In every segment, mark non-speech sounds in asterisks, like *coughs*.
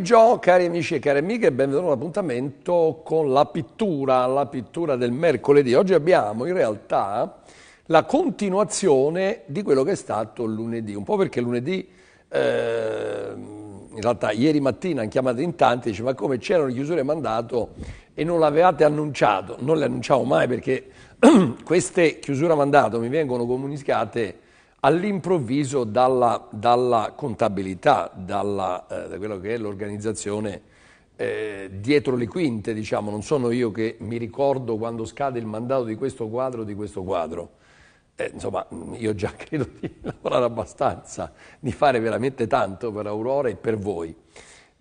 pomeriggio, cari amici e cari amiche, benvenuti all'appuntamento con la pittura, la pittura del mercoledì. Oggi abbiamo in realtà la continuazione di quello che è stato lunedì, un po' perché lunedì, eh, in realtà ieri mattina hanno chiamato in tanti, dice ma come c'erano le chiusure mandato e non l'avevate annunciato? Non le annunciamo mai perché *clears throat* queste chiusure mandato mi vengono comunicate all'improvviso dalla, dalla contabilità, dalla, eh, da quello che è l'organizzazione eh, dietro le quinte, diciamo, non sono io che mi ricordo quando scade il mandato di questo quadro, di questo quadro. Eh, insomma, mm, io già *laughs* credo di lavorare abbastanza, di fare veramente tanto per Aurora e per voi.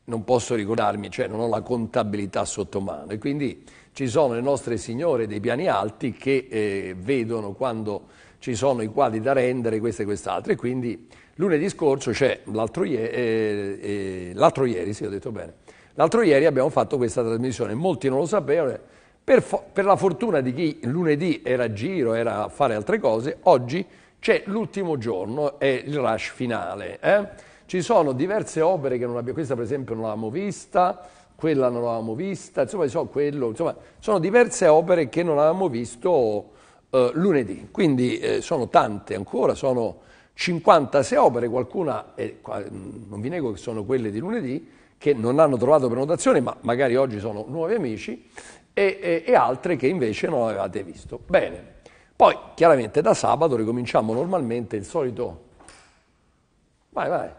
Non posso ricordarmi, cioè non ho la contabilità sotto mano e quindi ci sono le nostre signore dei piani alti che eh, vedono quando ci sono i quadri da rendere, questo e quest'altro. E quindi lunedì scorso, cioè l'altro, ie- eh, eh, l'altro ieri, sì ho detto bene, l'altro ieri abbiamo fatto questa trasmissione, molti non lo sapevano, per, fo- per la fortuna di chi lunedì era a giro, era a fare altre cose, oggi c'è l'ultimo giorno, è il rush finale. Eh? Ci sono diverse opere che non abbiamo, questa per esempio non l'avevamo vista, quella non l'avevamo vista, insomma, so, quello, insomma sono diverse opere che non avevamo visto eh, lunedì. Quindi eh, sono tante ancora, sono 56 opere, qualcuna, eh, non vi nego che sono quelle di lunedì, che non hanno trovato prenotazione, ma magari oggi sono nuovi amici, e, e, e altre che invece non avevate visto. Bene. Poi, chiaramente, da sabato ricominciamo normalmente il solito... Vai, vai.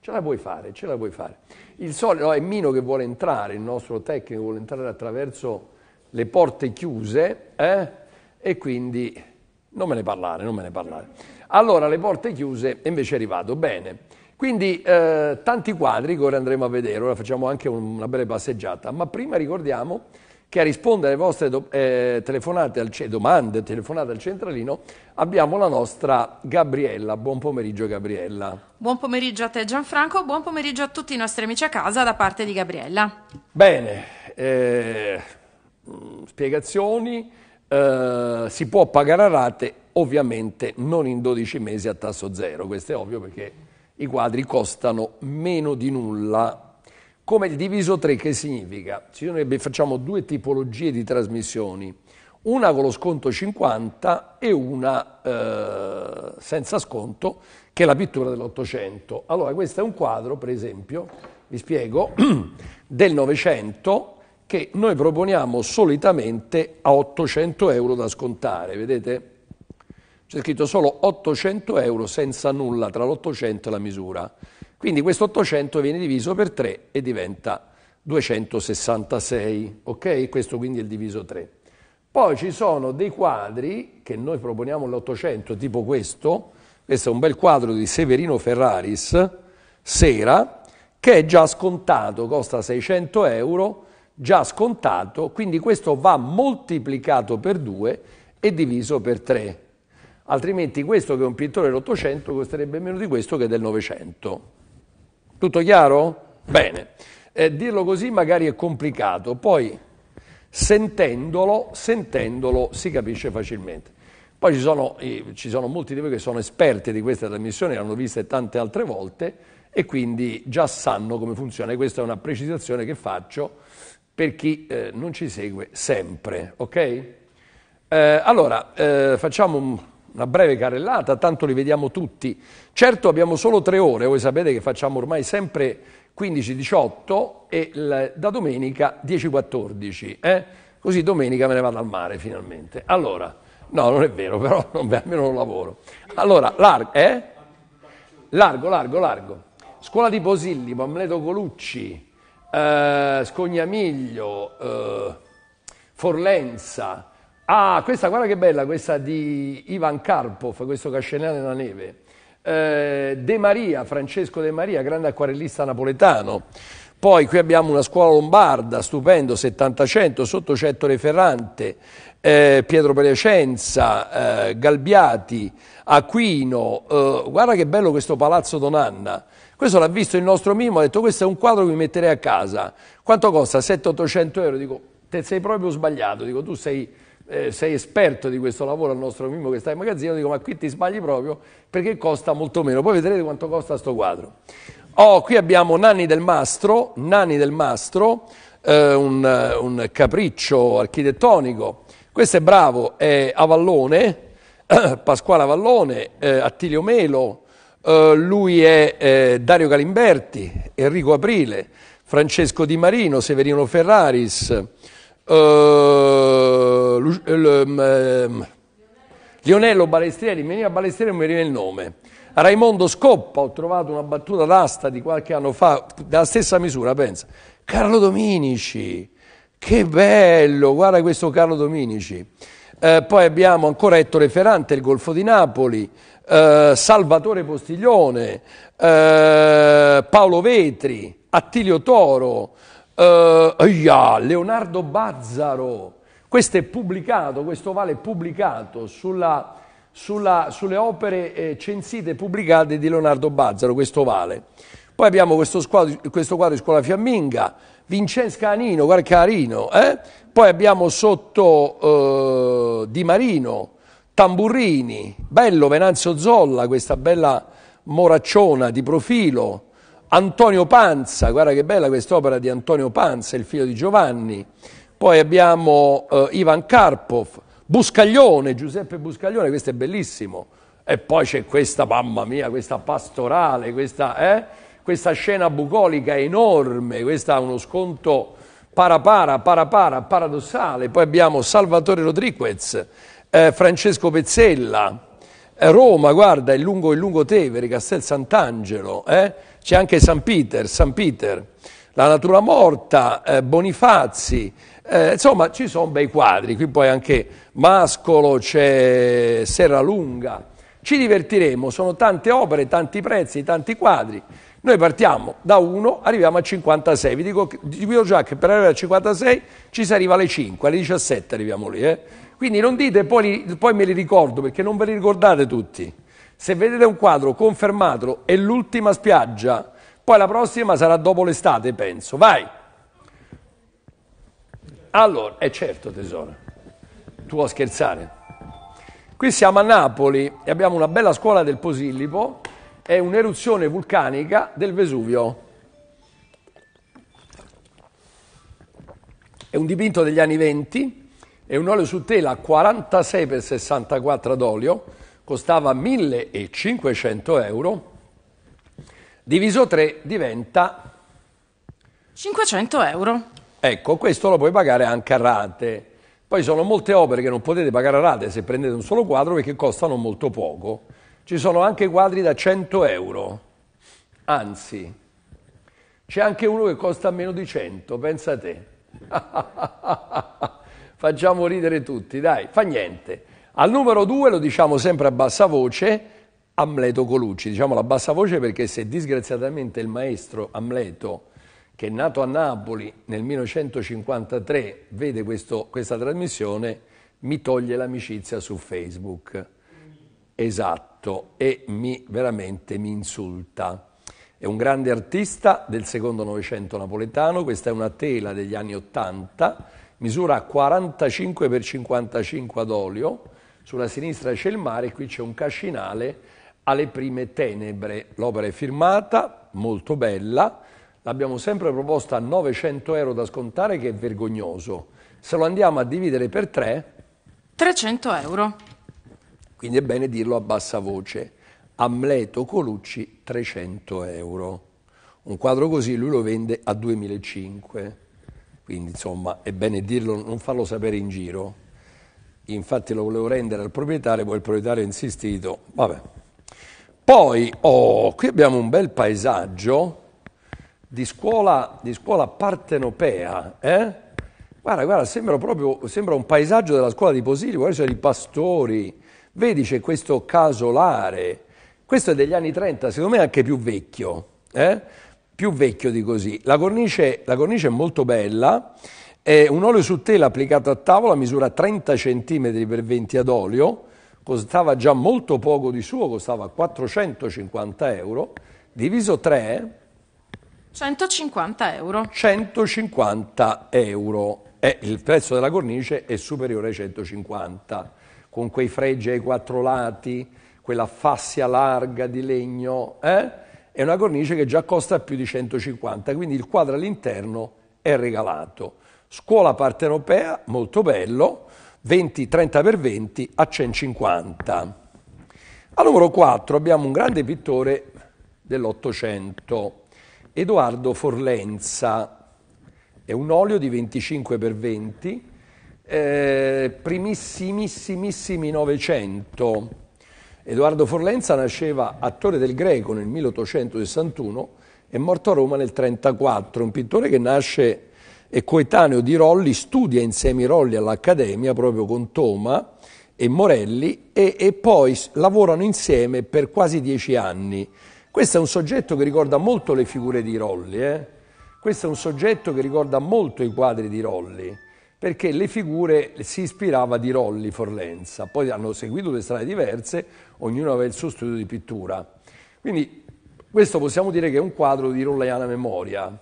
Ce la puoi fare, ce la puoi fare. Il solito, no, è Mino che vuole entrare, il nostro tecnico vuole entrare attraverso le porte chiuse, eh? e quindi non me ne parlare, non me ne parlare. Allora le porte chiuse invece è arrivato bene. Quindi eh, tanti quadri che ora andremo a vedere, ora facciamo anche un, una breve passeggiata, ma prima ricordiamo che a rispondere alle vostre do, eh, telefonate al, domande, telefonate al centralino, abbiamo la nostra Gabriella. Buon pomeriggio Gabriella. Buon pomeriggio a te Gianfranco, buon pomeriggio a tutti i nostri amici a casa da parte di Gabriella. Bene, eh, mm, spiegazioni eh, si può pagare a rate, ovviamente non in 12 mesi a tasso zero, questo è ovvio perché i quadri costano meno di nulla. Come il diviso 3 che significa? Ci sono, facciamo due tipologie di trasmissioni, una con lo sconto 50 e una eh, senza sconto che è la pittura dell'800. Allora questo è un quadro, per esempio, vi spiego, *clears throat* del 900 che noi proponiamo solitamente a 800 euro da scontare, vedete? C'è scritto solo 800 euro senza nulla tra l'800 e la misura. Quindi questo 800 viene diviso per 3 e diventa 266, ok? Questo quindi è il diviso 3. Poi ci sono dei quadri che noi proponiamo l'800, tipo questo, questo è un bel quadro di Severino Ferraris, Sera, che è già scontato, costa 600 euro, già scontato, quindi questo va moltiplicato per 2 e diviso per 3. Altrimenti questo che è un pittore dell'Ottocento costerebbe meno di questo che del Novecento. Tutto chiaro? Bene. Eh, dirlo così magari è complicato, poi sentendolo, sentendolo si capisce facilmente. Poi ci sono, eh, ci sono molti di voi che sono esperti di questa trasmissione, l'hanno vista tante altre volte e quindi già sanno come funziona. Questa è una precisazione che faccio per chi eh, non ci segue sempre, ok? Eh, allora, eh, facciamo un, una breve carrellata, tanto li vediamo tutti. Certo abbiamo solo tre ore, voi sapete che facciamo ormai sempre 15-18 e l, da domenica 10-14, eh? Così domenica me ne vado al mare finalmente. Allora, no, non è vero, *laughs* però non, almeno non lavoro. Allora, largo, eh? Largo, largo, largo. Scuola di Posillipo, Amleto Colucci, eh, Scognamiglio, eh, Forlenza. Ah, questa guarda che bella, questa di Ivan Karpov, questo cascenato della neve. Eh, De Maria, Francesco De Maria, grande acquarellista napoletano. Poi qui abbiamo una scuola lombarda, stupendo, 70-100, sotto Cettore Ferrante, eh, Pietro Piacenza, eh, Galbiati, Aquino. Eh, guarda che bello questo palazzo Donanna. Questo l'ha visto il nostro Mimo, ha detto questo è un quadro che mi metterei a casa. Quanto costa? 700-800 euro? Dico, te sei proprio sbagliato, dico tu sei, eh, sei esperto di questo lavoro al nostro Mimo che sta in magazzino, dico ma qui ti sbagli proprio perché costa molto meno. Poi vedrete quanto costa questo quadro. Oh, qui abbiamo Nanni del Mastro, Nanni del Mastro, eh, un, un capriccio architettonico. Questo è bravo, è Avallone, *coughs* Pasquale Avallone, eh, Attilio Melo, eh, lui è eh, Dario Galimberti, Enrico Aprile, Francesco Di Marino, Severino Ferraris, uh, Lionello Balestrieri, mi veniva Balestrieri e mi veniva il nome, Raimondo Scoppa, ho trovato una battuta d'asta di qualche anno fa, della stessa misura, pensa, Carlo Dominici, che bello, guarda questo Carlo Dominici. Uh, poi abbiamo ancora Ettore Ferrante, il Golfo di Napoli, eh, Salvatore Postiglione, eh, Paolo Vetri, Attilio Toro, eh, yeah, Leonardo Bazzaro. Questo è pubblicato, questo vale pubblicato sulla, sulla, sulle opere eh, censite e pubblicate di Leonardo Bazzaro, questo vale. Poi abbiamo questo, squadro, questo quadro di Scuola Fiamminga, Vincenzo Canino, guarda Carino, eh? poi abbiamo sotto eh, Di Marino, Tamburrini, bello Venanzio Zolla, questa bella moracciona di profilo, Antonio Panza, guarda che bella quest'opera di Antonio Panza, il figlio di Giovanni, poi abbiamo eh, Ivan Karpov, Buscaglione, Giuseppe Buscaglione, questo è bellissimo, e poi c'è questa, mamma mia, questa pastorale, questa, eh, questa scena bucolica enorme, questa ha uno sconto para para, para para, paradossale, poi abbiamo Salvatore Rodriguez, eh, Francesco Pezzella, eh, Roma, guarda, il lungo, il lungo Tevere, Castel Sant'Angelo, eh? c'è anche San Peter, San Peter, la natura morta, eh, Bonifazzi, eh, insomma ci sono bei quadri, qui poi anche Mascolo, c'è Serralunga, ci divertiremo, sono tante opere, tanti prezzi, tanti quadri. Noi partiamo da 1, arriviamo a 56, vi dico, vi dico già che per arrivare a 56 ci si arriva alle 5, alle 17 arriviamo lì, eh? Quindi non dite, poi, li, poi me li ricordo, perché non ve li ricordate tutti. Se vedete un quadro, confermatelo, è l'ultima spiaggia, poi la prossima sarà dopo l'estate, penso. Vai! Allora, è certo tesoro, tu vuoi scherzare? Qui siamo a Napoli e abbiamo una bella scuola del Posillipo è un'eruzione vulcanica del Vesuvio. È un dipinto degli anni venti. È un olio su tela 46 per 64 d'olio, costava 1500 euro, diviso 3 diventa... 500 euro. Ecco, questo lo puoi pagare anche a rate. Poi sono molte opere che non potete pagare a rate se prendete un solo quadro perché costano molto poco. Ci sono anche quadri da 100 euro, anzi, c'è anche uno che costa meno di 100, pensa a te. *laughs* facciamo ridere tutti, dai, fa niente. Al numero due lo diciamo sempre a bassa voce, Amleto Colucci, diciamo a bassa voce perché se disgraziatamente il maestro Amleto, che è nato a Napoli nel 1953, vede questo, questa trasmissione, mi toglie l'amicizia su Facebook. Esatto, e mi veramente mi insulta. È un grande artista del secondo novecento napoletano, questa è una tela degli anni Ottanta, misura 45 x 55 ad olio, sulla sinistra c'è il mare, qui c'è un cascinale alle prime tenebre. L'opera è firmata, molto bella, l'abbiamo sempre proposta a 900 euro da scontare che è vergognoso. Se lo andiamo a dividere per 3... 300 euro. Quindi è bene dirlo a bassa voce. Amleto Colucci 300 euro. Un quadro così lui lo vende a 2005. Quindi insomma è bene dirlo, non farlo sapere in giro. Infatti lo volevo rendere al proprietario, poi il proprietario ha insistito. Vabbè. Poi, oh, qui abbiamo un bel paesaggio di scuola, di scuola partenopea, eh? Guarda, guarda, sembra proprio sembra un paesaggio della scuola di Posilio, guarda, c'è i pastori, vedi c'è questo casolare, questo è degli anni 30, secondo me è anche più vecchio, eh? più vecchio di così. La cornice, la cornice è molto bella, è un olio su tela applicato a tavola, misura 30 cm per 20 ad olio, costava già molto poco di suo, costava 450 euro, diviso 3... 150 euro. 150 euro. Eh, il prezzo della cornice è superiore ai 150, con quei fregi ai quattro lati, quella fassia larga di legno, eh? è una cornice che già costa più di 150, quindi il quadro all'interno è regalato. Scuola partenopea, molto bello, 20, 30x20 a 150. Al numero 4 abbiamo un grande pittore dell'Ottocento, Edoardo Forlenza. È un olio di 25x20, eh, primissimissimi 900 Edoardo Forlenza nasceva attore del Greco nel 1861 e morto a Roma nel 1934, un pittore che nasce e coetaneo di Rolli, studia insieme i Rolli all'Accademia proprio con Toma e Morelli e, e poi lavorano insieme per quasi dieci anni. Questo è un soggetto che ricorda molto le figure di Rolli, eh? questo è un soggetto che ricorda molto i quadri di Rolli perché le figure si ispirava di Rolli Forlenza, poi hanno seguito due strade diverse, ognuno aveva il suo studio di pittura. Quindi questo possiamo dire che è un quadro di rolleiana memoria.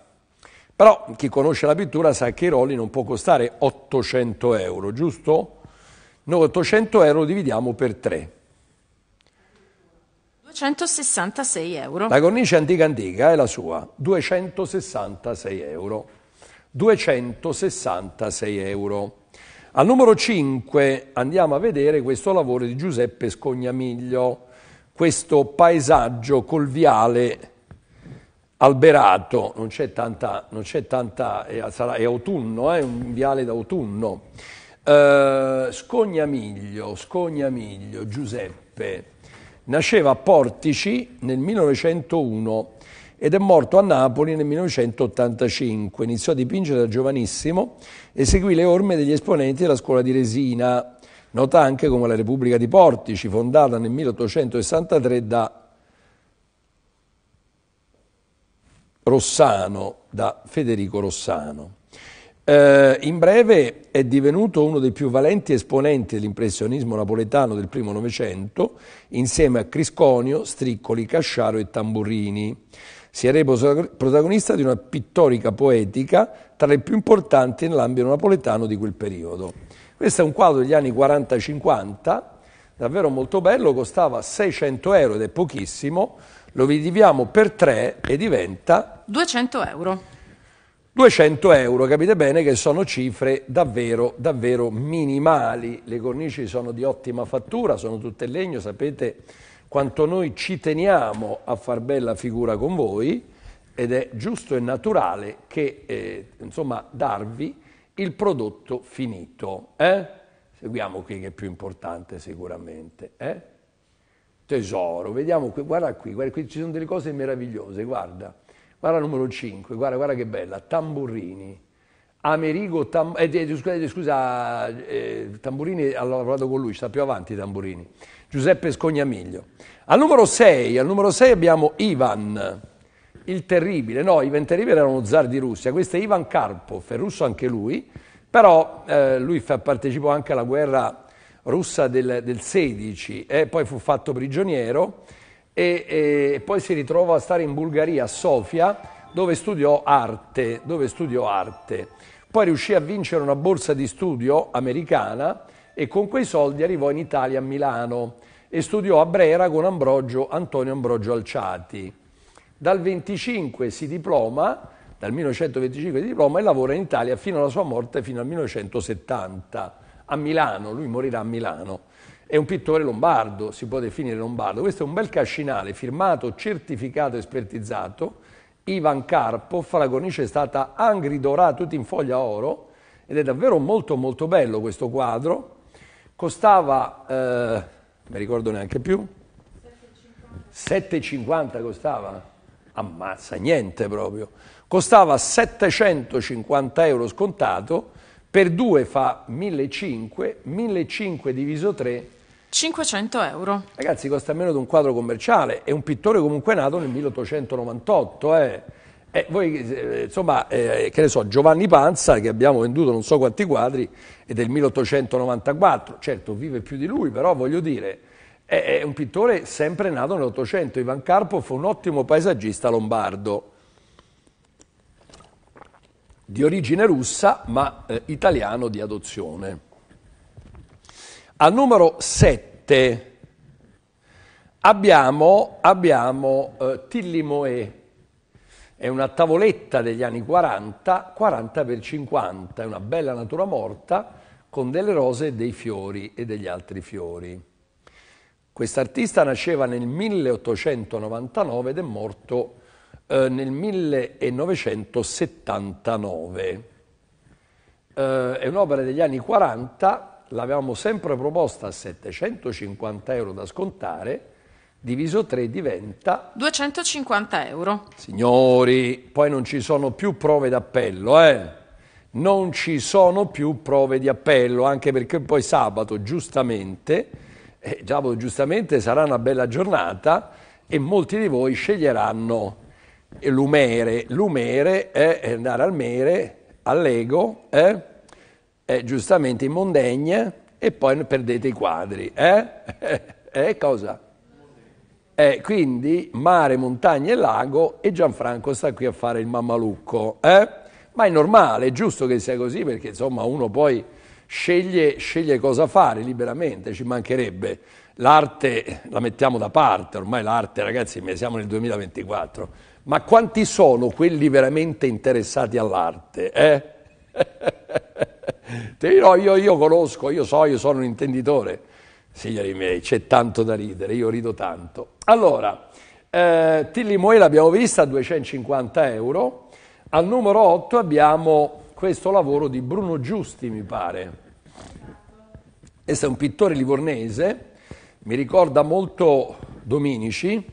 Però chi conosce la pittura sa che i rolli non può costare 800 euro, giusto? Noi 800 euro dividiamo per 3. 266 euro. La cornice antica antica è la sua, 266 euro. 266 euro. Al numero 5 andiamo a vedere questo lavoro di Giuseppe Scognamiglio, questo paesaggio col viale alberato, non c'è tanta, non c'è tanta è, eh, sarà, è, autunno, è eh, un viale d'autunno. Eh, Scognamiglio, Scognamiglio, Giuseppe, nasceva a Portici nel 1901 ed è morto a Napoli nel 1985. Iniziò a dipingere da giovanissimo e seguì le orme degli esponenti della scuola di Resina, nota anche come la Repubblica di Portici, fondata nel 1863 da Rossano, da Federico Rossano. Eh, in breve è divenuto uno dei più valenti esponenti dell'impressionismo napoletano del primo Novecento, insieme a Crisconio, Striccoli, Casciaro e Tamburini. Si è reso protagonista di una pittorica poetica tra le più importanti nell'ambito napoletano di quel periodo. Questo è un quadro degli anni 40-50, davvero molto bello, costava 600 euro ed è pochissimo, lo dividiamo per 3 e diventa... 200 euro. 200 euro, capite bene che sono cifre davvero, davvero minimali. Le cornici sono di ottima fattura, sono tutte in legno, sapete quanto noi ci teniamo a far bella figura con voi ed è giusto e naturale che, eh, insomma, darvi il prodotto finito. Eh? Seguiamo qui che è più importante sicuramente. Eh? Tesoro, vediamo qui, guarda qui, guarda qui ci sono delle cose meravigliose, guarda. Guarda numero 5, guarda, guarda che bella, Tamburrini. Amerigo Tam, eh, eh scusa, eh, scusa eh, Tamburini ha lavorato con lui, sta più avanti i Tamburini. Giuseppe Scognamiglio. Al numero 6, al numero 6 abbiamo Ivan, il terribile. No, Ivan Terribile era uno zar di Russia. Questo è Ivan Karpov, è russo anche lui, però eh, lui partecipò anche alla guerra russa del, del 16 e eh, poi fu fatto prigioniero e, e, poi si ritrovò a stare in Bulgaria, a Sofia, dove studiò arte, dove studiò arte. Poi riuscì a vincere una borsa di studio americana e con quei soldi arrivò in Italia a Milano e studiò a Brera con Ambrogio, Antonio Ambrogio Alciati. Dal 25 si diploma, dal 1925 si diploma e lavora in Italia fino alla sua morte, fino al 1970, a Milano, lui morirà a Milano. È un pittore lombardo, si può definire lombardo. Questo è un bel cascinale firmato, certificato espertizzato. spertizzato. Ivan Carpo, la cornice è stata angridorata tutta in foglia oro ed è davvero molto molto bello questo quadro Costava, eh, mi ricordo neanche più, 7,50 costava? Ammazza, niente proprio. Costava 750 euro scontato, per 2 fa 1.500, 1.500 diviso 3 500 euro. Ragazzi, costa meno di un quadro commerciale è un pittore comunque nato nel 1898, eh. Eh, voi, eh, insomma, eh, che ne so, Giovanni Panza, che abbiamo venduto non so quanti quadri, è del 1894, certo vive più di lui, però voglio dire, è, è un pittore sempre nato nell'Ottocento. Ivan Carpo fu un ottimo paesaggista lombardo, di origine russa, ma eh, italiano di adozione. Al numero 7 abbiamo, abbiamo eh, Tilly Moe è una tavoletta degli anni 40, 40 per 50, è una bella natura morta con delle rose e dei fiori e degli altri fiori. Quest'artista nasceva nel 1899 ed è morto eh, nel 1979. Eh, è un'opera degli anni 40, l'avevamo sempre proposta a 750 euro da scontare, diviso 3 diventa 250 euro. Signori, poi non ci sono più prove d'appello, eh? Non ci sono più prove di appello, anche perché poi sabato, giustamente, eh, sabato giustamente sarà una bella giornata e molti di voi sceglieranno eh, l'umere. L'umere è eh, andare al mere, all'ego, eh? giustamente in mondegna e poi perdete i quadri, eh? *laughs* eh cosa? Eh, quindi mare, montagna e lago e Gianfranco sta qui a fare il mammalucco. Eh? Ma è normale, è giusto che sia così perché insomma uno poi sceglie, sceglie cosa fare liberamente, ci mancherebbe. L'arte la mettiamo da parte, ormai l'arte ragazzi siamo nel 2024, ma quanti sono quelli veramente interessati all'arte? Eh? *laughs* dirò, io, io conosco, io so, io sono un intenditore Signori miei, c'è tanto da ridere, io rido tanto. Allora, eh, Tilly Moe l'abbiamo vista a 250 euro. Al numero 8 abbiamo questo lavoro di Bruno Giusti, mi pare. Questo è un pittore livornese, mi ricorda molto Dominici.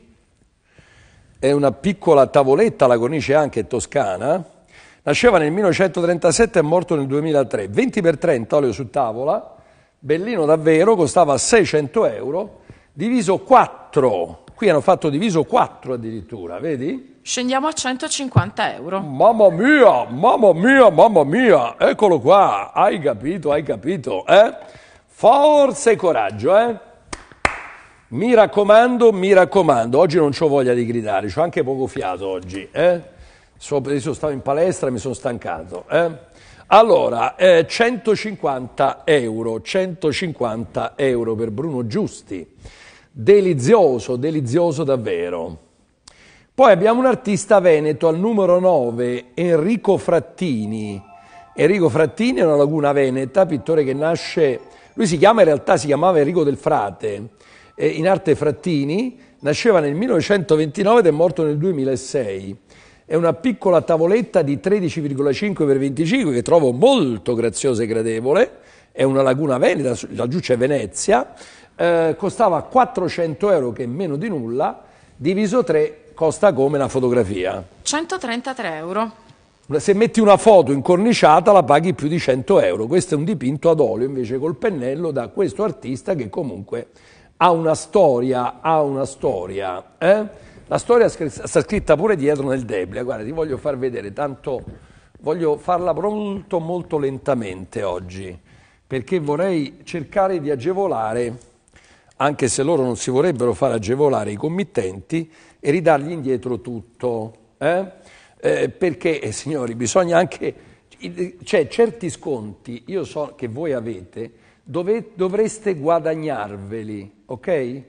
È una piccola tavoletta, la cornice anche toscana. Nasceva nel 1937 e è morto nel 2003. 20 x 30 olio su tavola Bellino davvero, costava 600 euro, diviso 4, qui hanno fatto diviso 4 addirittura, vedi? Scendiamo a 150 euro. Mamma mia, mamma mia, mamma mia, eccolo qua, hai capito, hai capito, eh? Forza e coraggio, eh? Mi raccomando, mi raccomando, oggi non ho voglia di gridare, ho anche poco fiato oggi, eh? So, stavo in palestra e mi sono stancato, eh? Allora, eh, 150 euro, 150 euro per Bruno Giusti. Delizioso, delizioso davvero. Poi abbiamo un artista veneto al numero 9, Enrico Frattini. Enrico Frattini è una laguna veneta, pittore che nasce, lui si chiama in realtà, si chiamava Enrico del Frate, eh, in arte Frattini, nasceva nel 1929 ed è morto nel 2006 è una piccola tavoletta di 13,5 x 25 che trovo molto graziosa e gradevole, è una laguna veneta, laggiù c'è Venezia, eh, costava 400 euro che è meno di nulla, diviso 3 costa come una fotografia. 133 euro. Se metti una foto incorniciata la paghi più di 100 euro, questo è un dipinto ad olio invece col pennello da questo artista che comunque ha una storia, ha una storia. Eh? La storia sta scritta pure dietro nel Deblia, guarda, ti voglio far vedere, tanto voglio farla molto molto lentamente oggi, perché vorrei cercare di agevolare, anche se loro non si vorrebbero far agevolare i committenti, e ridargli indietro tutto. Eh? Eh, perché, eh, signori, bisogna anche... Cioè, certi sconti, io so che voi avete, dove, dovreste guadagnarveli, ok?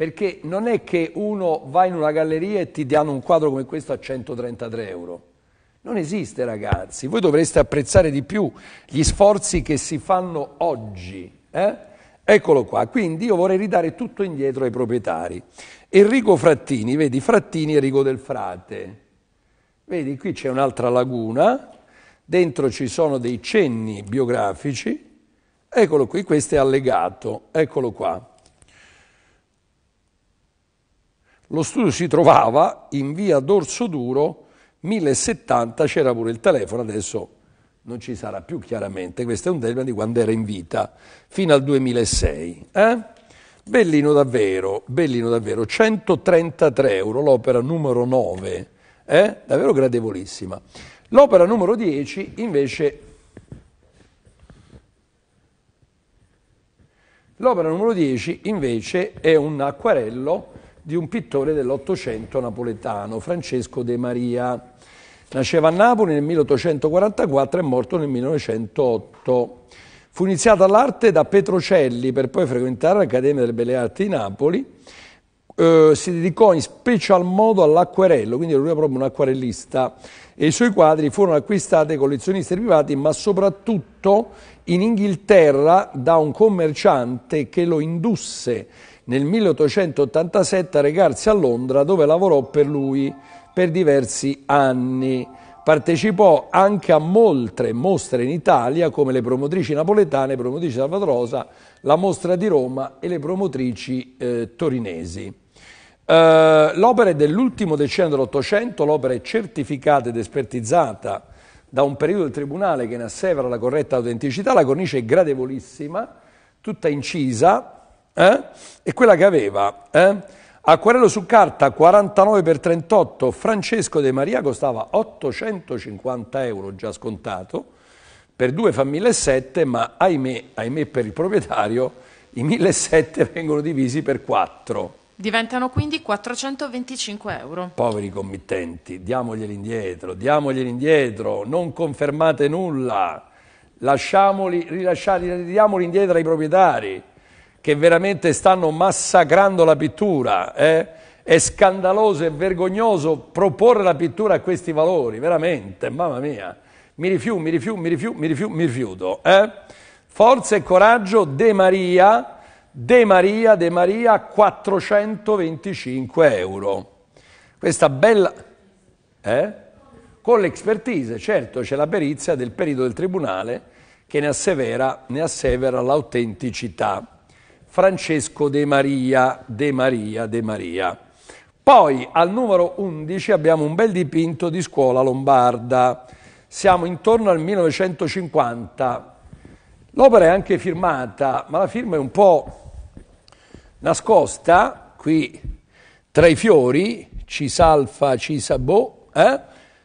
Perché non è che uno va in una galleria e ti danno un quadro come questo a 133 euro. Non esiste ragazzi, voi dovreste apprezzare di più gli sforzi che si fanno oggi. Eh? Eccolo qua, quindi io vorrei ridare tutto indietro ai proprietari. Enrico Frattini, vedi Frattini Enrico del Frate. Vedi qui c'è un'altra laguna, dentro ci sono dei cenni biografici, eccolo qui, questo è allegato, eccolo qua. Lo studio si trovava in via Dorso Duro 1070, c'era pure il telefono, adesso non ci sarà più chiaramente, questo è un telefono di quando era in vita, fino al 2006. Eh? Bellino davvero, bellino davvero, 133 euro, l'opera numero 9, eh? davvero gradevolissima. L'opera numero 10 invece... L'opera numero 10 invece è un acquarello di un pittore dell'Ottocento napoletano, Francesco De Maria. Nasceva a Napoli nel 1844 e morto nel 1908. Fu iniziato all'arte da Petrocelli per poi frequentare l'Accademia delle Belle Arti di Napoli. Eh, si dedicò in special modo all'acquerello, quindi lui era proprio un acquarellista e i suoi quadri furono acquistati dai collezionisti privati, ma soprattutto in Inghilterra da un commerciante che lo indusse nel 1887 a recarsi a Londra dove lavorò per lui per diversi anni. Partecipò anche a molte mostre in Italia come le promotrici napoletane, le promotrici Salvatrosa, la mostra di Roma e le promotrici eh, torinesi. Eh, l'opera è dell'ultimo decennio dell'Ottocento, l'opera è certificata ed espertizzata da un periodo del tribunale che ne assevera la corretta autenticità, la cornice è gradevolissima, tutta incisa, eh? e quella che aveva eh? acquarello su carta 49 per 38 Francesco De Maria costava 850 euro già scontato per due fa 1.700 ma ahimè, ahimè per il proprietario i 1.700 *laughs* vengono divisi per 4 Diventano quindi 425 euro. Poveri committenti, diamoglieli indietro, diamoglieli indietro, non confermate nulla, lasciamoli, rilasciati, diamoli indietro ai proprietari che veramente stanno massacrando la pittura. Eh? È scandaloso e vergognoso proporre la pittura a questi valori, veramente, mamma mia. Mi rifiuto, mi rifiuto, mi rifiuto, mi rifiuto, mi rifiuto. Eh? Forza e coraggio De Maria, De Maria, De Maria, 425 euro. Questa bella... Eh? Con l'expertise, certo, c'è la perizia del perito del tribunale che ne assevera, ne assevera l'autenticità. Francesco De Maria, De Maria, De Maria. Poi al numero 11 abbiamo un bel dipinto di scuola lombarda. Siamo intorno al 1950. L'opera è anche firmata, ma la firma è un po' nascosta. Qui tra i fiori, Cisalfa, Cisabo, eh?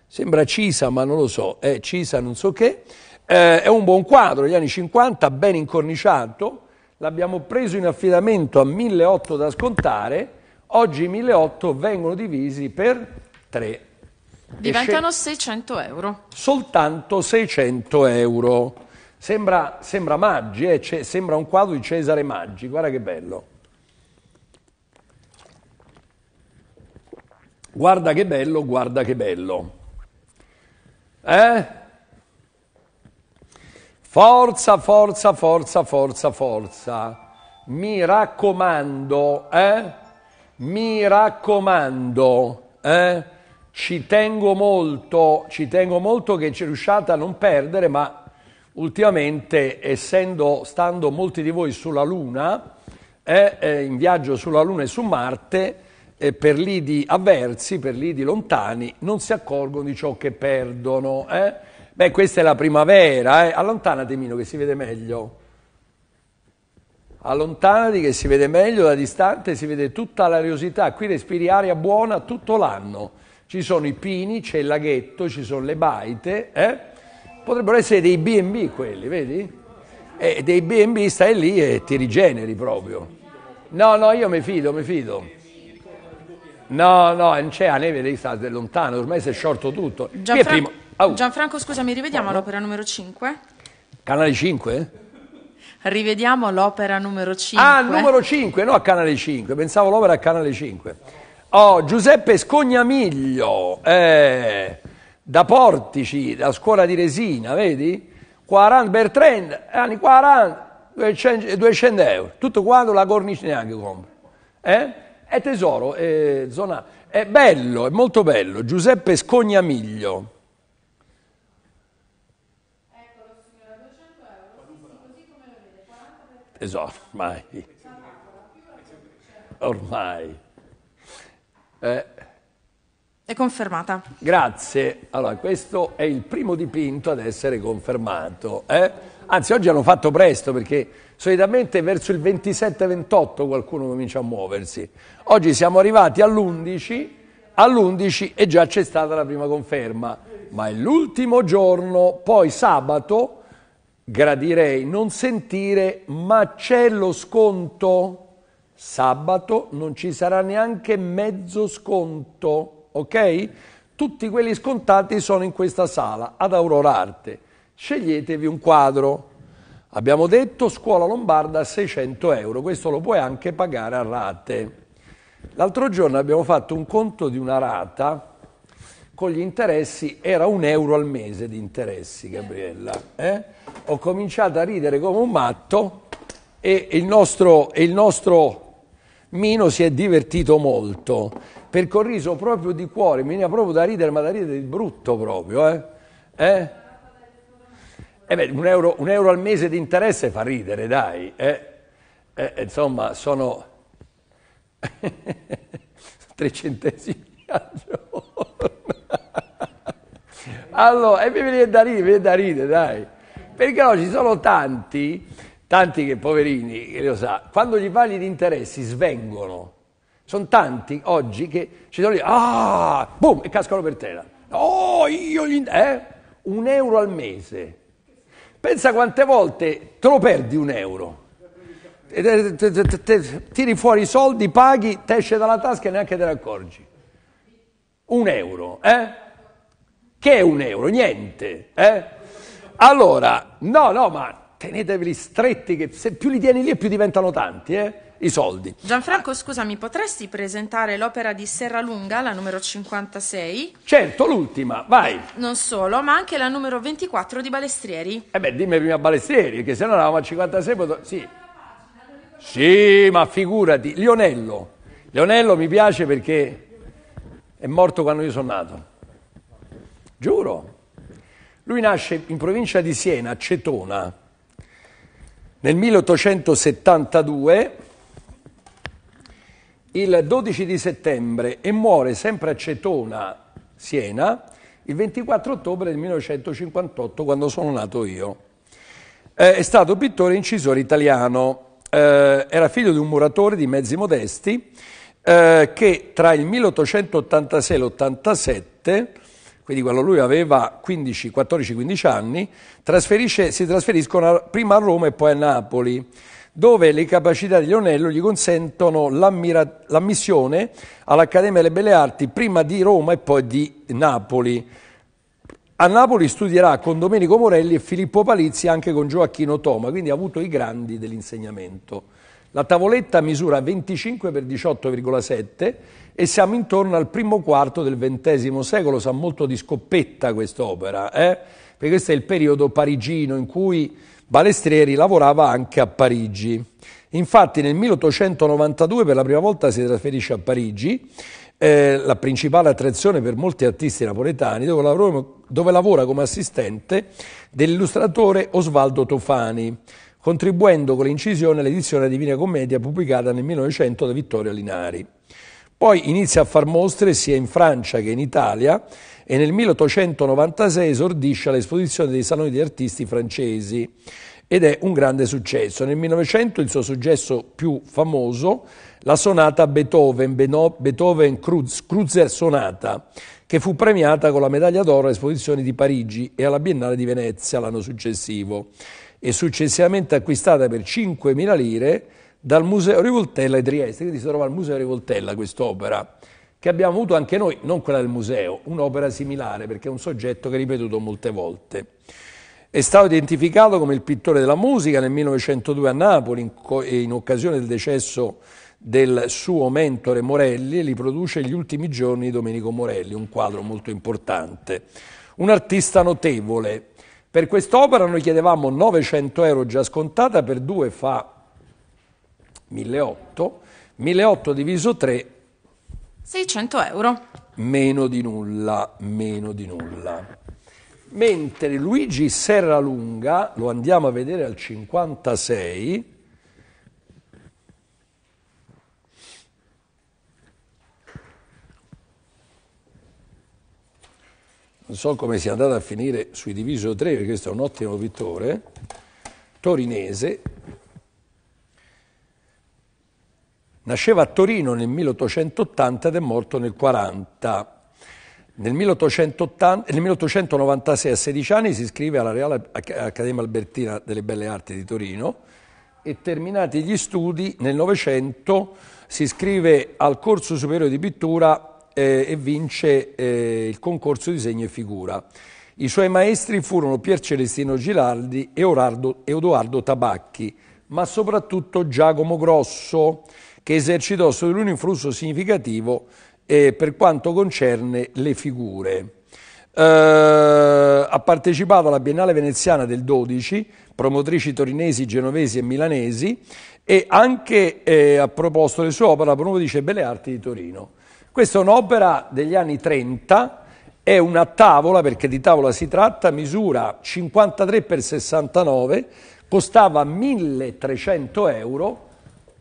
sembra Cisa ma non lo so, è Cisa non so che. Eh, è un buon quadro degli anni 50, ben incorniciato, l'abbiamo preso in affidamento a 1.800 da scontare, oggi i 1.800 vengono divisi per 3. Diventano 600 euro. Soltanto 600 euro. Sembra, sembra Maggi, eh? sembra un quadro di Cesare Maggi, guarda che bello. Guarda che bello, guarda che bello. Eh? Forza, forza, forza, forza, forza. Mi raccomando, eh? Mi raccomando, eh? Ci tengo molto, ci tengo molto che ci riusciate a non perdere, ma ultimamente, essendo, stando molti di voi sulla Luna, eh, eh, in viaggio sulla Luna e su Marte, eh, per lidi avversi, per lidi lontani, non si accorgono di ciò che perdono, eh? Beh, questa è la primavera, eh. allontanati Mino che si vede meglio. Allontanati che si vede meglio, da distante si vede tutta l'ariosità. qui respiri aria buona tutto l'anno. Ci sono i pini, c'è il laghetto, ci sono le baite, eh? potrebbero essere dei B&B quelli, vedi? E eh, dei B&B stai lì e ti rigeneri proprio. No, no, io mi fido, mi fido. No, no, non c'è la neve, devi stare lontano, ormai si è sciolto tutto. Gianfranco... Oh. Gianfranco, scusami, rivediamo Buono. all'opera numero 5? Canale 5? Rivediamo l'opera numero 5. Ah, numero 5, no a Canale 5, pensavo l'opera a Canale 5. Oh, Giuseppe Scognamiglio, eh, da Portici, da scuola di Resina, vedi? 40, Bertrand, anni 40, 200, 200 euro, tutto quanto la cornice neanche compra. Eh? È tesoro, è eh, zona... È bello, è molto bello, Giuseppe Scognamiglio. Esatto, ormai. Ormai. Eh. È confermata. Grazie. Allora, questo è il primo dipinto ad essere confermato. Eh? Anzi, oggi hanno fatto presto perché solitamente verso il 27-28 qualcuno comincia a muoversi. Oggi siamo arrivati all'11, all'11 e già c'è stata la prima conferma. Ma è l'ultimo giorno, poi sabato gradirei non sentire, ma c'è lo sconto. Sabato non ci sarà neanche mezzo sconto, ok? Tutti quelli scontati sono in questa sala, ad Aurora Arte. Sceglietevi un quadro. Abbiamo detto scuola lombarda 600 euro, questo lo puoi anche pagare a rate. L'altro giorno abbiamo fatto un conto di una rata con gli interessi era un euro al mese di interessi, Gabriella. Eh? Ho cominciato a ridere come un matto e il nostro, il nostro Mino si è divertito molto perché ho riso proprio di cuore, mi veniva proprio da ridere, ma da ridere di brutto proprio. Eh? Eh? Eh beh, un, euro, un, euro, al mese di interesse fa ridere, dai. Eh? Eh, insomma, sono *laughs* tre centesimi al giorno. Allora, e mi viene da ridere, mi viene da ridere, dai. Perché oggi sono tanti, tanti che poverini, che lo sa, quando gli parli di interessi svengono. Sono tanti oggi che ci sono lì, ah, boom, e cascano per terra. Oh, io gli... Eh? Un euro al mese. Pensa quante volte te lo perdi un euro. Tiri fuori i soldi, paghi, te esce dalla tasca e neanche te ne accorgi. Un euro, eh? Che è un euro? Niente. Eh? Allora, no, no, ma teneteveli stretti, che se più li tieni lì più diventano tanti, eh? i soldi. Gianfranco, scusami, potresti presentare l'opera di Serralunga, la numero 56? Certo, l'ultima, vai. Non solo, ma anche la numero 24 di Balestrieri. Eh beh, dimmi prima Balestrieri, che se no eravamo a 56... Pot- sì. sì, ma figurati, Lionello. Lionello mi piace perché è morto quando io sono nato. Giuro. Lui nasce in provincia di Siena, a Cetona, nel 1872, il 12 di settembre, e muore sempre a Cetona, Siena, il 24 ottobre del 1958, quando sono nato io. Eh, è stato pittore e incisore italiano, eh, era figlio di un muratore di mezzi modesti eh, che tra il 1886 e l'87 quindi quando lui aveva 15, 14, 15 anni, si trasferiscono prima a Roma e poi a Napoli, dove le capacità di Leonello gli consentono l'ammissione all'Accademia delle Belle Arti prima di Roma e poi di Napoli. A Napoli studierà con Domenico Morelli e Filippo Palizzi anche con Gioacchino Toma, quindi ha avuto i grandi dell'insegnamento. La tavoletta misura 25 x 18,7 e siamo intorno al primo quarto del XX secolo, sa molto di scoppetta quest'opera, eh? perché questo è il periodo parigino in cui Balestrieri lavorava anche a Parigi. Infatti nel 1892 per la prima volta si trasferisce a Parigi, eh, la principale attrazione per molti artisti napoletani, dove lavora, dove lavora come assistente dell'illustratore Osvaldo Tofani contribuendo con l'incisione all'edizione Divina Commedia pubblicata nel 1900 da Vittorio Linari. Poi inizia a far mostre sia in Francia che in Italia e nel 1896 esordisce all'esposizione dei saloni di artisti francesi ed è un grande successo. Nel 1900 il suo successo più famoso, la sonata Beethoven, Beethoven Cruiser Sonata, che fu premiata con la medaglia d'oro all'esposizione di Parigi e alla Biennale di Venezia l'anno successivo e successivamente acquistata per 5.000 lire dal Museo Rivoltella di Trieste. Quindi si trova al Museo Rivoltella quest'opera, che abbiamo avuto anche noi, non quella del museo, un'opera similare, perché è un soggetto che è ripetuto molte volte. È stato identificato come il pittore della musica nel 1902 a Napoli, in, in occasione del decesso del suo mentore Morelli, e li produce gli ultimi giorni di Domenico Morelli, un quadro molto importante. Un artista notevole, per quest'opera noi chiedevamo 900 euro già scontata, per 2 fa 1.800, 1.800 diviso 3 600 euro. Meno di nulla, meno di nulla. Mentre Luigi Serralunga, lo andiamo a vedere al 56, non so come sia andata a finire sui diviso 3, perché questo è un ottimo vittore, torinese, nasceva a Torino nel 1880 ed è morto nel 1940. Nel, 1880, nel 1896 a 16 anni si iscrive alla Reale Accademia Albertina delle Belle Arti di Torino e terminati gli studi nel Novecento si iscrive al corso superiore di pittura eh, e vince eh, il concorso disegno e figura. I suoi maestri furono Pier Celestino Gilardi e Edoardo Tabacchi, ma soprattutto Giacomo Grosso, che esercitò su di lui un influsso significativo eh, per quanto concerne le figure. Uh, ha partecipato alla Biennale Veneziana del 12, promotrici torinesi, genovesi e milanesi, e anche eh, ha proposto le sue opere alla promotrice Belle Arti di Torino. Questa è un'opera degli anni 30, è una tavola, perché di tavola si tratta, misura 53 x 69, costava 1300 euro,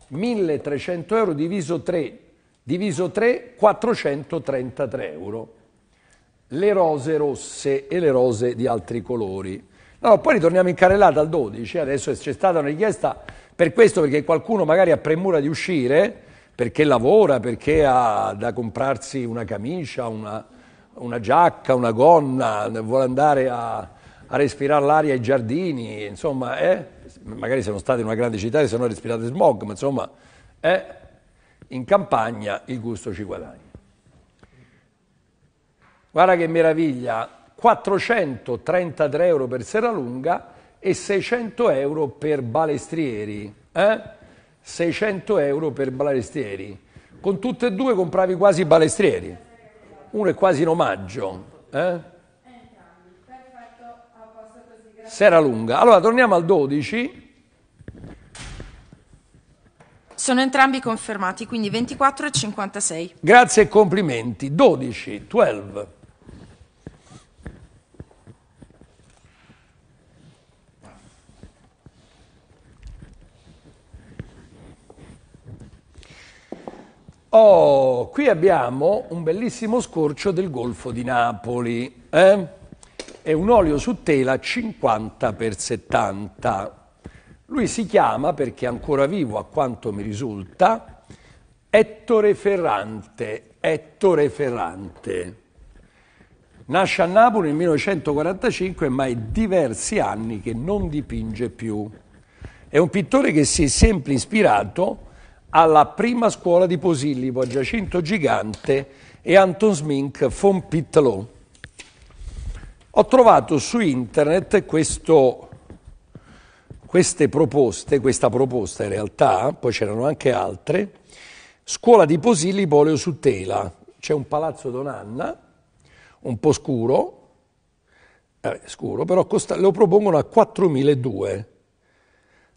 1300 euro diviso 3, diviso 3, 433 euro. Le rose rosse e le rose di altri colori. Allora, poi ritorniamo in carrellata al 12, adesso c'è stata una richiesta per questo, perché qualcuno magari ha premura di uscire, perché lavora, perché ha da comprarsi una camicia, una, una giacca, una gonna, vuole andare a, a respirare l'aria ai giardini, insomma, eh? magari se stati in una grande città e se no respirate smog, ma insomma, eh? in campagna il gusto ci guadagna. Guarda che meraviglia, 433 euro per lunga e 600 euro per Balestrieri. Eh? 600 euro per balestrieri. Con tutte e due compravi quasi balestrieri. Uno è quasi in omaggio. Eh? Sera lunga. Allora torniamo al 12. Sono entrambi confermati, quindi 24 e 56. Grazie e complimenti. 12, 12. Oh, qui abbiamo un bellissimo scorcio del Golfo di Napoli. Eh? È un olio su tela 50 x 70. Lui si chiama, perché è ancora vivo a quanto mi risulta, Ettore Ferrante. Ettore Ferrante. Nasce a Napoli nel 1945, ma è diversi anni che non dipinge più. È un pittore che si è sempre ispirato alla prima scuola di Posillipo Giacinto Gigante e Anton Smink von Pittlow. Ho trovato su internet questo, queste proposte, questa proposta in realtà, poi c'erano anche altre, scuola di Posillipo olio su tela. C'è un palazzo Donanna, un po' scuro, eh, scuro, però costa, lo propongono a 4.002.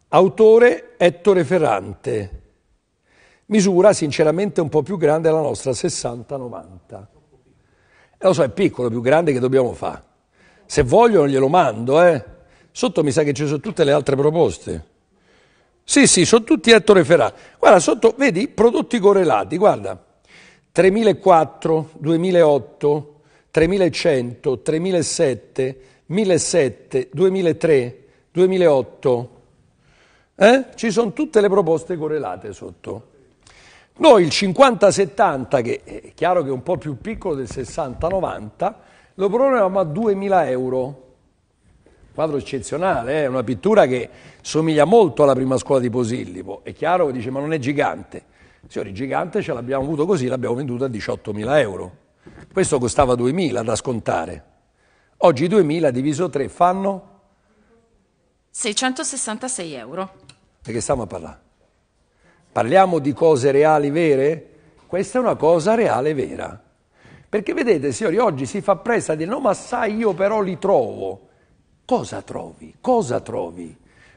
Autore Ettore Ferrante, misura sinceramente un po' più grande della nostra 60-90. E lo so, è piccolo, più grande che dobbiamo fare. Se vogliono glielo mando, eh. Sotto mi sa che ci sono tutte le altre proposte. Sì, sì, sono tutti Ettore Ferrà. Guarda, sotto, vedi, prodotti correlati, guarda. 3004, 2008, 3100, 3007, 1007, 2003, 2008. Eh? Ci sono tutte le proposte correlate sotto. Noi il 50-70, che è chiaro che è un po' più piccolo del 60-90, lo proponevamo a 2.000 euro. Quadro eccezionale, eh, è eh? una pittura che somiglia molto alla prima scuola di Posillipo. È chiaro che dice, ma non è gigante. Signori, gigante ce l'abbiamo avuto così, l'abbiamo venduto a 18.000 euro. Questo costava 2.000 da scontare. Oggi 2.000 diviso 3 fanno? 666 euro. Di che stiamo a parlare? Parliamo di cose reali vere? Questa è una cosa reale vera. Perché vedete, signori, oggi si fa pressa a dire no, ma sai, io però li trovo. Cosa trovi? Cosa trovi?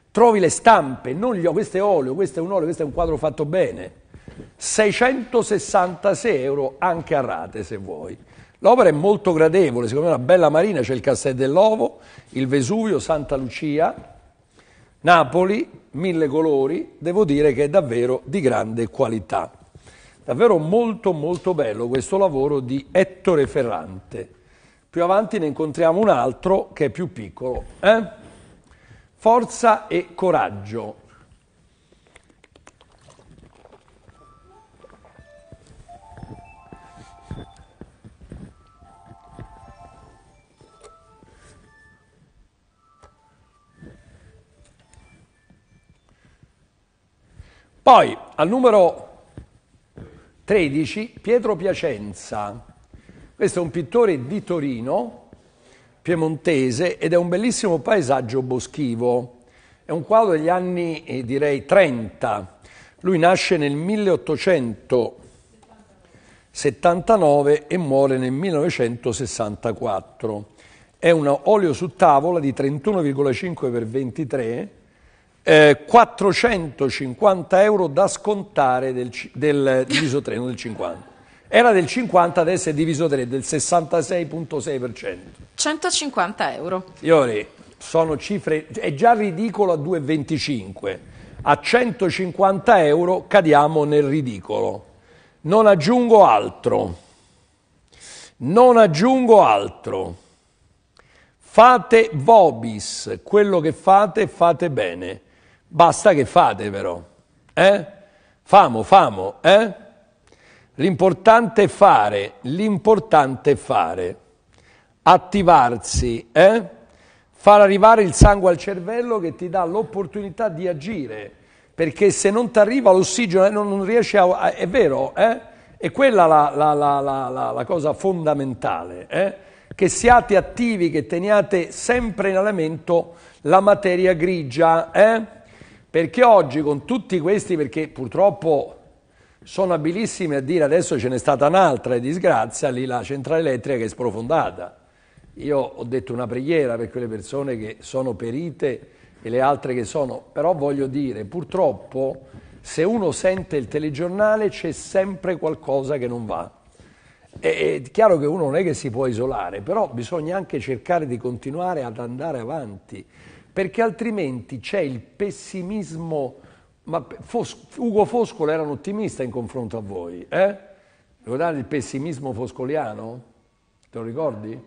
Trovi le stampe, non gli questo è olio, questo è un olio, questo è un quadro fatto bene. 666 euro anche a rate se vuoi. L'opera è molto gradevole, secondo me è una bella marina, c'è il Castel dell'Ovo, il Vesuvio, Santa Lucia, Napoli, mille colori, devo dire che è davvero di grande qualità. Davvero molto molto bello questo lavoro di Ettore Ferrante. Più avanti ne incontriamo un altro che è più piccolo. Eh? Forza e coraggio, Poi al numero 13 Pietro Piacenza, questo è un pittore di Torino, piemontese, ed è un bellissimo paesaggio boschivo, è un quadro degli anni eh, direi 30, lui nasce nel 1879 e muore nel 1964, è un olio su tavola di 31,5 x 23 eh, 450 euro da scontare del, del diviso 3, non del 50. Era del 50, adesso è diviso 3, del 66.6%. 150 euro. Signori, sono cifre, è già ridicolo a 2,25. A 150 euro cadiamo nel ridicolo. Non aggiungo altro. Non aggiungo altro. Fate vobis, quello che fate, fate bene. Basta che fate però, eh? Famo, famo, eh? L'importante è fare, l'importante è fare. Attivarsi, eh? Far arrivare il sangue al cervello che ti dà l'opportunità di agire, perché se non ti arriva l'ossigeno eh, non, non riesci a... è vero, eh? È quella la, la, la, la cosa fondamentale, eh? Che siate attivi, che teniate sempre in elemento la materia grigia, eh? Perché oggi con tutti questi, perché purtroppo sono abilissimi a dire adesso ce n'è stata un'altra disgrazia, lì la centrale elettrica che è sprofondata. Io ho detto una preghiera per quelle persone che sono perite e le altre che sono, però voglio dire, purtroppo se uno sente il telegiornale c'è sempre qualcosa che non va. È chiaro che uno non è che si può isolare, però bisogna anche cercare di continuare ad andare avanti perché altrimenti c'è il pessimismo, ma Fos, Ugo Foscolo era un ottimista in confronto a voi, eh? Ricordate il pessimismo foscoliano? Te lo ricordi?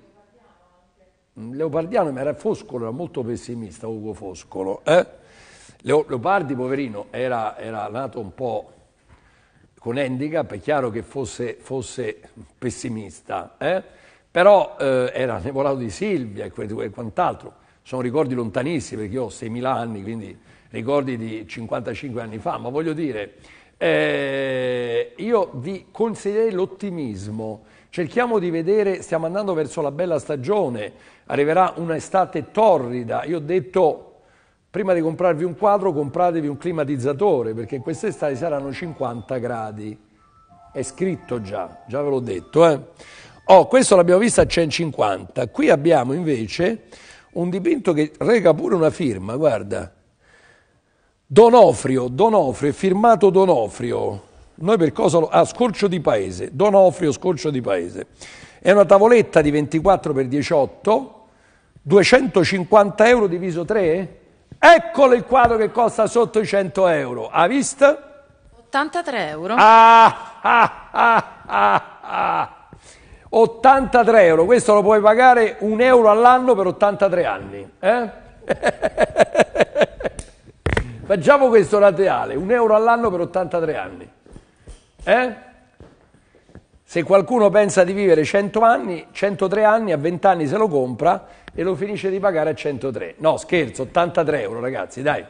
Mm, Leopardiano, ma era Foscolo, era molto pessimista Ugo Foscolo, eh? Leopardi, poverino, era, era, nato un po' con handicap, è chiaro che fosse, fosse pessimista, eh? però eh, era nevolato di Silvia e quant'altro sono ricordi lontanissimi perché io ho 6.000 anni, quindi ricordi di 55 anni fa, ma voglio dire, eh, io vi consiglierei l'ottimismo. Cerchiamo di vedere, stiamo andando verso la bella stagione, arriverà un'estate torrida. Io ho detto, prima di comprarvi un quadro, compratevi un climatizzatore, perché quest'estate saranno 50 gradi. È scritto già, già ve l'ho detto. Eh? Oh, questo l'abbiamo visto a 150. Qui abbiamo invece un dipinto che reca pure una firma, guarda. Donofrio, Donofrio, firmato Donofrio. Noi per cosa lo... Ah, scorcio di paese, Donofrio, scorcio di paese. È una tavoletta di 24x18, 250 euro diviso 3. Eccolo il quadro che costa sotto i 100 euro. Ha visto? 83 euro. Ah, ah, ah, ah, ah. 83 euro, questo lo puoi pagare un euro all'anno per 83 anni. Eh? *laughs* Facciamo questo rateale, un euro all'anno per 83 anni. Eh? Se qualcuno pensa di vivere 100 anni, 103 anni, a 20 anni se lo compra e lo finisce di pagare a 103. No, scherzo, 83 euro ragazzi, dai.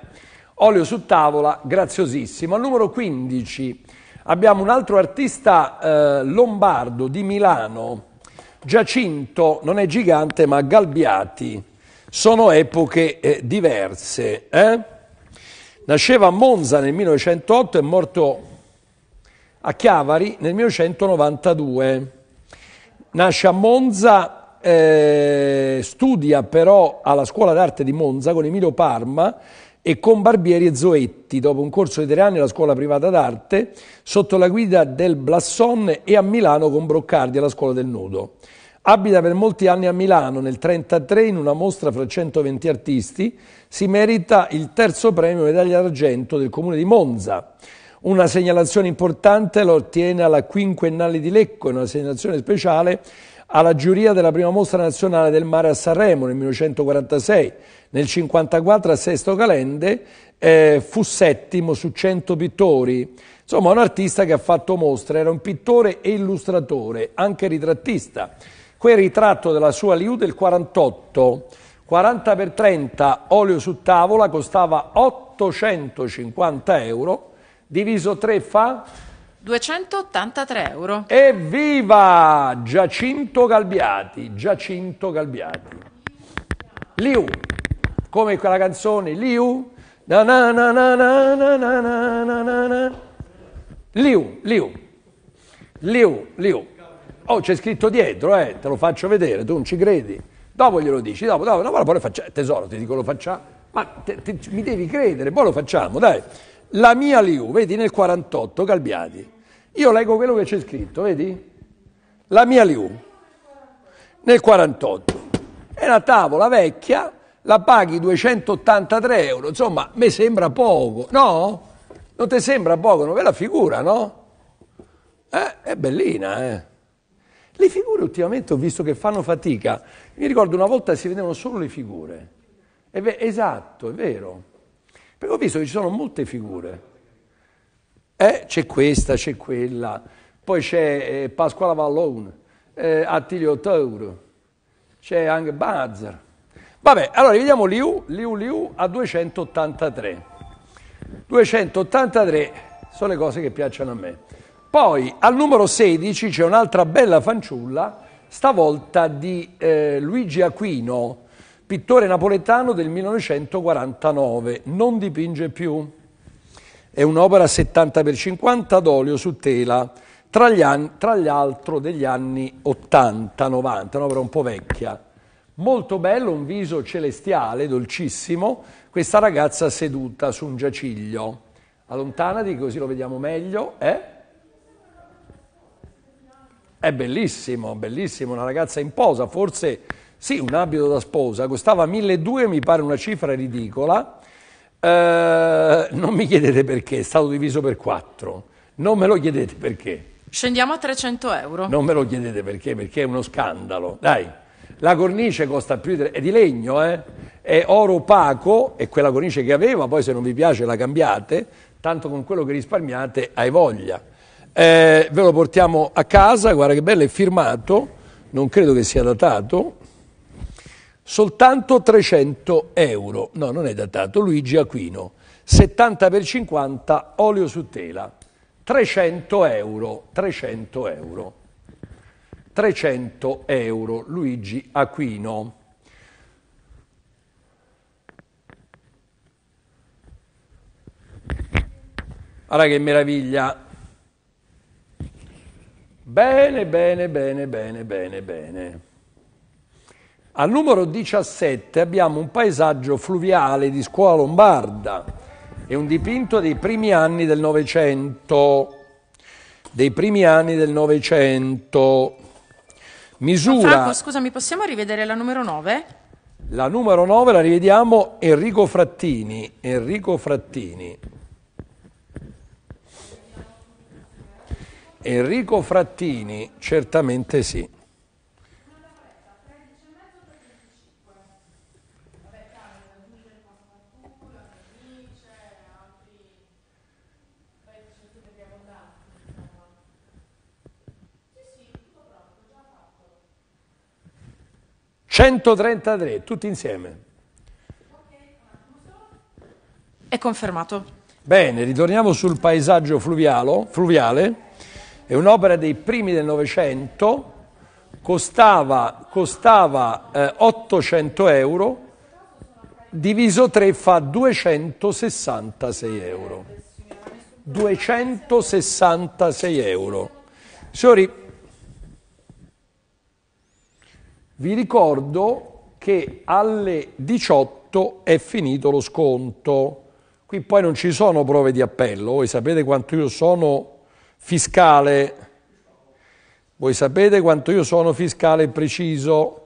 Olio su tavola, graziosissimo. Al numero 15 Abbiamo un altro artista eh, lombardo di Milano, Giacinto, non è gigante ma Galbiati. Sono epoche eh, diverse. Eh? Nasceva a Monza nel 1908 e è morto a Chiavari nel 1992. Nasce a Monza eh, studia però alla scuola d'arte di Monza con Emilio Parma e con Barbieri e Zoetti dopo un corso di tre anni alla scuola privata d'arte sotto la guida del Blasson e a Milano con Broccardi alla scuola del nudo. Abita per molti anni a Milano, nel 1933 in una mostra fra 120 artisti si merita il terzo premio medaglia d'argento del comune di Monza. Una segnalazione importante lo ottiene alla quinquennale di Lecco, una segnalazione speciale alla giuria della prima mostra nazionale del mare a Sanremo nel 1946. Nel 1954 a Sesto Calende eh, fu settimo su 100 pittori. Insomma, un artista che ha fatto mostra, era un pittore e illustratore, anche ritrattista. Quel ritratto della sua Liu del 48, 40 x 30 olio su tavola, costava 850 euro, diviso 3 fa 283 euro. Evviva! Giacinto Galbiati, Giacinto Galbiati. Liu, come quella canzone, Liu. Na na na na na na na na na na. Liu, Liu, Liu, Liu. Oh, c'è scritto dietro, eh, te lo faccio vedere, tu non ci credi. Dopo glielo dici, dopo, dopo, dopo, poi lo facciamo. Tesoro, ti dico lo facciamo. Ma te, te, mi devi credere, poi lo facciamo, dai. La mia Liu, vedi nel 48, Galbiati. Io leggo quello che c'è scritto, vedi? La mia Liu, nel 48. È una tavola vecchia, la paghi 283 euro, insomma, mi sembra poco, no? Non ti sembra poco, non ve la figura, no? Eh, è bellina, eh? Le figure ultimamente ho visto che fanno fatica. Mi ricordo una volta si vedevano solo le figure. È esatto, è vero. Perché ho visto che ci sono molte figure. Eh, c'è questa, c'è quella. Poi c'è eh, Pasquale Vallone, eh, Attilio Tauro, c'è anche Bazar. Vabbè, allora vediamo Liu, Liu Liu a 283. 283 sono le cose che piacciono a me. Poi al numero 16 c'è un'altra bella fanciulla, stavolta di eh, Luigi Aquino, pittore napoletano del 1949. Non dipinge più. È un'opera 70x50 d'olio su tela, tra, gli anni, tra l'altro degli anni 80-90, un'opera un po' vecchia. Molto bello, un viso celestiale, dolcissimo, questa ragazza seduta su un giaciglio. Allontanati così lo vediamo meglio. Eh? È bellissimo, bellissimo, una ragazza in posa, forse sì, un abito da sposa, costava 1.200, mi pare una cifra ridicola, eh, non mi chiedete perché, è stato diviso per 4. Non me lo chiedete perché. Scendiamo a 300 euro. Non me lo chiedete perché, perché è uno scandalo. Dai, la cornice costa più di... è di legno, eh? è oro opaco, è quella cornice che aveva, poi se non vi piace la cambiate, tanto con quello che risparmiate hai voglia. Eh, ve lo portiamo a casa, guarda che bello, è firmato, non credo che sia datato, soltanto 300 euro, no non è datato, Luigi Aquino, 70 per 50 olio su tela, 300 euro, 300 euro, 300 euro, Luigi Aquino. Guarda che meraviglia. Bene, bene, bene, bene, bene, bene. Al numero 17 abbiamo un paesaggio fluviale di scuola lombarda, è un dipinto dei primi anni del Novecento, dei primi anni del Novecento. Misura... Franco, scusami, possiamo rivedere la numero 9? La numero 9 la rivediamo Enrico Frattini, Enrico Frattini. Enrico Frattini, certamente sì. 133, tutti insieme. È confermato. Bene, ritorniamo sul paesaggio fluvialo, fluviale. È un'opera dei primi del Novecento, costava, costava eh, 800 euro, diviso 3 fa 266 euro. 266 euro. Signori, Vi ricordo che alle 18 è finito lo sconto. Qui poi non ci sono prove di appello, voi sapete quanto io sono fiscale, voi sapete quanto io sono fiscale preciso.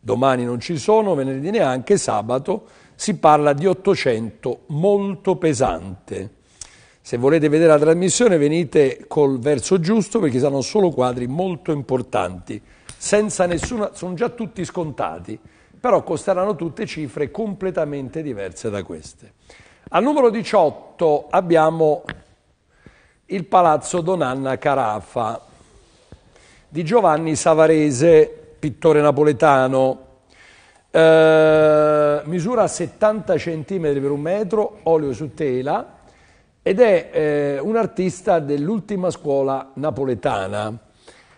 Domani non ci sono, venerdì neanche, sabato si parla di 800 molto pesante. Se volete vedere la trasmissione venite col verso giusto perché saranno solo quadri molto importanti, senza nessuna, sono già tutti scontati, però costeranno tutte cifre completamente diverse da queste. Al numero 18 abbiamo il Palazzo Donanna Carafa di Giovanni Savarese, pittore napoletano. Eh, misura 70 cm per un metro, olio su tela, ed è eh, un artista dell'ultima scuola napoletana.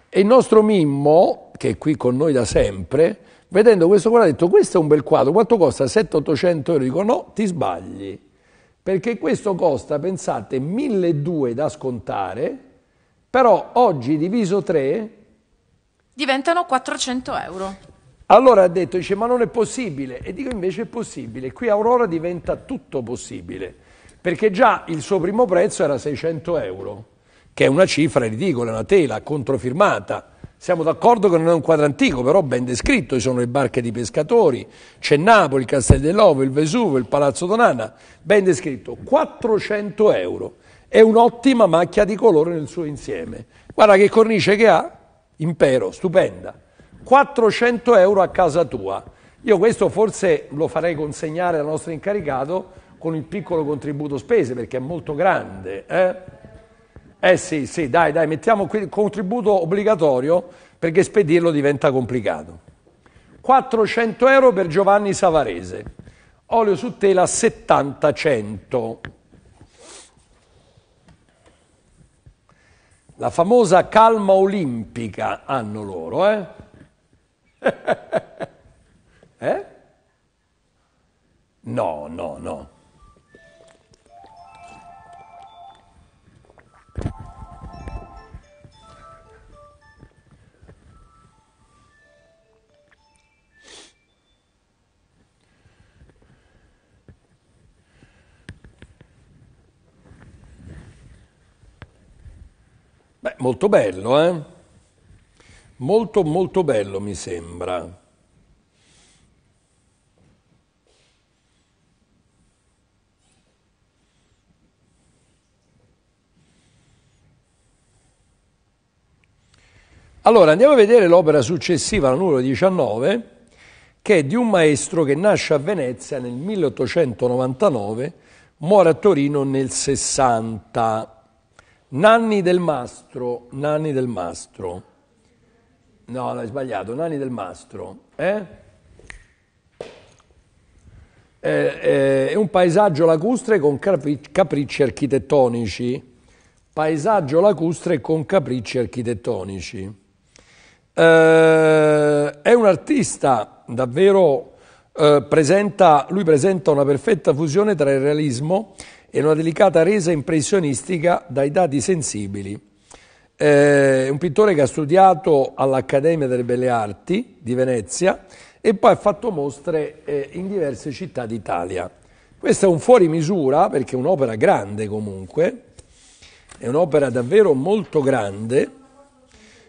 E il nostro Mimmo, che è qui con noi da sempre, vedendo questo quadro ha detto questo è un bel quadro, quanto costa? 700-800 euro? Dico no, ti sbagli, perché questo costa, pensate, 1200 da scontare, però oggi diviso 3... Diventano 400 euro. Allora ha detto, dice, ma non è possibile. E dico invece è possibile. Qui Aurora diventa tutto possibile perché già il suo primo prezzo era 600 euro, che è una cifra ridicola, una tela controfirmata. Siamo d'accordo che non è un quadro antico, però ben descritto, ci sono le barche di pescatori, c'è Napoli, il Castel dell'Ovo, il Vesuvio, il Palazzo Donana, ben descritto, 400 euro, è un'ottima macchia di colore nel suo insieme. Guarda che cornice che ha, impero, stupenda, 400 euro a casa tua. Io questo forse lo farei consegnare al nostro incaricato con il piccolo contributo spese perché è molto grande. Eh, eh sì, sì, dai, dai, mettiamo qui il contributo obbligatorio perché spedirlo diventa complicato. 400 euro per Giovanni Savarese, olio su tela 70-100. La famosa calma olimpica hanno loro, eh? *laughs* eh? No, no, no. Beh, molto bello, eh? Molto, molto bello mi sembra. Allora, andiamo a vedere l'opera successiva, la numero 19, che è di un maestro che nasce a Venezia nel 1899, muore a Torino nel 60. Nanni del Mastro, Nanni del Mastro. No, l'hai sbagliato, Nanni del Mastro. Eh? È, è, è, un paesaggio lacustre con capricci architettonici. Paesaggio lacustre con capricci architettonici. Eh, è un artista davvero, eh, presenta, lui presenta una perfetta fusione tra il realismo e una delicata resa impressionistica dai dati sensibili. È eh, un pittore che ha studiato all'Accademia delle Belle Arti di Venezia e poi ha fatto mostre eh, in diverse città d'Italia. Questo è un fuori misura perché è un'opera grande comunque, è un'opera davvero molto grande,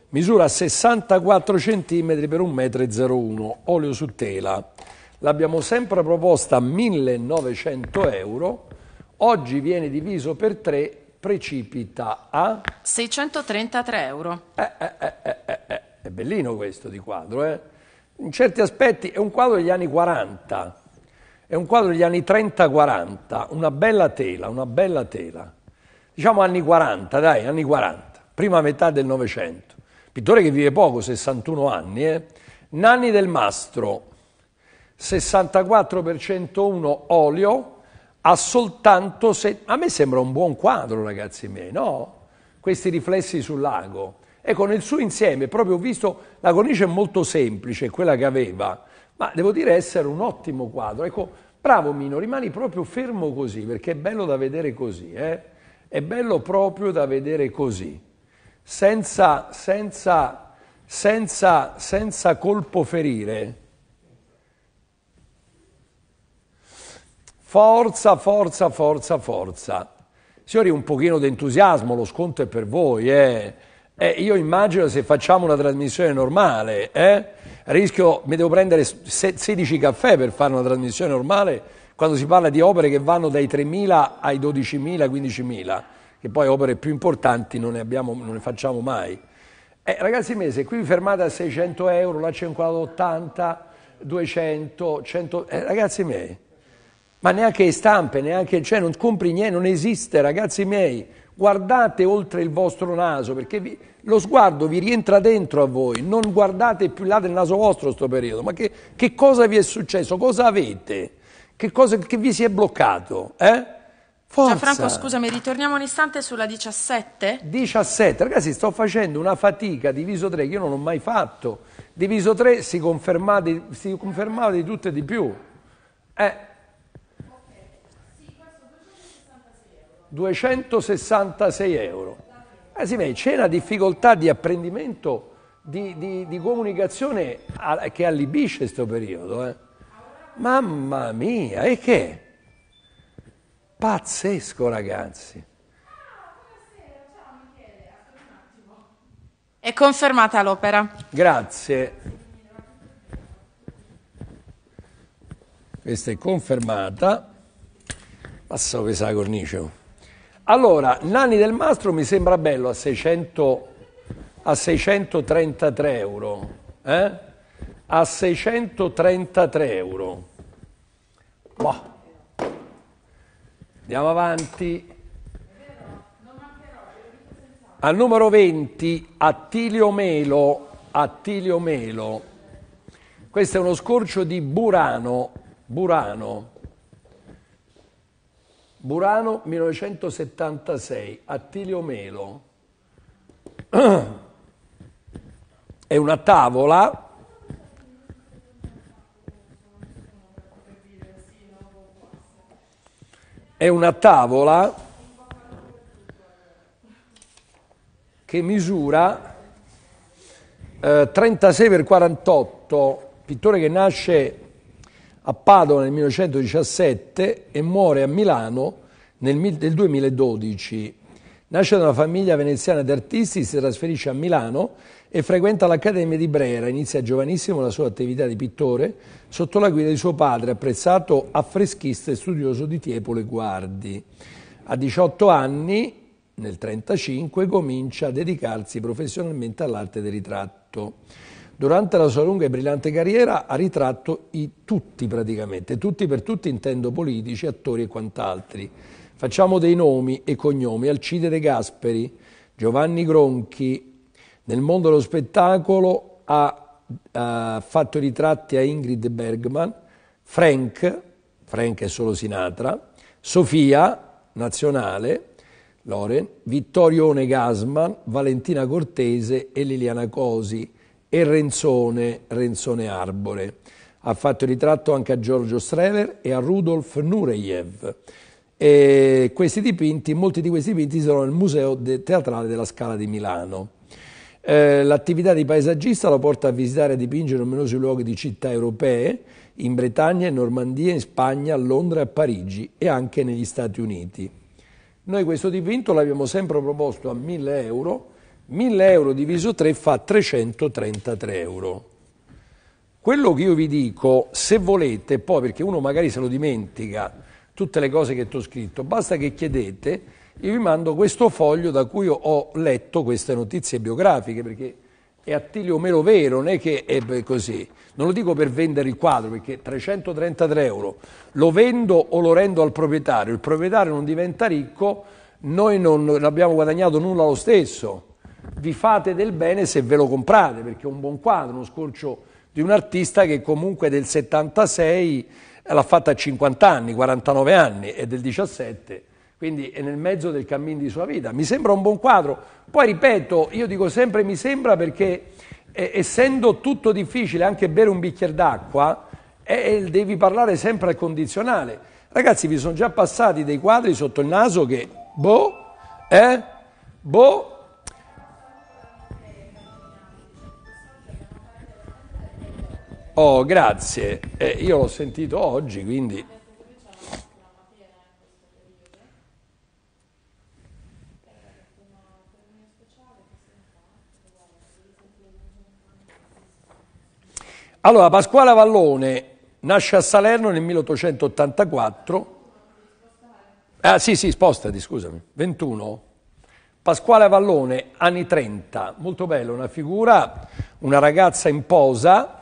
misura 64 cm per 1,01 m, olio su tela. L'abbiamo sempre proposta a 1900 euro, oggi viene diviso per 3, precipita a... 633 euro. Eh eh eh, eh, eh, eh, è bellino questo di quadro, In certi aspetti è un quadro degli anni 40, è un quadro degli anni 30-40, una bella tela, una bella tela. Diciamo anni 40, dai, anni 40, prima metà del Novecento. Pittore che vive poco, 61 anni, Nanni del Mastro, 64% uno olio, ha soltanto... Se... A me sembra un buon quadro, ragazzi miei, no? Questi riflessi sul lago. Ecco, nel suo insieme, proprio ho visto, la cornice è molto semplice, quella che aveva, ma devo dire essere un ottimo quadro. Ecco, bravo Mino, rimani proprio fermo così, perché è bello da vedere così, eh? È bello proprio da vedere così, senza, senza, senza, senza colpo ferire, Forza, forza, forza, forza. Signori, un pochino di entusiasmo, lo sconto è per voi. Eh. Eh, io immagino se facciamo una trasmissione normale, eh, rischio, mi devo prendere 16 caffè per fare una trasmissione normale quando si parla di opere che vanno dai 3.000 ai 12.000, 15.000, che poi opere più importanti non ne, abbiamo, non ne facciamo mai. Eh, ragazzi miei, se qui vi fermate a 600 euro, là c'è un quadro 80, 200, 100... ragazzi miei ma neanche le stampe, neanche, cioè non compri niente, non esiste ragazzi miei, guardate oltre il vostro naso perché vi, lo sguardo vi rientra dentro a voi, non guardate più là del naso vostro questo periodo, ma che, che, cosa vi è successo, cosa avete, che cosa che vi si è bloccato, eh? Forza. Gianfranco, scusami, ritorniamo un istante sulla 17. 17, ragazzi, sto facendo una fatica diviso 3 che io non ho mai fatto. Diviso 3 si confermava di, si confermava di tutto e di più. Eh, 266 euro. Eh sì, c'è una difficoltà di apprendimento, di, di, di comunicazione che allibisce questo periodo. Eh. Mamma mia, e che? Pazzesco ragazzi. È confermata l'opera. Grazie. Questa è confermata. Passa a la cornice. Allora, Nani del Mastro mi sembra bello a, 600, a 633 euro. Eh? A 633 euro. Boh. Andiamo avanti. Al numero 20, Attilio Melo. Attilio Melo. Questo è uno scorcio di Burano. Burano. Burano 1976, Attilio Melo. È una tavola È una tavola che misura eh, 36 x 48, pittore che nasce a Padova nel 1917 e muore a Milano nel, 2012. Nasce da una famiglia veneziana di artisti, si trasferisce a Milano e frequenta l'Accademia di Brera. Inizia giovanissimo la sua attività di pittore sotto la guida di suo padre, apprezzato affreschista e studioso di Tiepolo e Guardi. A 18 anni, nel 1935, comincia a dedicarsi professionalmente all'arte del ritratto. Durante la sua lunga e brillante carriera ha ritratto i tutti praticamente, tutti per tutti intendo politici, attori e quant'altri. Facciamo dei nomi e cognomi, Alcide De Gasperi, Giovanni Gronchi, nel mondo dello spettacolo ha, ha fatto ritratti a Ingrid Bergman, Frank, Frank è solo Sinatra, Sofia, nazionale, Loren, Vittorio One Gasman, Valentina Cortese e Liliana Cosi e Renzone, Renzone Arbore. Ha fatto il ritratto anche a Giorgio Strever e a Rudolf Nureyev. E questi dipinti, molti di questi dipinti sono nel Museo Teatrale della Scala di Milano. Eh, l'attività di paesaggista lo porta a visitare e dipingere numerosi luoghi di città europee, in Bretagna, in Normandia, in Spagna, a Londra, a Parigi e anche negli Stati Uniti. Noi questo dipinto l'abbiamo sempre proposto a 1000 euro 1000 euro diviso 3 fa 333 euro. Quello che io vi dico, se volete, poi perché uno magari se lo dimentica, tutte le cose che ti ho scritto, basta che chiedete, io vi mando questo foglio da cui ho letto queste notizie biografiche, perché è Attilio Melo Vero, non è che è così. Non lo dico per vendere il quadro, perché 333 euro lo vendo o lo rendo al proprietario, il proprietario non diventa ricco, noi non abbiamo guadagnato nulla lo stesso vi fate del bene se ve lo comprate, perché è un buon quadro, uno scorcio di un artista che comunque del 76 l'ha fatta a 50 anni, 49 anni è del 17, quindi è nel mezzo del cammino di sua vita. Mi sembra un buon quadro. Poi ripeto, io dico sempre mi sembra perché eh, essendo tutto difficile anche bere un bicchiere d'acqua, eh, devi parlare sempre al condizionale. Ragazzi, vi sono già passati dei quadri sotto il naso che boh, eh? Boh, Oh, grazie. Eh, io l'ho sentito oggi, quindi... Allora, Pasquale Vallone nasce a Salerno nel 1884. Ah, sì, sì, spostati, scusami. 21. Pasquale Vallone, anni 30, molto bello, una figura, una ragazza in posa,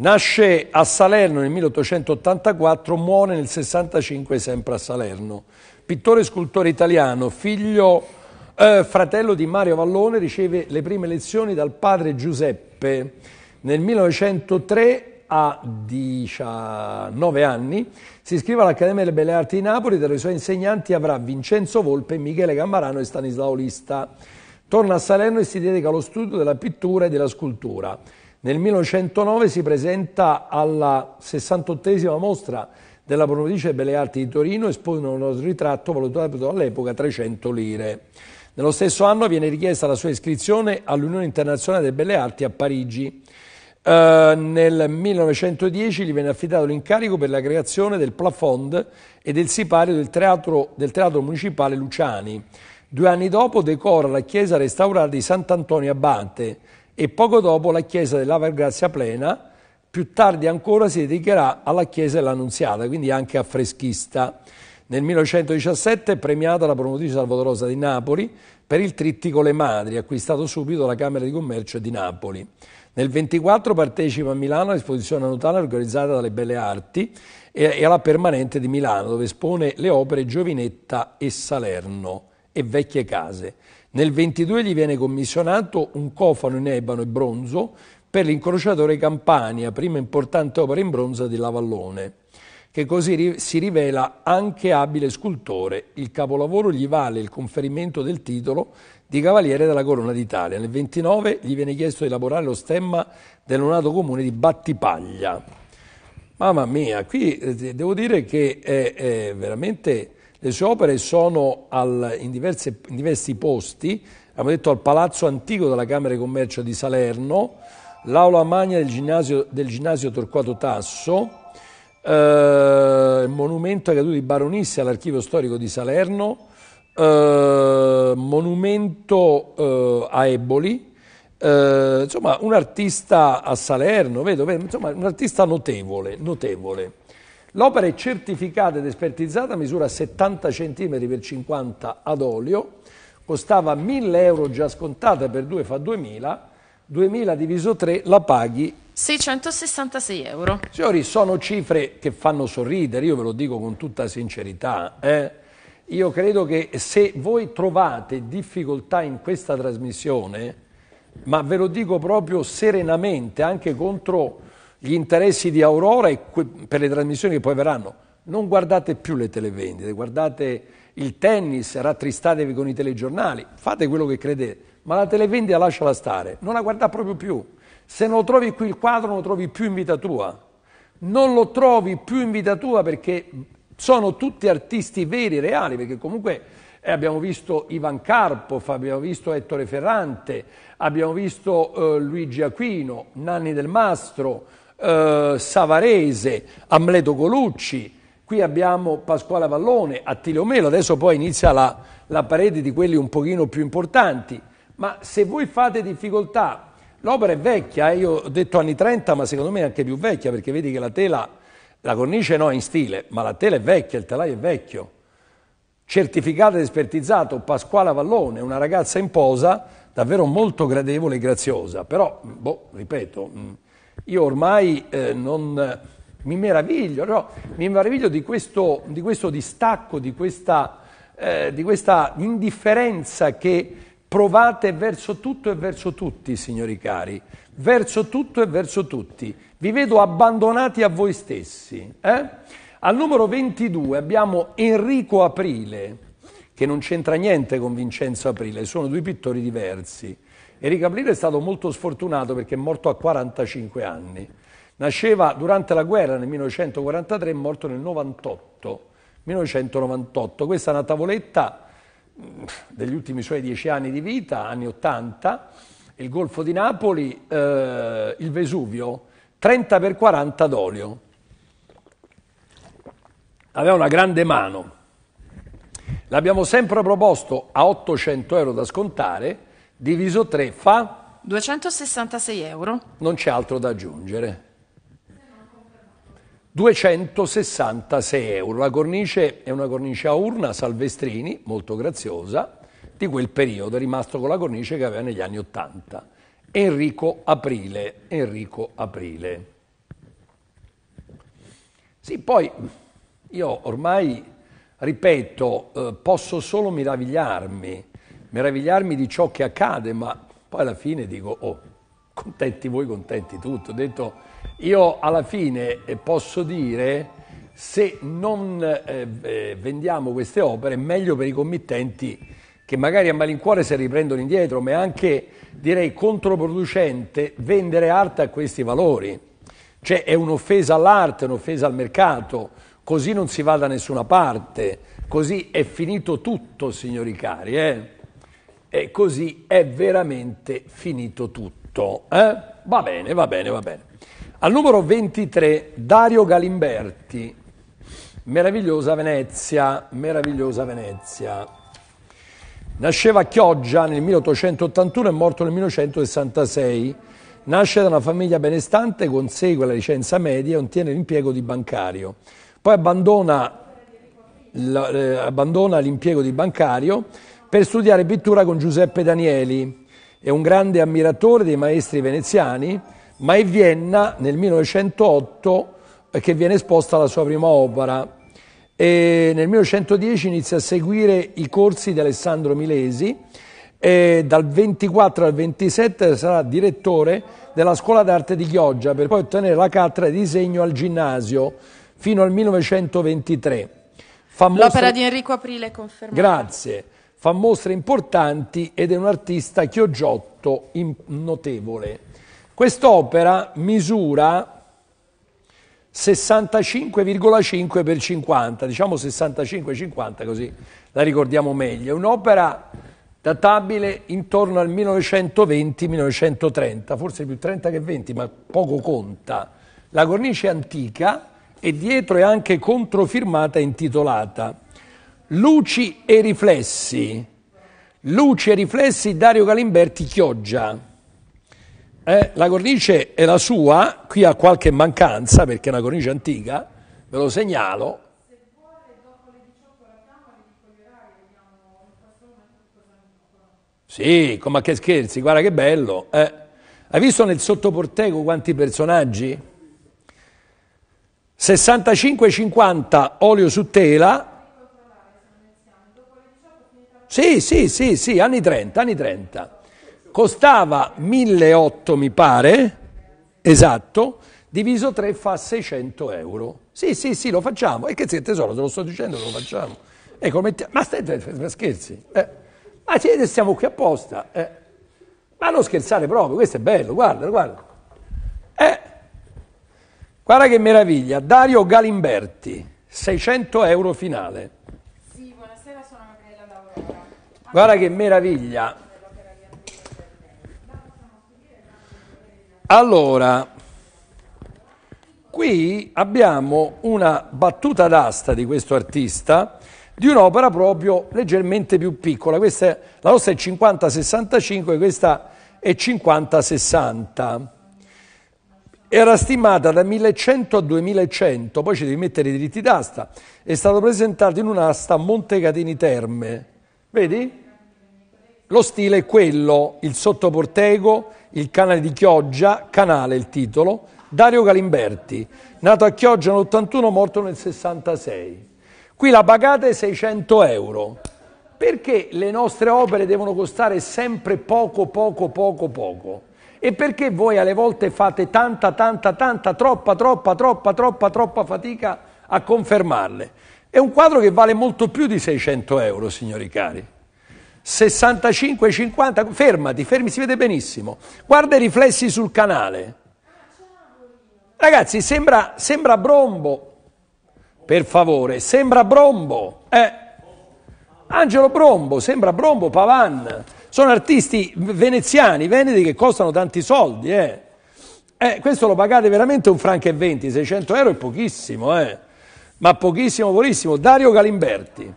Nasce a Salerno nel 1884, muore nel 65 sempre a Salerno. Pittore e scultore italiano, figlio, eh, fratello di Mario Vallone, riceve le prime lezioni dal padre Giuseppe. Nel 1903 a 19 anni, si iscrive all'Accademia delle Belle Arti di Napoli, tra i suoi insegnanti avrà Vincenzo Volpe, Michele Gambarano e Stanislao Lista. Torna a Salerno e si dedica allo studio della pittura e della scultura. Nel 1909 si presenta alla 68esima mostra della promotrice Belle Arti di Torino, e espone un ritratto valutato all'epoca 300 lire. Nello stesso anno viene richiesta la sua iscrizione all'Unione Internazionale delle Belle Arti a Parigi. Uh, nel 1910 gli venne affidato l'incarico per la creazione del plafond e del sipario del teatro, del teatro, municipale Luciani. Due anni dopo decora la chiesa restaurata di Sant'Antonio Abbate, e poco dopo la chiesa dell'Avergrazia Plena, più tardi ancora si dedicherà alla chiesa dell'Annunziata, quindi anche a freschista. Nel 1917 è premiata la promotrice Salvatorosa di Napoli per il trittico Le Madri, acquistato subito dalla Camera di Commercio di Napoli. Nel 24 partecipa a Milano all'esposizione annuale organizzata dalle Belle Arti e alla Permanente di Milano, dove espone le opere Giovinetta e Salerno e Vecchie Case. Nel 22 gli viene commissionato un cofano in ebano e bronzo per l'incrociatore Campania, prima importante opera in bronzo di Lavallone, che così si rivela anche abile scultore. Il capolavoro gli vale il conferimento del titolo di Cavaliere della Corona d'Italia. Nel 29 gli viene chiesto di elaborare lo stemma del nonato comune di Battipaglia. Mamma mia, qui eh, devo dire che è, è veramente le sue opere sono al, in, diverse, in, diversi posti, abbiamo detto al Palazzo Antico della Camera di Commercio di Salerno, l'Aula Magna del ginnasio, del ginnasio Torquato Tasso, eh, il Monumento ai caduti di Baronisse all'Archivio Storico di Salerno, eh, Monumento eh, a Eboli, eh, insomma un artista a Salerno, vedo, vedo, insomma un artista notevole, notevole. L'opera è certificata ed espertizzata, misura 70 cm per 50 ad olio, costava 1000 euro già scontata, per 2 fa 2000, 2000 diviso 3 la paghi 666 euro. Signori, sono cifre che fanno sorridere, io ve lo dico con tutta sincerità. Eh? Io credo che se voi trovate difficoltà in questa trasmissione, ma ve lo dico proprio serenamente, anche contro gli interessi di Aurora e per le trasmissioni che poi verranno. Non guardate più le televendite, guardate il tennis, rattristatevi con i telegiornali, fate quello che credete, ma la televendita lasciala stare, non la guarda proprio più. Se non lo trovi qui il quadro non lo trovi più in vita tua. Non lo trovi più in vita tua perché sono tutti artisti veri, reali, perché comunque eh, abbiamo visto Ivan Karpov, abbiamo visto Ettore Ferrante, abbiamo visto eh, Luigi Aquino, Nanni del Mastro, eh, Savarese, Amleto Colucci, qui abbiamo Pasquale Vallone, Attilio Melo, adesso poi inizia la, la parete di quelli un pochino più importanti, ma se voi fate difficoltà L'opera è vecchia, eh, io ho detto anni 30, ma secondo me è anche più vecchia, perché vedi che la tela, la cornice no, è in stile, ma la tela è vecchia, il telaio è vecchio. Certificato ed espertizzato Pasquale Vallone, una ragazza in posa davvero molto gradevole e graziosa, però, boh, ripeto mm, io ormai eh, non mi meraviglio, no, mi meraviglio di questo, di questo distacco, di questa, eh, di questa indifferenza che provate verso tutto e verso tutti, signori cari, verso tutto e verso tutti. Vi vedo abbandonati a voi stessi. Eh? Al numero 22 abbiamo Enrico Aprile, che non c'entra niente con Vincenzo Aprile, sono due pittori diversi. Enrico Aprile è stato molto sfortunato perché è morto a 45 anni. Nasceva durante la guerra nel 1943 e morto nel 98, 1998. Questa è una tavoletta mm, degli ultimi suoi dieci anni di vita, anni 80, il Golfo di Napoli, eh, il Vesuvio, 30 per 40 d'olio. Aveva una grande mano. L'abbiamo sempre proposto a 800 euro da scontare, diviso 3 fa? 266 euro. Non c'è altro da aggiungere. 266 euro. La cornice è una cornice a urna Salvestrini, molto graziosa, di quel periodo, è rimasto con la cornice che aveva negli anni Ottanta. Enrico Aprile, Enrico Aprile. Sì, poi io ormai, ripeto, eh, posso solo meravigliarmi meravigliarmi di ciò che accade, ma poi alla fine dico, oh, contenti voi, contenti tutto. Ho detto, io alla fine eh, posso dire, se non eh, eh vendiamo queste opere, meglio per i committenti che magari a malincuore se riprendono indietro, ma è anche, direi, controproducente vendere arte a questi valori. Cioè è un'offesa all'arte, un'offesa al mercato, così non si va da nessuna parte, così è finito tutto, signori cari. Eh? e così è veramente finito tutto. Eh? Va bene, va bene, va bene. Al numero 23 Dario Galimberti, meravigliosa Venezia, meravigliosa Venezia. Nasceva a Chioggia nel 1881 e morto nel 1966. Nasce da una famiglia benestante, consegue la licenza media e ottiene l'impiego di bancario. Poi abbandona eh, l'impiego di bancario per studiare pittura con Giuseppe Danieli. È un grande ammiratore dei maestri veneziani, ma è Vienna nel 1908 che viene esposta la sua prima opera. E nel 1910 inizia a seguire i corsi di Alessandro Milesi e dal 24 al 27 sarà direttore della Scuola d'Arte di Chioggia per poi ottenere la cattedra di disegno al ginnasio fino al 1923. L'opera di Enrico Aprile confermata. Grazie fa mostre importanti ed è un artista chioggiotto notevole. Quest'opera misura 65,5 per 50, diciamo 65-50 così la ricordiamo meglio. È un'opera databile intorno al 1920-1930, forse più 30 che 20, ma poco conta. La cornice è antica e dietro è anche controfirmata e intitolata Luci e riflessi. Luci e riflessi Dario Galimberti Chioggia. Eh, la cornice è la sua, qui ha qualche mancanza perché è una cornice antica, ve lo segnalo. Sì, ma che scherzi, guarda che bello. Eh. Hai visto nel sottoporteco quanti personaggi? 65-50 olio su tela, sì, sì, sì, sì, anni 30, anni 30. Costava 1.800 mi pare, esatto, diviso 3 fa 600 euro. Sì, sì, sì, lo facciamo. E che zio tesoro, te lo sto dicendo, lo facciamo. Ecco, mettiamo... Ma stai, scherzi? Eh. Ma siamo qui apposta. Eh. Ma non scherzare proprio, questo è bello, guarda, guarda. Eh. Guarda che meraviglia, Dario Galimberti, 600 euro finale. Guarda che meraviglia. Allora, qui abbiamo una battuta d'asta di questo artista di un'opera proprio leggermente più piccola. Questa è, la nostra è 50-65, questa è 50-60. Era stimata da 1100 a 2100, poi ci devi mettere i diritti d'asta. È stato presentato in un'asta a Montecatini Terme Vedi? Lo stile è quello, il sottoportego, il canale di Chioggia, canale il titolo, Dario Galimberti, nato a Chioggia nell'81, morto nel 66. Qui la pagate 600 euro. Perché le nostre opere devono costare sempre poco, poco, poco, poco? E perché voi alle volte fate tanta, tanta, tanta, troppa, troppa, troppa, troppa, troppa fatica a confermarle? È un quadro che vale molto più di 600 euro, signori cari. 65, 50, fermati, fermi, si vede benissimo. Guarda i riflessi sul canale. Ragazzi, sembra, sembra Brombo, per favore, sembra Brombo. Eh. Angelo Brombo, sembra Brombo, Pavan. Sono artisti veneziani, veneti che costano tanti soldi. Eh. Eh, questo lo pagate veramente un franco e venti, 600 euro è pochissimo. Eh ma pochissimo, pochissimo. Dario Galimberti,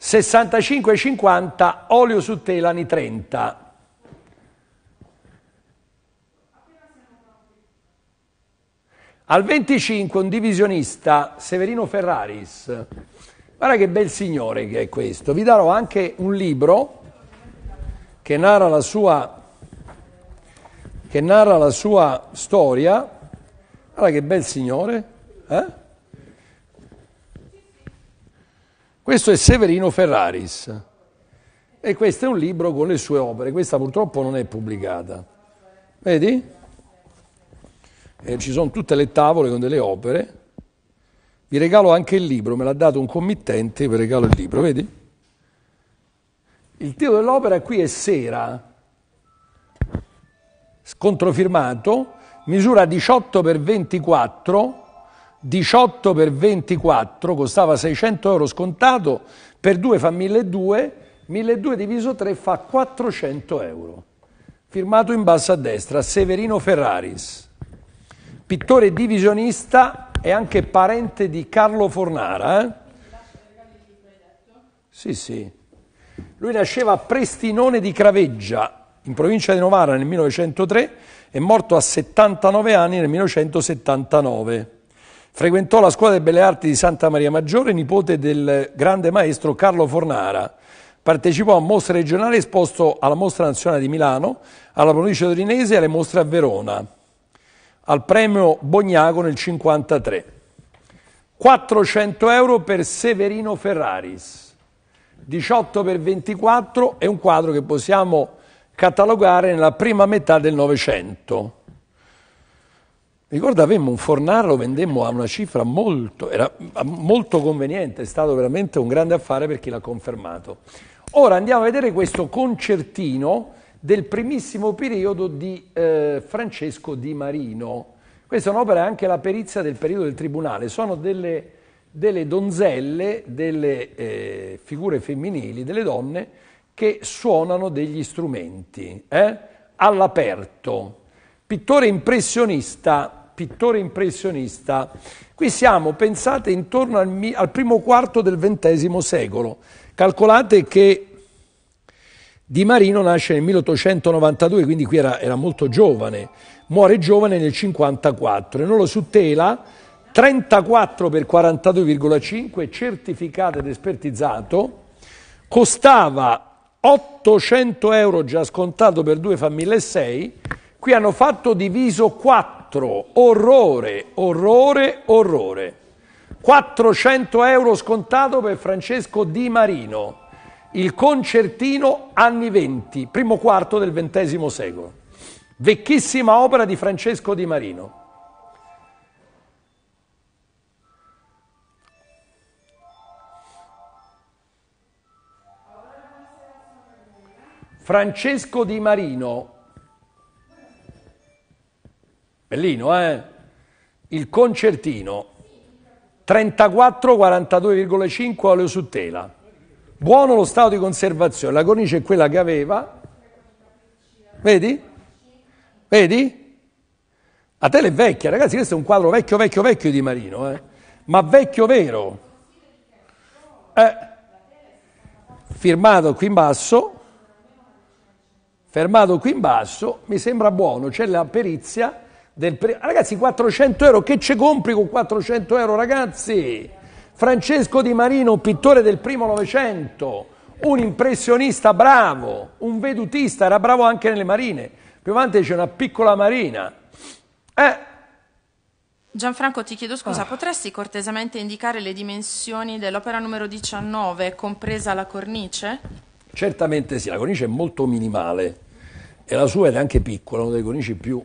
65,50, olio su telani 30. Al 25 un divisionista, Severino Ferraris. Guarda che bel signore che è questo. Vi darò anche un libro che narra la sua, narra la sua storia. Guarda che bel signore. Eh? Questo è Severino Ferraris e questo è un libro con le sue opere, questa purtroppo non è pubblicata. Vedi? E eh, ci sono tutte le tavole con delle opere. Vi regalo anche il libro, me l'ha dato un committente, vi regalo il libro, vedi? Il titolo dell'opera qui è Sera, controfirmato, misura 18 x 24 18 per 24 costava 600 euro scontato, per 2 fa 1200, 1200 diviso 3 fa 400 euro. Firmato in basso a destra, Severino Ferraris, pittore divisionista e anche parente di Carlo Fornara. Eh? Sì, sì. Lui nasceva a Prestinone di Craveggia, in provincia di Novara nel 1903, è morto a 79 anni nel 1979. Frequentò la scuola delle belle arti di Santa Maria Maggiore, nipote del grande maestro Carlo Fornara. Partecipò a mostre regionali esposto alla Mostra Nazionale di Milano, alla provincia torinese e alle mostre a Verona. Al premio Bognago nel 1953. 400 euro per Severino Ferraris. 18 per 24 è un quadro che possiamo catalogare nella prima metà del Novecento Ricordo avemmo un fornaro, lo vendemmo a una cifra molto, era molto conveniente, è stato veramente un grande affare per chi l'ha confermato. Ora andiamo a vedere questo concertino del primissimo periodo di eh, Francesco Di Marino. Questa è un'opera anche la perizia del periodo del tribunale, sono delle, delle donzelle, delle eh, figure femminili, delle donne che suonano degli strumenti eh? all'aperto. Pittore impressionista pittore impressionista. Qui siamo, pensate, intorno al, al primo quarto del XX secolo. Calcolate che Di Marino nasce nel 1892, quindi qui era, era molto giovane, muore giovane nel 1954 e non lo su tela 34 per 42,5 certificato ed espertizzato, costava 800 euro già scontato per due fa 1.600, qui hanno fatto diviso 4 4, orrore, orrore, orrore. 400 euro scontato per Francesco Di Marino, il concertino anni 20, primo quarto del XX secolo. Vecchissima opera di Francesco Di Marino. Francesco Di Marino, Bellino, eh? Il concertino 34 42,5 olio su tela. Buono lo stato di conservazione, la cornice è quella che aveva. Vedi? Vedi? La tela è vecchia, ragazzi, questo è un quadro vecchio, vecchio, vecchio di Marino, eh? Ma vecchio vero. Eh. Firmato qui in basso fermato qui in basso, mi sembra buono, c'è la perizia del ah, Ragazzi, 400 euro, che ci compri con 400 euro, ragazzi? Francesco Di Marino, pittore del primo Novecento, un impressionista bravo, un vedutista, era bravo anche nelle marine. Più avanti c'è una piccola marina. Eh, Gianfranco, ti chiedo scusa, ah. potresti cortesemente indicare le dimensioni dell'opera numero 19, compresa la cornice? Certamente sì, la cornice è molto minimale e la sua è anche piccola, una delle cornici più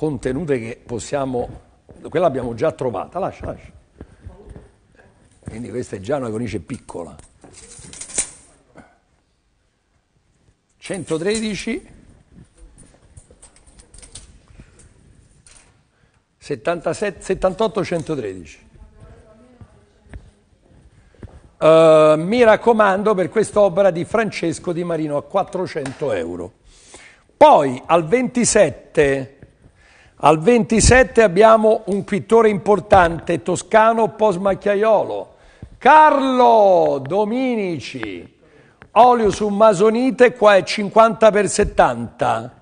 contenute che possiamo, quella abbiamo già trovata, lascia, lascia. Quindi questa è già una cornice piccola. 113, 77, 78, 113. Uh, mi raccomando per quest'opera di Francesco Di Marino a 400 euro. Poi al 27 al 27 abbiamo un pittore importante, toscano post Macchiaiolo, Carlo Dominici, olio su masonite, qua è 50 per 70,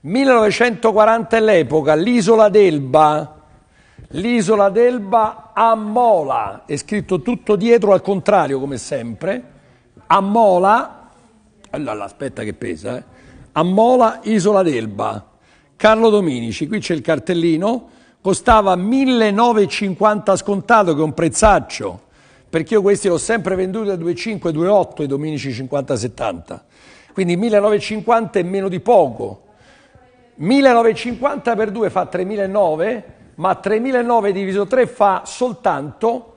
1940 è l'epoca, l'isola d'Elba, l'isola d'Elba a Mola, è scritto tutto dietro al contrario come sempre, a Mola, allora aspetta che pesa, eh. a Mola, isola d'Elba. Carlo Dominici, qui c'è il cartellino, costava 1950 scontato che è un prezzaccio, perché io questi l'ho sempre venduto a 2,5, 2,8 i Dominici 50-70, quindi 1950 è meno di poco. 1950 per 2 fa 3.900, ma 3.900 diviso 3 fa soltanto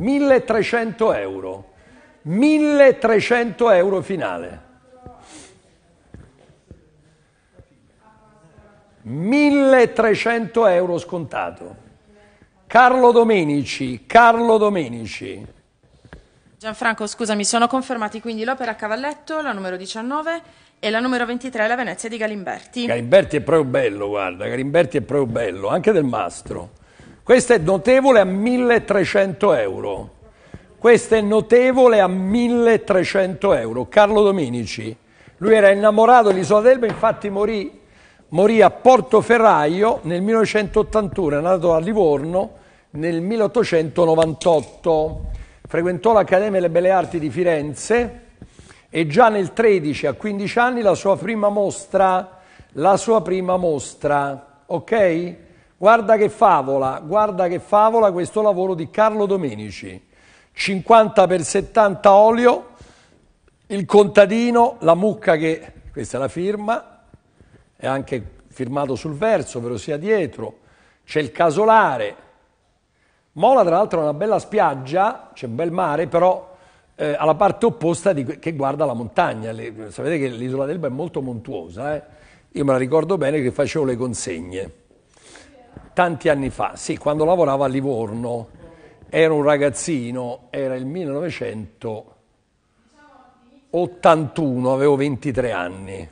1.300 euro. 1.300 euro finale. 1300 euro scontato. Carlo Domenici, Carlo Domenici. Gianfranco, scusa, mi sono confermati quindi l'opera a cavalletto, la numero 19 e la numero 23, la Venezia di Galimberti. Galimberti è proprio bello, guarda, Galimberti è proprio bello, anche del mastro. Questa è notevole a 1300 euro. Questa è notevole a 1300 euro. Carlo Domenici, lui era innamorato di Isola d'Elba, infatti morì Morì a Portoferraio nel 1981, è nato a Livorno nel 1898. Frequentò l'Accademia delle Belle Arti di Firenze e già nel 13 a 15 anni la sua prima mostra, la sua prima mostra, ok? Guarda che favola, guarda che favola questo lavoro di Carlo Domenici. 50 per 70 olio, il contadino, la mucca che, questa è la firma, è anche firmato sul verso, ovvero sia dietro, c'è il casolare. Mola tra l'altro è una bella spiaggia, c'è un bel mare, però eh, alla parte opposta di, che guarda la montagna. Le, sapete che l'isola d'Elba è molto montuosa, eh? io me la ricordo bene che facevo le consegne tanti anni fa, sì, quando lavoravo a Livorno, era un ragazzino, era il 1981, avevo 23 anni.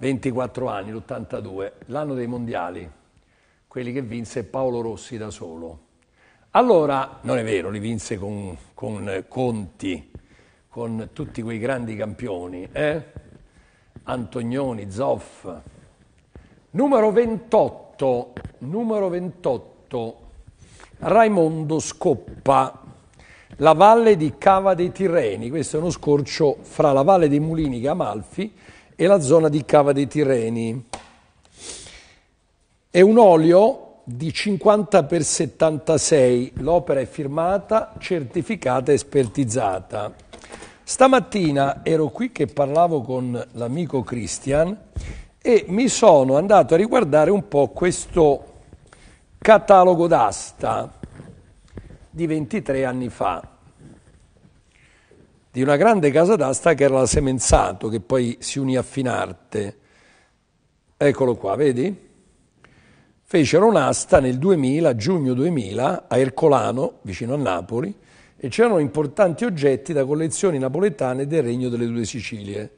24 anni, l'82, l'anno dei mondiali, quelli che vinse Paolo Rossi da solo. Allora, non è vero, li vinse con, con Conti, con tutti quei grandi campioni, eh? Antonioni, Zoff. Numero 28, numero 28, Raimondo Scoppa, la valle di Cava dei Tirreni, questo è uno scorcio fra la valle dei Mulini e Amalfi e la zona di Cava dei Tirreni. È un olio di 50 x 76, l'opera è firmata, certificata e espertizzata. Stamattina ero qui che parlavo con l'amico Christian e mi sono andato a riguardare un po' questo catalogo d'asta di 23 anni fa di una grande casa d'asta che era la Semenzato, che poi si unì a Finarte. Eccolo qua, vedi? Fecero un'asta nel 2000, giugno 2000, a Ercolano, vicino a Napoli, e c'erano importanti oggetti da collezioni napoletane del Regno delle Due Sicilie.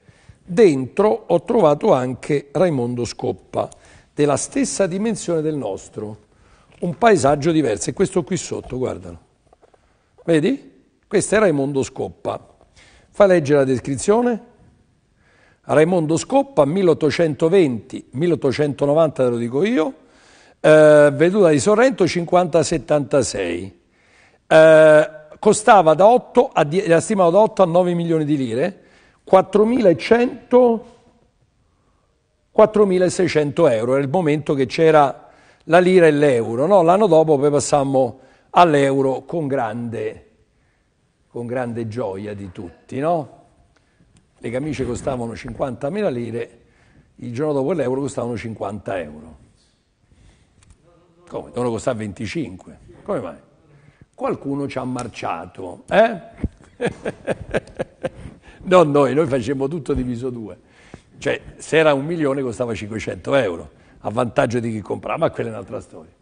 Dentro ho trovato anche Raimondo Scoppa, della stessa dimensione del nostro, un paesaggio diverso. E questo qui sotto, guardalo. Vedi? Questo è Raimondo Scoppa. Fa leggere la descrizione. Raimondo Scoppa, 1820-1890 te lo dico io, eh, veduta di Sorrento 50-76. Eh, costava da 8 a 10, la stimavo da 8 a 9 milioni di lire, 4.100, 4.600 euro, era il momento che c'era la lira e l'euro, no? l'anno dopo poi passammo all'euro con grande con grande gioia di tutti, no? Le camicie costavano 50.000 lire, il giorno dopo l'euro costavano 50 euro. Come? Devono costare 25. Come mai? Qualcuno ci ha marciato, eh? *laughs* non noi, noi facemmo tutto diviso due. Cioè, se era un milione costava 500 euro, a vantaggio di chi comprava, ma quella è un'altra storia.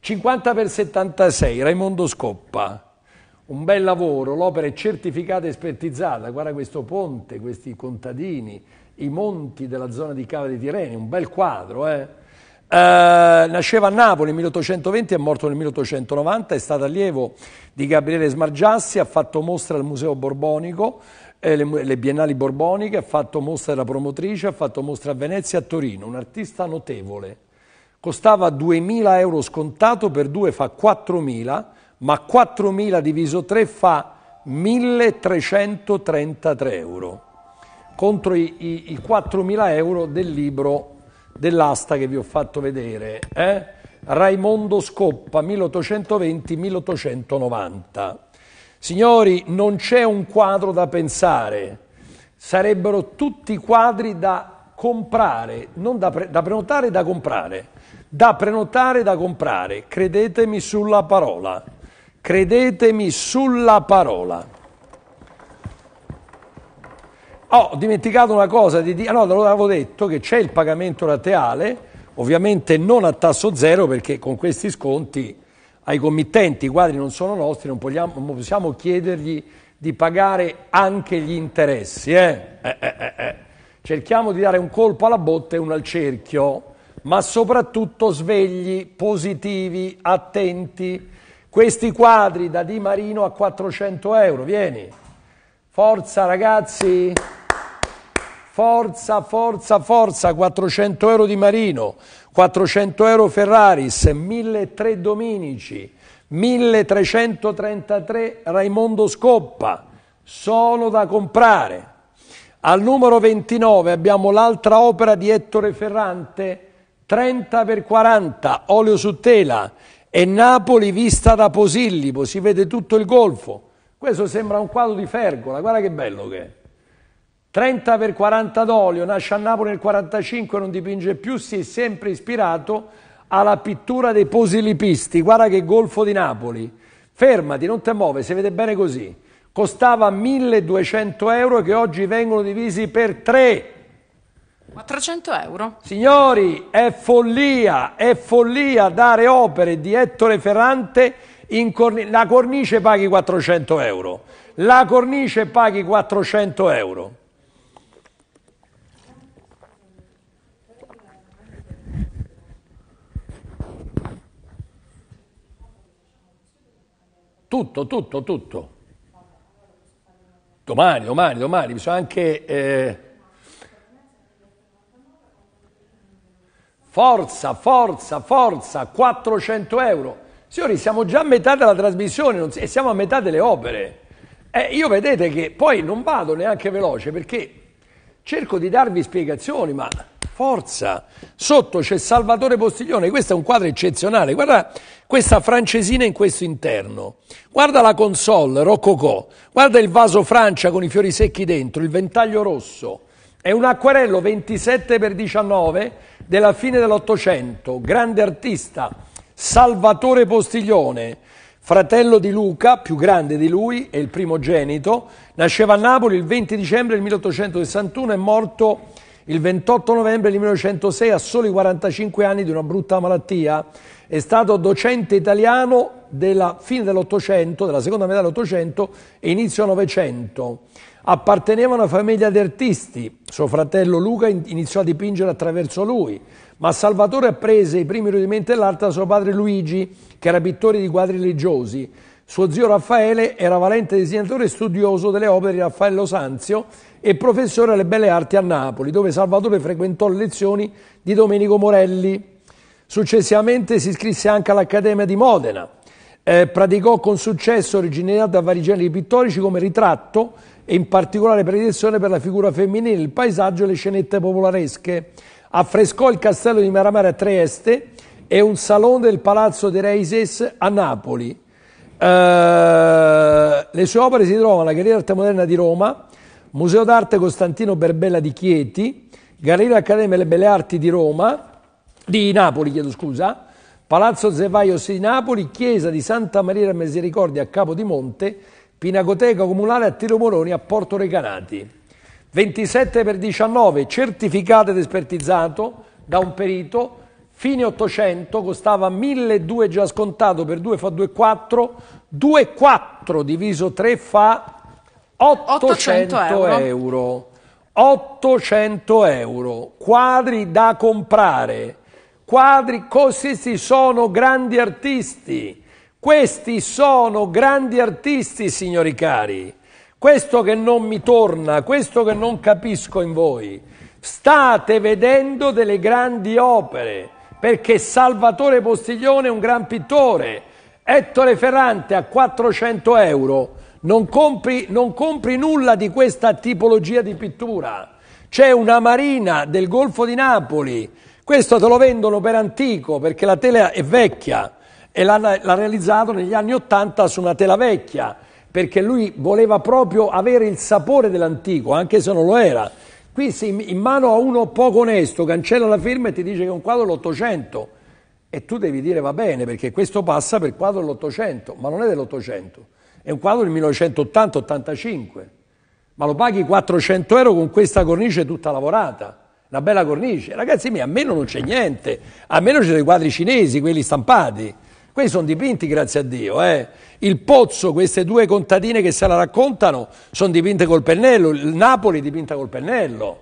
50 per 76, Raimondo Scoppa un bel lavoro, l'opera è certificata e espertizzata, guarda questo ponte, questi contadini, i monti della zona di Cava dei Tireni, un bel quadro. Eh? Eh, nasceva a Napoli nel 1820 è morto nel 1890, è stato allievo di Gabriele Smargiassi, ha fatto mostra al Museo Borbonico, eh, le, le, Biennali Borboniche, ha fatto mostra da promotrice, ha fatto mostra a Venezia e a Torino, un artista notevole. Costava 2.000 euro scontato, per due fa 4.000 ma 4.000 diviso 3 fa 1.333 euro contro i, i, i 4.000 euro del libro dell'asta che vi ho fatto vedere. Eh? Raimondo Scoppa 1820-1890. Signori, non c'è un quadro da pensare, sarebbero tutti quadri da comprare, non da, pre da prenotare e da comprare, da prenotare e da comprare, credetemi sulla parola. Credetemi sulla parola. Ho dimenticato una cosa, di, di, ah, no, l'avevo detto che c'è il pagamento rateale, ovviamente non a tasso zero perché con questi sconti ai committenti, i quadri non sono nostri, non, vogliamo, non possiamo chiedergli di pagare anche gli interessi. Eh? Eh, eh, eh, eh. Cerchiamo di dare un colpo alla botte e uno al cerchio, ma soprattutto svegli, positivi, attenti questi quadri da Di Marino a 400 euro, vieni. Forza ragazzi, forza, forza, forza, 400 euro Di Marino, 400 euro Ferraris, 1300 Dominici, 1333 Raimondo Scoppa, solo da comprare. Al numero 29 abbiamo l'altra opera di Ettore Ferrante, 30 x 40, olio su tela, e Napoli vista da Posillipo, si vede tutto il golfo. Questo sembra un quadro di Fergola, guarda che bello che è. 30 per 40 d'olio, nasce a Napoli nel 45, non dipinge più, si è sempre ispirato alla pittura dei posilipisti, guarda che golfo di Napoli. Fermati, non ti muove, si vede bene così. Costava 1200 euro che oggi vengono divisi per 3 400 euro? Signori, è follia, è follia dare opere di Ettore Ferrante in cornice. La cornice paghi 400 euro. La cornice paghi 400 euro. Tutto, tutto, tutto. Domani, domani, domani. Bisogna anche... Eh Forza, forza, forza, 400 euro. Signori, siamo già a metà della trasmissione e siamo a metà delle opere. Eh, io vedete che poi non vado neanche veloce perché cerco di darvi spiegazioni, ma forza. Sotto c'è Salvatore Postiglione, questo è un quadro eccezionale. Guarda questa francesina in questo interno. Guarda la console, Rococò. Guarda il vaso Francia con i fiori secchi dentro, il ventaglio rosso. È un acquarello 27x19 della fine dell'Ottocento, grande artista, Salvatore Postiglione, fratello di Luca, più grande di lui, e il primogenito, nasceva a Napoli il 20 dicembre 1861 e è morto il 28 novembre 1906 a soli 45 anni di una brutta malattia. È stato docente italiano della fine dell'Ottocento, della seconda metà dell'Ottocento e inizio Novecento. Apparteneva a una famiglia di artisti, suo fratello Luca iniziò a dipingere attraverso lui, ma Salvatore apprese i primi rudimenti dell'arte da suo padre Luigi, che era pittore di quadri religiosi. Suo zio Raffaele era valente disegnatore e studioso delle opere di Raffaello Sanzio e professore alle belle arti a Napoli, dove Salvatore frequentò le lezioni di Domenico Morelli. Successivamente si iscrisse anche all'Accademia di Modena. Eh, praticò con successo originalità da vari generi pittorici come ritratto, e in particolare predilezione per la figura femminile, il paesaggio e le scenette popolaresche. Affrescò il castello di Maramare a Trieste e un salone del palazzo de Reises a Napoli. Eh, le sue opere si trovano alla Galleria d'Arte Moderna di Roma, Museo d'Arte Costantino Berbella di Chieti, Galleria Accademia delle Belle Arti di Roma, di Napoli, chiedo scusa, Palazzo Zevaios di Napoli, Chiesa di Santa Maria Misericordia a Capodimonte, Pinacoteca Comunale a Tiro Moroni a Porto Recanati. 27 per 19, certificato ed espertizzato da un perito, fine 800, costava 1.200 già scontato, per 2 fa 2,4, 2,4 diviso 3 fa 800, 800 euro. 800 euro, quadri da comprare, quadri, questi sono grandi artisti, questi sono grandi artisti, signori cari. Questo che non mi torna, questo che non capisco in voi. State vedendo delle grandi opere, perché Salvatore Postiglione è un gran pittore. Ettore Ferrante a 400 euro. Non compri, non compri nulla di questa tipologia di pittura. C'è una marina del Golfo di Napoli. Questo te lo vendono per antico, perché la tela è vecchia e l'ha, l'ha realizzato negli anni Ottanta su una tela vecchia, perché lui voleva proprio avere il sapore dell'antico, anche se non lo era. Qui sei in mano a uno poco onesto, cancella la firma e ti dice che è un quadro dell'Ottocento. E tu devi dire va bene, perché questo passa per quadro dell'Ottocento, ma non è dell'Ottocento. È un quadro del 1980-85. Ma lo paghi 400 euro con questa cornice tutta lavorata. Una bella cornice. Ragazzi miei, a meno non c'è niente. A meno ci sono i quadri cinesi, quelli stampati. Quelli sono dipinti, grazie a Dio. Eh. Il Pozzo, queste due contadine che se la raccontano, sono dipinte col pennello. Il Napoli è dipinta col pennello.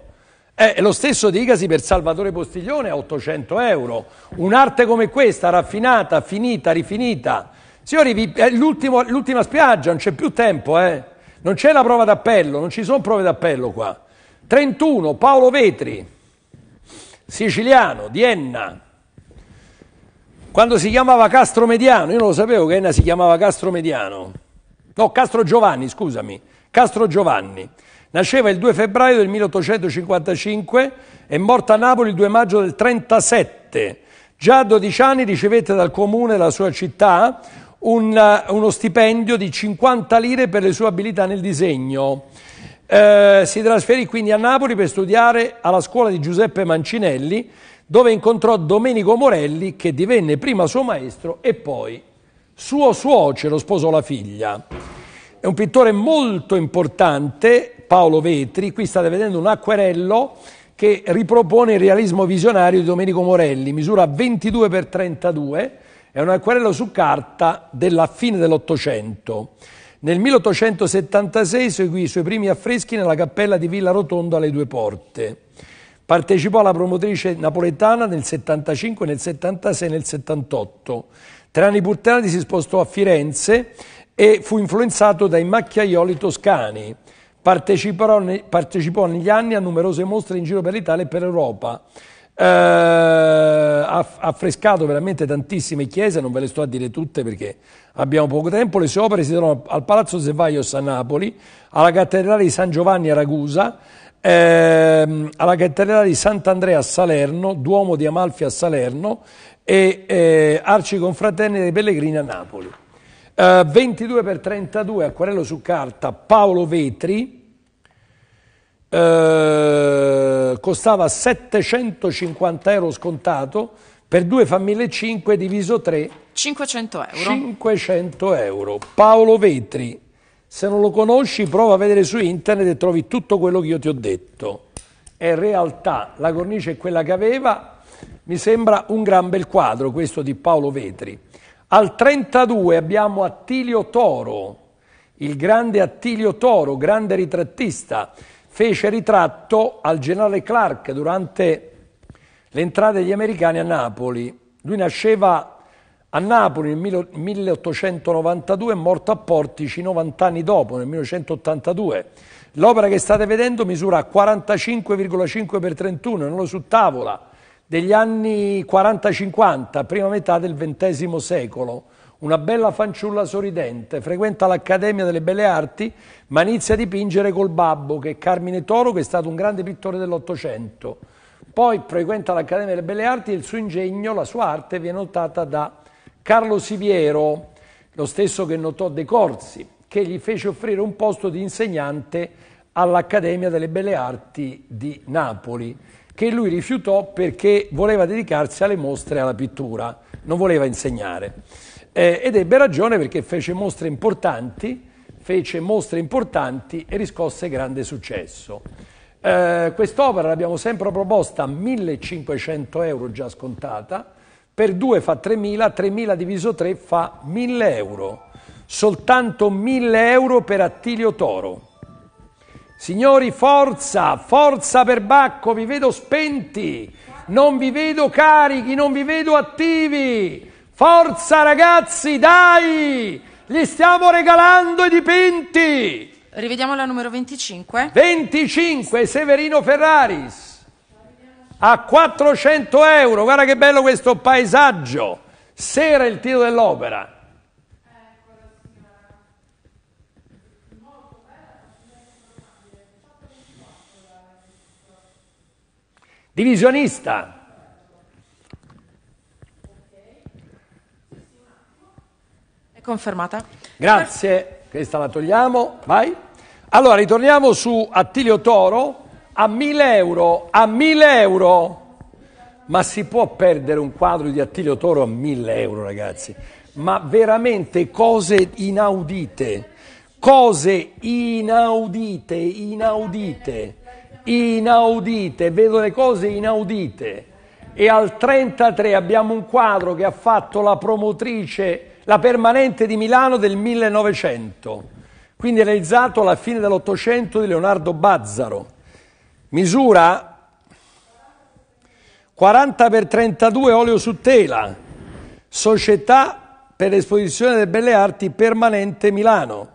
Eh, lo stesso dicasi per Salvatore Postiglione a 800 euro. Un'arte come questa, raffinata, finita, rifinita. Signori, è l'ultima spiaggia, non c'è più tempo, eh. Non c'è la prova d'appello, non ci sono prove d'appello qua. 31, Paolo Vetri, siciliano, Dienna. Quando si chiamava Castro Mediano, io non lo sapevo che Enna si chiamava Castro Mediano. No, Castro Giovanni, scusami. Castro Giovanni. Nasceva il 2 febbraio del 1855 e morta a Napoli il 2 maggio del 1937. Già a 12 anni ricevette dal comune della sua città un, eh, uno stipendio di 50 lire per le sue abilità nel disegno. Eh, si trasferì quindi a Napoli per studiare alla scuola di Giuseppe Mancinelli dove incontrò Domenico Morelli che divenne prima suo maestro e poi suo suocero sposò la figlia. È un pittore molto importante, Paolo Vetri, qui state vedendo un acquerello che ripropone il realismo visionario di Domenico Morelli, misura 22 x 32, è un acquerello su carta della fine dell'Ottocento. Nel 1876 seguì i suoi primi affreschi nella cappella di Villa Rotonda alle due porte. Partecipò alla promotrice napoletana nel 75, nel 76 e nel 78. Tre anni Burtati si spostò a Firenze e fu influenzato dai macchiaioli toscani. Partecipò, negli anni a numerose mostre in giro per l'Italia e per l'Europa. Eh, ha affrescato veramente tantissime chiese, non ve le sto a dire tutte perché abbiamo poco tempo. Le sue opere si trovano al Palazzo Zevaglios a Napoli, alla Cattedrale di San Giovanni a Ragusa, ehm, alla cattedrale di Sant'Andrea a Salerno, Duomo di Amalfi a Salerno e eh, Arci Confraterni dei Pellegrini a Napoli. Eh, 22 per 32, acquarello su carta, Paolo Vetri, eh, costava 750 euro scontato, per due fa 1.500 diviso 3. 500 euro. 500 euro. Paolo Vetri. Se non lo conosci, prova a vedere su internet e trovi tutto quello che io ti ho detto. È realtà, la cornice è quella che aveva, mi sembra un gran bel quadro questo di Paolo Vetri. Al 32 abbiamo Attilio Toro, il grande Attilio Toro, grande ritrattista, fece ritratto al generale Clark durante l'entrata degli americani a Napoli. Lui nasceva a Napoli nel 1892 è morto a Portici 90 anni dopo, nel 1982. L'opera che state vedendo misura 45,5 per 31, non lo su tavola, degli anni 40-50, prima metà del XX secolo. Una bella fanciulla sorridente, frequenta l'Accademia delle Belle Arti, ma inizia a dipingere col babbo, che è Carmine Toro, che è stato un grande pittore dell'Ottocento. Poi frequenta l'Accademia delle Belle Arti e il suo ingegno, la sua arte, viene notata da Carlo Siviero, lo stesso che notò De Corsi, che gli fece offrire un posto di insegnante all'Accademia delle Belle Arti di Napoli, che lui rifiutò perché voleva dedicarsi alle mostre e alla pittura, non voleva insegnare. Eh, ed ebbe ragione perché fece mostre importanti, fece mostre importanti e riscosse grande successo. Eh, quest'opera l'abbiamo sempre proposta a 1500 euro già scontata, per 2 fa 3.000, 3.000 diviso 3 fa 1.000 euro, soltanto 1.000 euro per Attilio Toro. Signori, forza, forza per Bacco, vi vedo spenti, non vi vedo carichi, non vi vedo attivi. Forza ragazzi, dai! Gli stiamo regalando i dipinti! Rivediamo la numero 25. 25, Severino Ferraris a 400 euro. Guarda che bello questo paesaggio. Sera il tiro dell'opera. Divisionista. È confermata. Grazie, questa la togliamo. Vai. Allora, ritorniamo su Attilio Toro a 1000 euro, a 1000 euro. Ma si può perdere un quadro di Attilio Toro a 1000 euro, ragazzi. Ma veramente cose inaudite, cose inaudite, inaudite, inaudite. Vedo le cose inaudite. E al 33 abbiamo un quadro che ha fatto la promotrice, la permanente di Milano del 1900. Quindi realizzato alla fine dell'Ottocento di Leonardo Bazzaro misura 40 per 32 olio su tela, società per l'esposizione delle belle arti permanente Milano.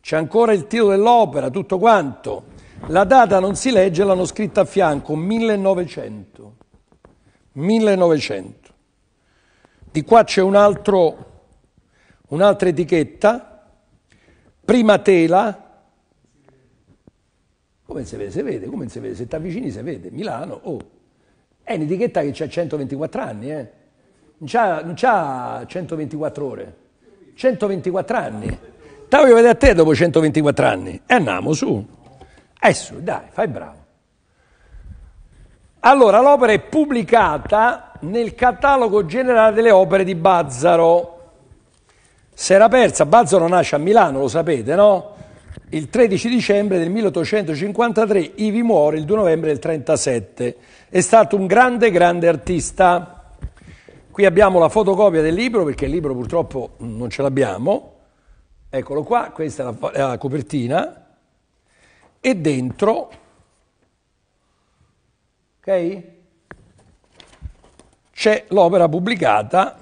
C'è ancora il titolo dell'opera, tutto quanto. La data non si legge, l'hanno scritta a fianco, 1900. 1900. Di qua c'è un un'altra etichetta, prima tela, come si vede? Si vede, come si vede? Se ti avvicini si vede, Milano, oh. È un'etichetta che ha 124 anni, eh. Non c'ha, 124 ore. 124 anni. Te voglio vedere a te dopo 124 anni. E andiamo, su. Eh su, dai, fai bravo. Allora, l'opera è pubblicata nel catalogo generale delle opere di Bazzaro. Si era persa, Bazzaro nasce a Milano, lo sapete, no? Il 13 dicembre del 1853 Ivi muore il 2 novembre del 1937. È stato un grande, grande artista. Qui abbiamo la fotocopia del libro, perché il libro purtroppo non ce l'abbiamo. Eccolo qua, questa è la, è la copertina. E dentro, ok? C'è l'opera pubblicata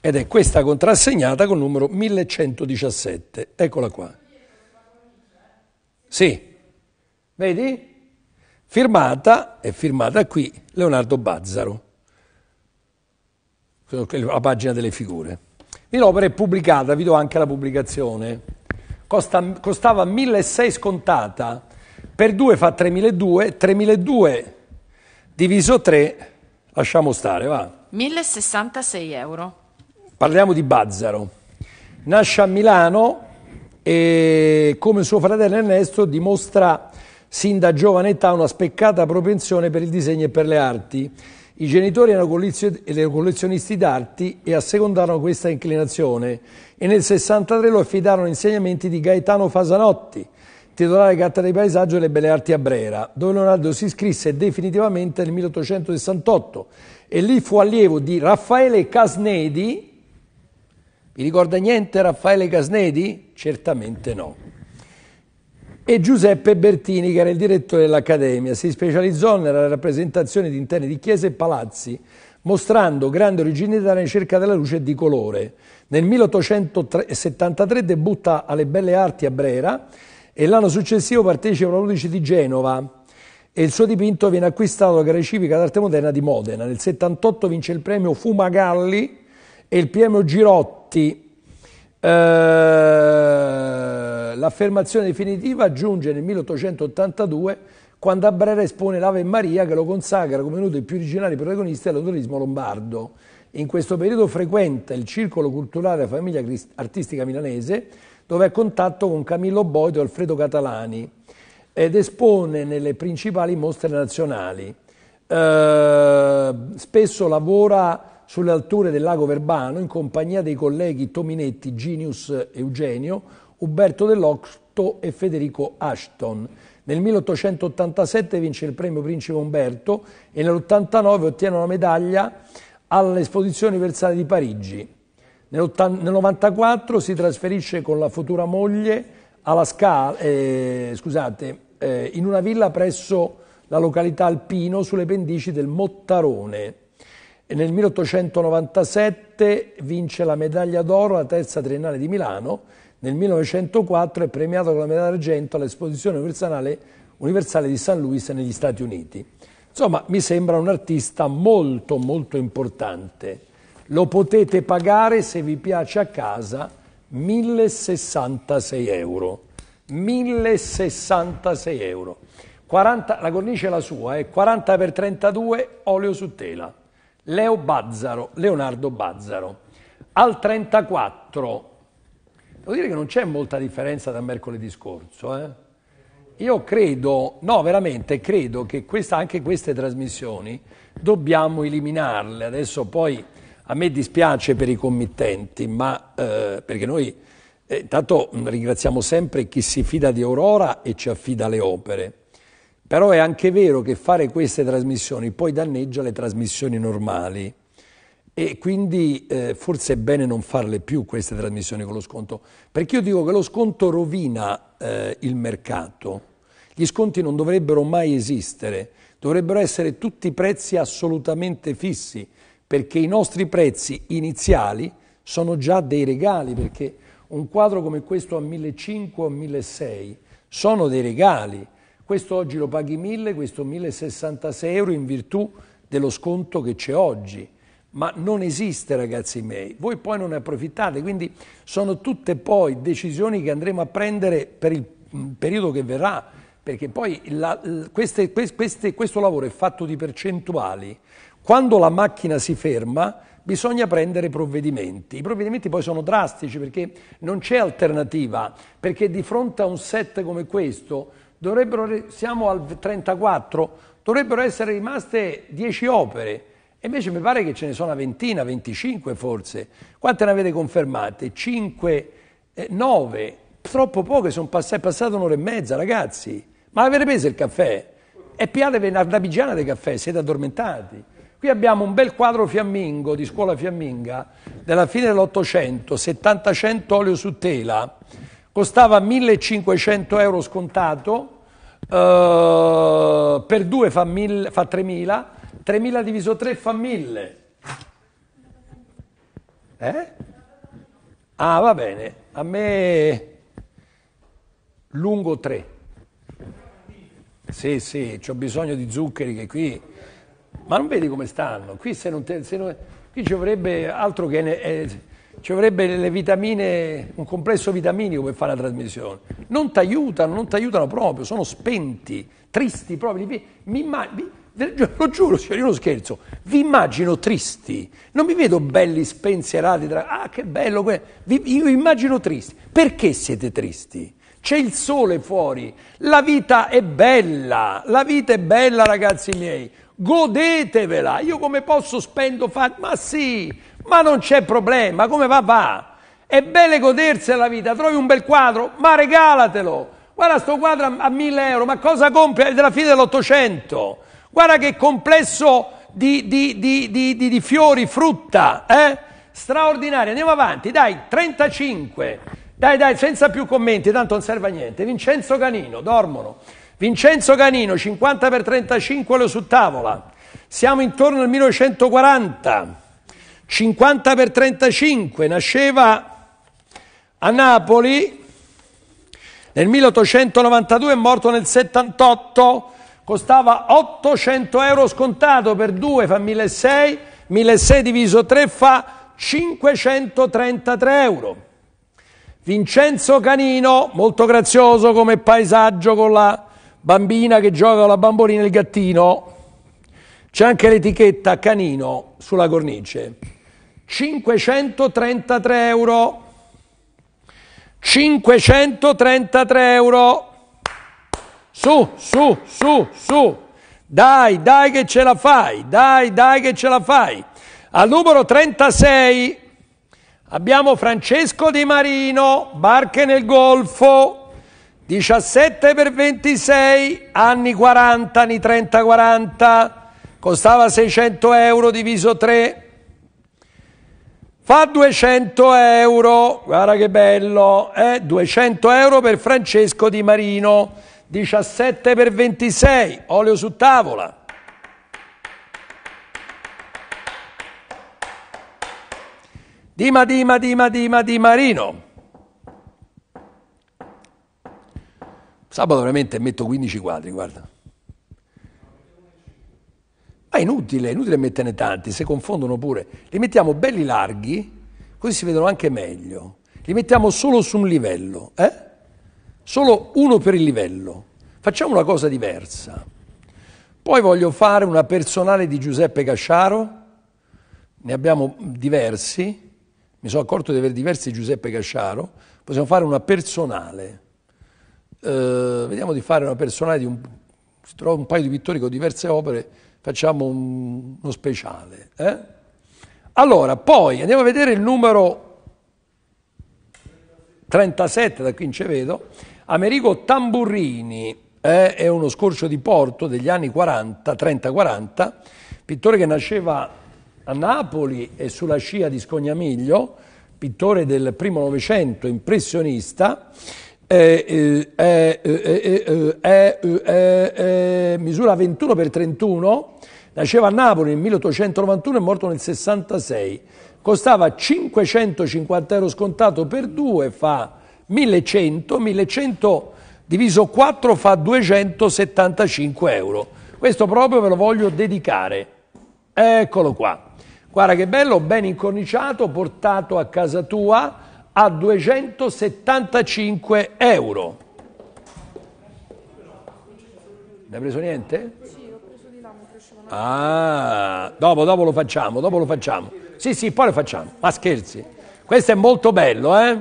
ed è questa contrassegnata col numero 1117. Eccola qua. Sì, vedi? Firmata, è firmata qui Leonardo Bazzaro, la pagina delle figure. L'opera è pubblicata, vi do anche la pubblicazione. Costa, costava 1.600 scontata, per 2 fa 3.200, 3.200 diviso 3, lasciamo stare, va. 1.066 euro. Parliamo di Bazzaro. Nasce a Milano e come suo fratello Ernesto dimostra sin da giovane età una speccata propensione per il disegno e per le arti. I genitori erano collezionisti d'arti e assecondarono questa inclinazione e nel 63 lo affidarono insegnamenti di Gaetano Fasanotti, titolare Carta dei Paesaggi e le Belle Arti a Brera, dove Leonardo si iscrisse definitivamente nel 1868 e lì fu allievo di Raffaele Casnedi, vi ricorda niente Raffaele Casnedi? Certamente no. E Giuseppe Bertini, che era il direttore dell'Accademia, si specializzò nella rappresentazione di interni di chiese e palazzi, mostrando grande originalità nella ricerca della luce e di colore. Nel 1873 debutta alle Belle Arti a Brera e l'anno successivo partecipa alla Ludici di Genova e il suo dipinto viene acquistato dalla Gara Civica d'Arte Moderna di Modena. Nel 78 vince il premio Fumagalli e il PM Girotti. Eh, l'affermazione definitiva giunge nel 1882 quando a Brera espone l'Ave Maria che lo consacra come uno dei più originali protagonisti dell'autorismo lombardo. In questo periodo frequenta il circolo culturale della famiglia artistica milanese dove è a contatto con Camillo Boito e Alfredo Catalani ed espone nelle principali mostre nazionali. Eh, spesso lavora sulle alture del lago Verbano in compagnia dei colleghi Tominetti, Genius Eugenio, Uberto Dell'Octo e Federico Ashton. Nel 1887 vince il premio Principe Umberto e nell'89 ottiene una medaglia all'Esposizione Universale di Parigi. Nel 1994 si trasferisce con la futura moglie Scala, eh, scusate, eh, in una villa presso la località Alpino sulle pendici del Mottarone. E nel 1897 vince la medaglia d'oro alla terza triennale di Milano, nel 1904 è premiato con la medaglia d'argento all'esposizione universale, universale di San Luis negli Stati Uniti. Insomma, mi sembra un artista molto molto importante. Lo potete pagare, se vi piace a casa, 1066 euro. 1066 euro. 40, la cornice è la sua, è eh? 40 x 32, olio su tela. Leo Bazzaro, Leonardo Bazzaro. Al 34, devo dire che non c'è molta differenza da mercoledì scorso. Eh? Io credo, no veramente, credo che questa, anche queste trasmissioni dobbiamo eliminarle. Adesso poi a me dispiace per i committenti, ma eh, perché noi eh, tanto mm, ringraziamo sempre chi si fida di Aurora e ci affida le opere però è anche vero che fare queste trasmissioni poi danneggia le trasmissioni normali e quindi eh, forse è bene non farle più queste trasmissioni con lo sconto, perché io dico che lo sconto rovina eh, il mercato. Gli sconti non dovrebbero mai esistere, dovrebbero essere tutti prezzi assolutamente fissi, perché i nostri prezzi iniziali sono già dei regali, perché un quadro come questo a 1.500 o a 1.600 sono dei regali. Questo oggi lo paghi 1000, questo 1066 euro in virtù dello sconto che c'è oggi. Ma non esiste ragazzi miei, voi poi non ne approfittate, quindi sono tutte poi decisioni che andremo a prendere per il mm, periodo che verrà, perché poi la, queste, queste, questo lavoro è fatto di percentuali. Quando la macchina si ferma bisogna prendere provvedimenti. I provvedimenti poi sono drastici perché non c'è alternativa, perché di fronte a un set come questo dovrebbero, siamo al 34, dovrebbero essere rimaste 10 opere. E invece mi pare che ce ne sono una ventina, 25 forse. Quante ne avete confermate? 5, 9. Eh, Troppo poche, sono passate, è passata un'ora e mezza, ragazzi. Ma avete preso il caffè? È piana una pigiana di caffè, siete addormentati. Qui abbiamo un bel quadro fiammingo di scuola fiamminga della fine dell'Ottocento, 70 olio su tela costava 1500 euro scontato, eh, per 2 fa, fa 3000, 3000 diviso 3 fa 1000. Eh? Ah, va bene, a me lungo 3. Sì, sì, ho bisogno di zuccheri che qui... Ma non vedi come stanno? Qui, se non te, se non, qui ci vorrebbe altro che... Eh, ci vorrebbe le vitamine, un complesso vitaminico per fare la trasmissione. Non ti aiutano, non ti aiutano proprio, sono spenti, tristi proprio. Mi, mi, mi, lo giuro, signori, non scherzo, vi immagino tristi, non mi vedo belli spensierati, tra, ah che bello, vi, io immagino tristi. Perché siete tristi? C'è il sole fuori, la vita è bella, la vita è bella ragazzi miei, godetevela, io come posso spendo, fa... ma sì, ma non c'è problema, come va va. È bello godersi la vita, trovi un bel quadro, ma regalatelo. Guarda sto quadro a 1000 euro, ma cosa compri? È della fine dell'Ottocento. Guarda che complesso di, di, di, di fiori, frutta, eh? straordinaria. Andiamo avanti, dai, 35. Dai, dai, senza più commenti, tanto non serve a niente. Vincenzo Canino, dormono. Vincenzo Canino, 50 per 35 lo su tavola. Siamo intorno al 1940. 50 per 35 nasceva a Napoli nel 1892 è morto nel 78 costava 800 euro scontato per 2 fa 1600 1600 diviso 3 fa 533 euro Vincenzo Canino molto grazioso come paesaggio con la bambina che gioca con la bambolina e il gattino c'è anche l'etichetta Canino sulla cornice 533 euro. 533 euro. Su, su, su, su. Dai, dai che ce la fai. Dai, dai che ce la fai. Al numero 36 abbiamo Francesco Di Marino, barche nel Golfo. 17 per 26, anni 40, anni 30-40. Costava 600 euro diviso 3. Fa 200 euro, guarda che bello, eh? 200 euro per Francesco Di Marino, 17 per 26, olio su tavola. Dima, Dima, Dima, Dima, Di Marino. Sabato veramente metto 15 quadri, guarda. Ma ah, è inutile, è inutile metterne tanti, si confondono pure. Li mettiamo belli larghi, così si vedono anche meglio. Li mettiamo solo su un livello, eh? Solo uno per il livello. Facciamo una cosa diversa. Poi voglio fare una personale di Giuseppe Casciaro, ne abbiamo diversi, mi sono accorto di avere diversi Giuseppe Casciaro, possiamo fare una personale. Eh, vediamo di fare una personale di un, trovo un paio di pittori con diverse opere, facciamo un, uno speciale. Eh? Allora, poi andiamo a vedere il numero 37, da qui in ce vedo, Amerigo Tamburrini, eh, è uno scorcio di Porto degli anni 40, 30-40, pittore che nasceva a Napoli e sulla scia di Scognamiglio, pittore del primo Novecento, impressionista, misura 21 per 31, nasceva a Napoli nel 1891 e morto nel 66. Costava 550 euro scontato per 2 fa 1100, 1100 diviso 4 fa 275 euro. Questo proprio ve lo voglio dedicare. Eccolo qua. Guarda che bello, ben incorniciato, portato a casa tua a 275 euro. Ne ha preso niente? Sì, ho preso di là, mi Ah, dopo, dopo lo facciamo, dopo lo facciamo. Sì, sì, poi lo facciamo, ma scherzi. Questo è molto bello, eh?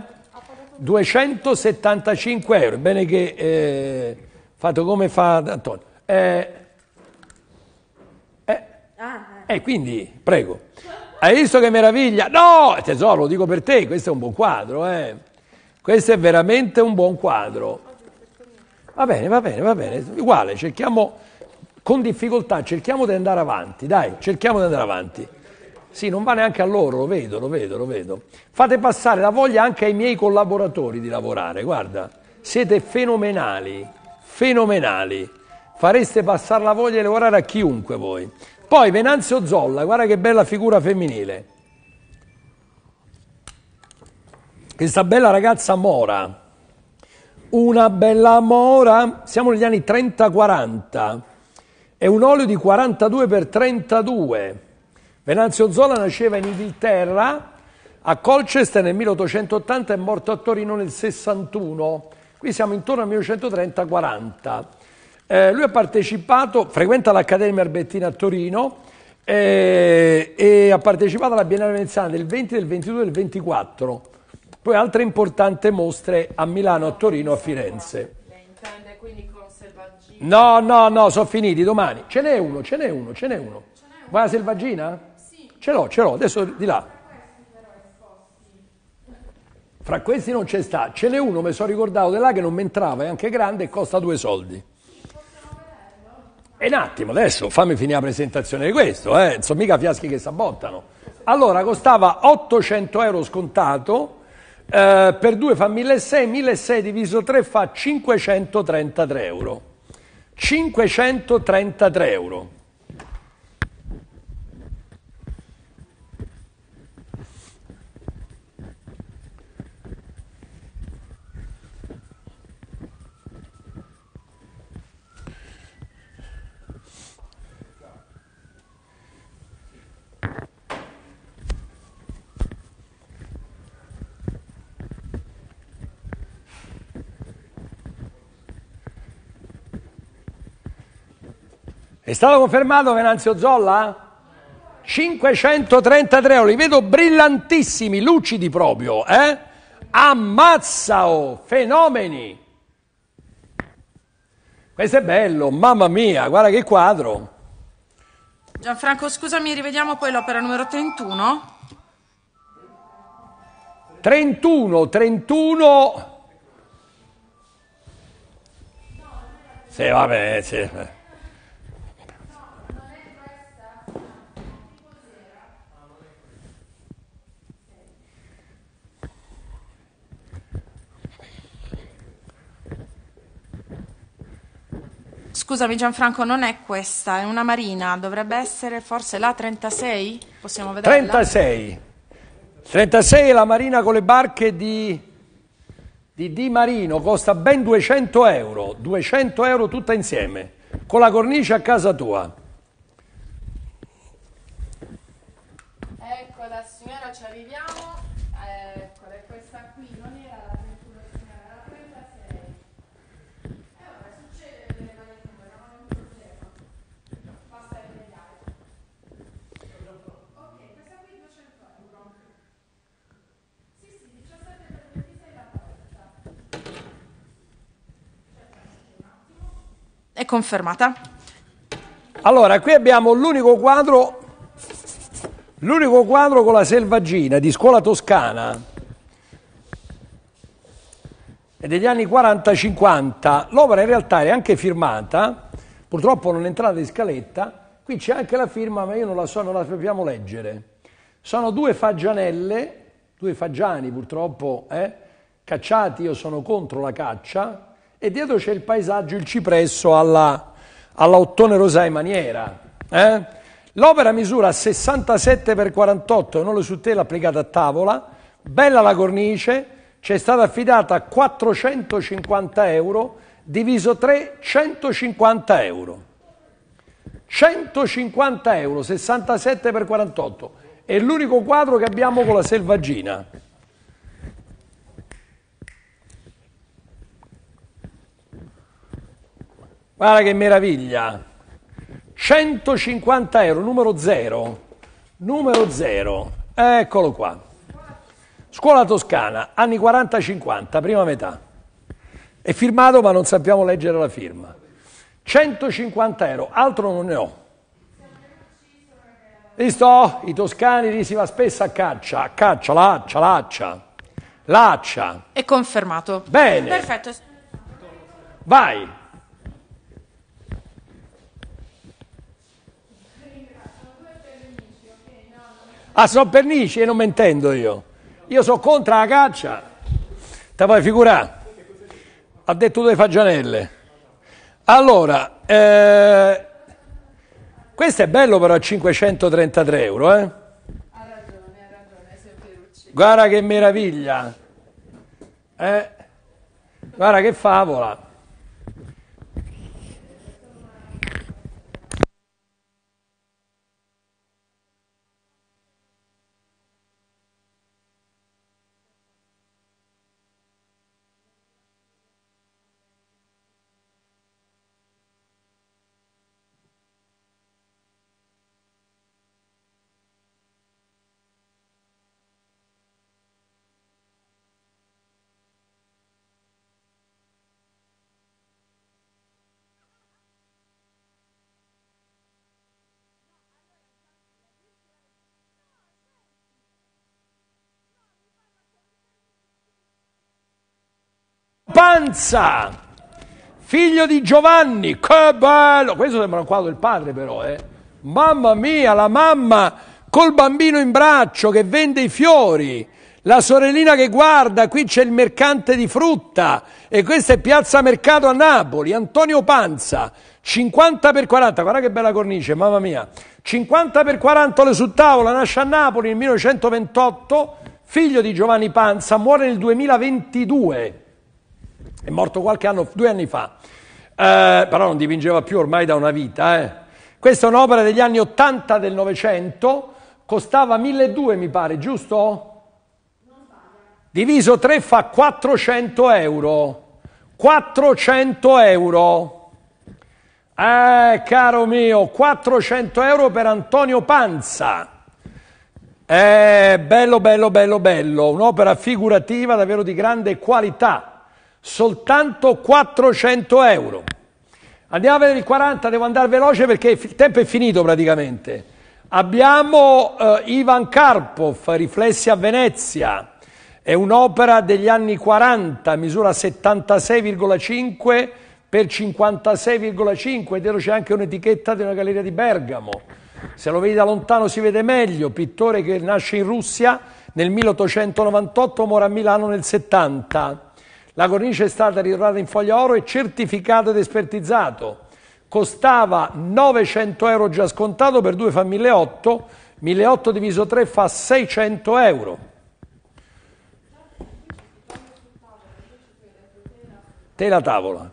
275 euro, bene che eh, fatto come fa Antonio. Eh, eh, ah, eh. eh quindi, prego. Hai visto che meraviglia? No, tesoro, lo dico per te, questo è un buon quadro, eh. Questo è veramente un buon quadro. Va bene, va bene, va bene. Uguale, cerchiamo con difficoltà, cerchiamo di andare avanti, dai, cerchiamo di andare avanti. Sì, non va neanche a loro, lo vedo, lo vedo, lo vedo. Fate passare la voglia anche ai miei collaboratori di lavorare, guarda. Siete fenomenali, fenomenali. Fareste passare la voglia di lavorare a chiunque voi. Poi Venanzio Zolla, guarda che bella figura femminile. Questa bella ragazza mora. Una bella mora, siamo negli anni 30-40. È un olio di 42 x 32. Venanzio Zolla nasceva in Inghilterra, a Colchester nel 1880 e morto a Torino nel 61. Qui siamo intorno al 1930-40. Eh, lui ha partecipato, frequenta l'Accademia Arbettina a Torino eh, e ha partecipato alla Biennale Veneziana del 20, del 22 e del 24. Poi altre importanti mostre a Milano, a Torino, a Firenze. Intende quindi selvaggina? No, no, no, sono finiti domani. Ce n'è uno, ce n'è uno, ce n'è uno. Vuoi la selvaggina? Sì. Ce l'ho, ce l'ho, adesso di là. Fra questi non c'è sta, ce n'è uno, mi sono ricordato di là che non mi entrava, è anche grande e costa due soldi. E eh, un attimo, adesso fammi finire la presentazione di questo, eh? non sono mica fiaschi che sabottano. Allora, costava 800 euro scontato, eh, per 2 fa 1.600, 1.600 diviso 3 fa 533 euro. 533 euro. È stato confermato Venanzio Zolla? 533 euro, li vedo brillantissimi, lucidi proprio, eh? Ammazzao, fenomeni! Questo è bello, mamma mia, guarda che quadro! Gianfranco, scusami, rivediamo poi l'opera numero 31. 31, 31... Sì, vabbè, sì. Scusami Gianfranco, non è questa, è una marina, dovrebbe essere forse la 36? Possiamo vedere. 36. 36 è la marina con le barche di, di Di Marino, costa ben 200 euro, 200 euro tutta insieme, con la cornice a casa tua. è confermata. Allora, qui abbiamo l'unico quadro, l'unico quadro con la selvaggina di scuola toscana è degli anni 40-50. L'opera in realtà è anche firmata, purtroppo non è entrata in scaletta. Qui c'è anche la firma, ma io non la so, non la sappiamo leggere. Sono due fagianelle, due fagiani purtroppo, eh, cacciati, io sono contro la caccia, e dietro c'è il paesaggio, il cipresso alla, alla Ottone Rosai Maniera. Eh? L'opera misura 67 x 48, non lo su tela applicata a tavola, bella la cornice, ci è stata affidata 450 euro, diviso 3, 150 euro. 150 euro, 67 x 48, è l'unico quadro che abbiamo con la selvaggina. Guarda che meraviglia. 150 euro, numero 0. Numero 0. Eccolo qua. Scuola Toscana, anni 40-50, prima metà. È firmato ma non sappiamo leggere la firma. 150 euro, altro non ne ho. Visto? I toscani lì si va spesso a caccia, a caccia, laccia, laccia, laccia. È confermato. Bene. Perfetto. Vai. Ah, sono per Nietzsche e non mentendo io. Io sono contro la caccia. Te puoi figurare. Ha detto due fagianelle. Allora, eh, questo è bello però a 533 euro, eh? Ha ragione, ha ragione, Guarda che meraviglia. Eh? Guarda che favola. Panza, figlio di Giovanni, che bello! Questo sembra un quadro del padre però, eh? Mamma mia, la mamma col bambino in braccio che vende i fiori, la sorellina che guarda, qui c'è il mercante di frutta e questa è Piazza Mercato a Napoli, Antonio Panza, 50 x 40, guarda che bella cornice, mamma mia, 50 x 40 le su tavola, nasce a Napoli nel 1928, figlio di Giovanni Panza, muore nel 2022 è morto qualche anno, due anni fa, eh, però non dipingeva più ormai da una vita. Eh. Questa è un'opera degli anni 80 del Novecento, costava 1.200 mi pare, giusto? Diviso 3 fa 400 euro. 400 euro. Eh, caro mio, 400 euro per Antonio Panza. Eh, bello, bello, bello, bello. Un'opera figurativa davvero di grande qualità soltanto 400 euro. Andiamo a vedere il 40, devo andare veloce perché il tempo è finito praticamente. Abbiamo eh, Ivan Karpov, Riflessi a Venezia, è un'opera degli anni 40, misura 76,5 x 56,5, dietro c'è anche un'etichetta di una galleria di Bergamo. Se lo vedi da lontano si vede meglio, pittore che nasce in Russia nel 1898, muore a Milano nel 70. La cornice è stata ritornata in foglia oro e certificata ed espertizzato. Costava 900 euro già scontato, per due fa 1008, 1.800 diviso 3 fa 600 euro. Tela tavola.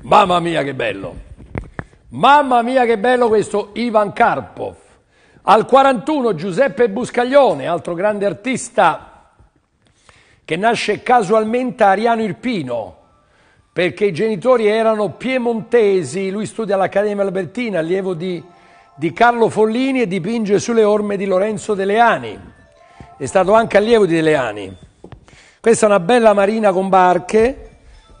Mamma mia che bello! Mamma mia che bello questo Ivan Karpov! Al 41 Giuseppe Buscaglione, altro grande artista che nasce casualmente a Ariano Irpino, perché i genitori erano piemontesi, lui studia all'Accademia Albertina, allievo di, di Carlo Follini e dipinge sulle orme di Lorenzo De Leani. È stato anche allievo di De Leani. Questa è una bella marina con barche,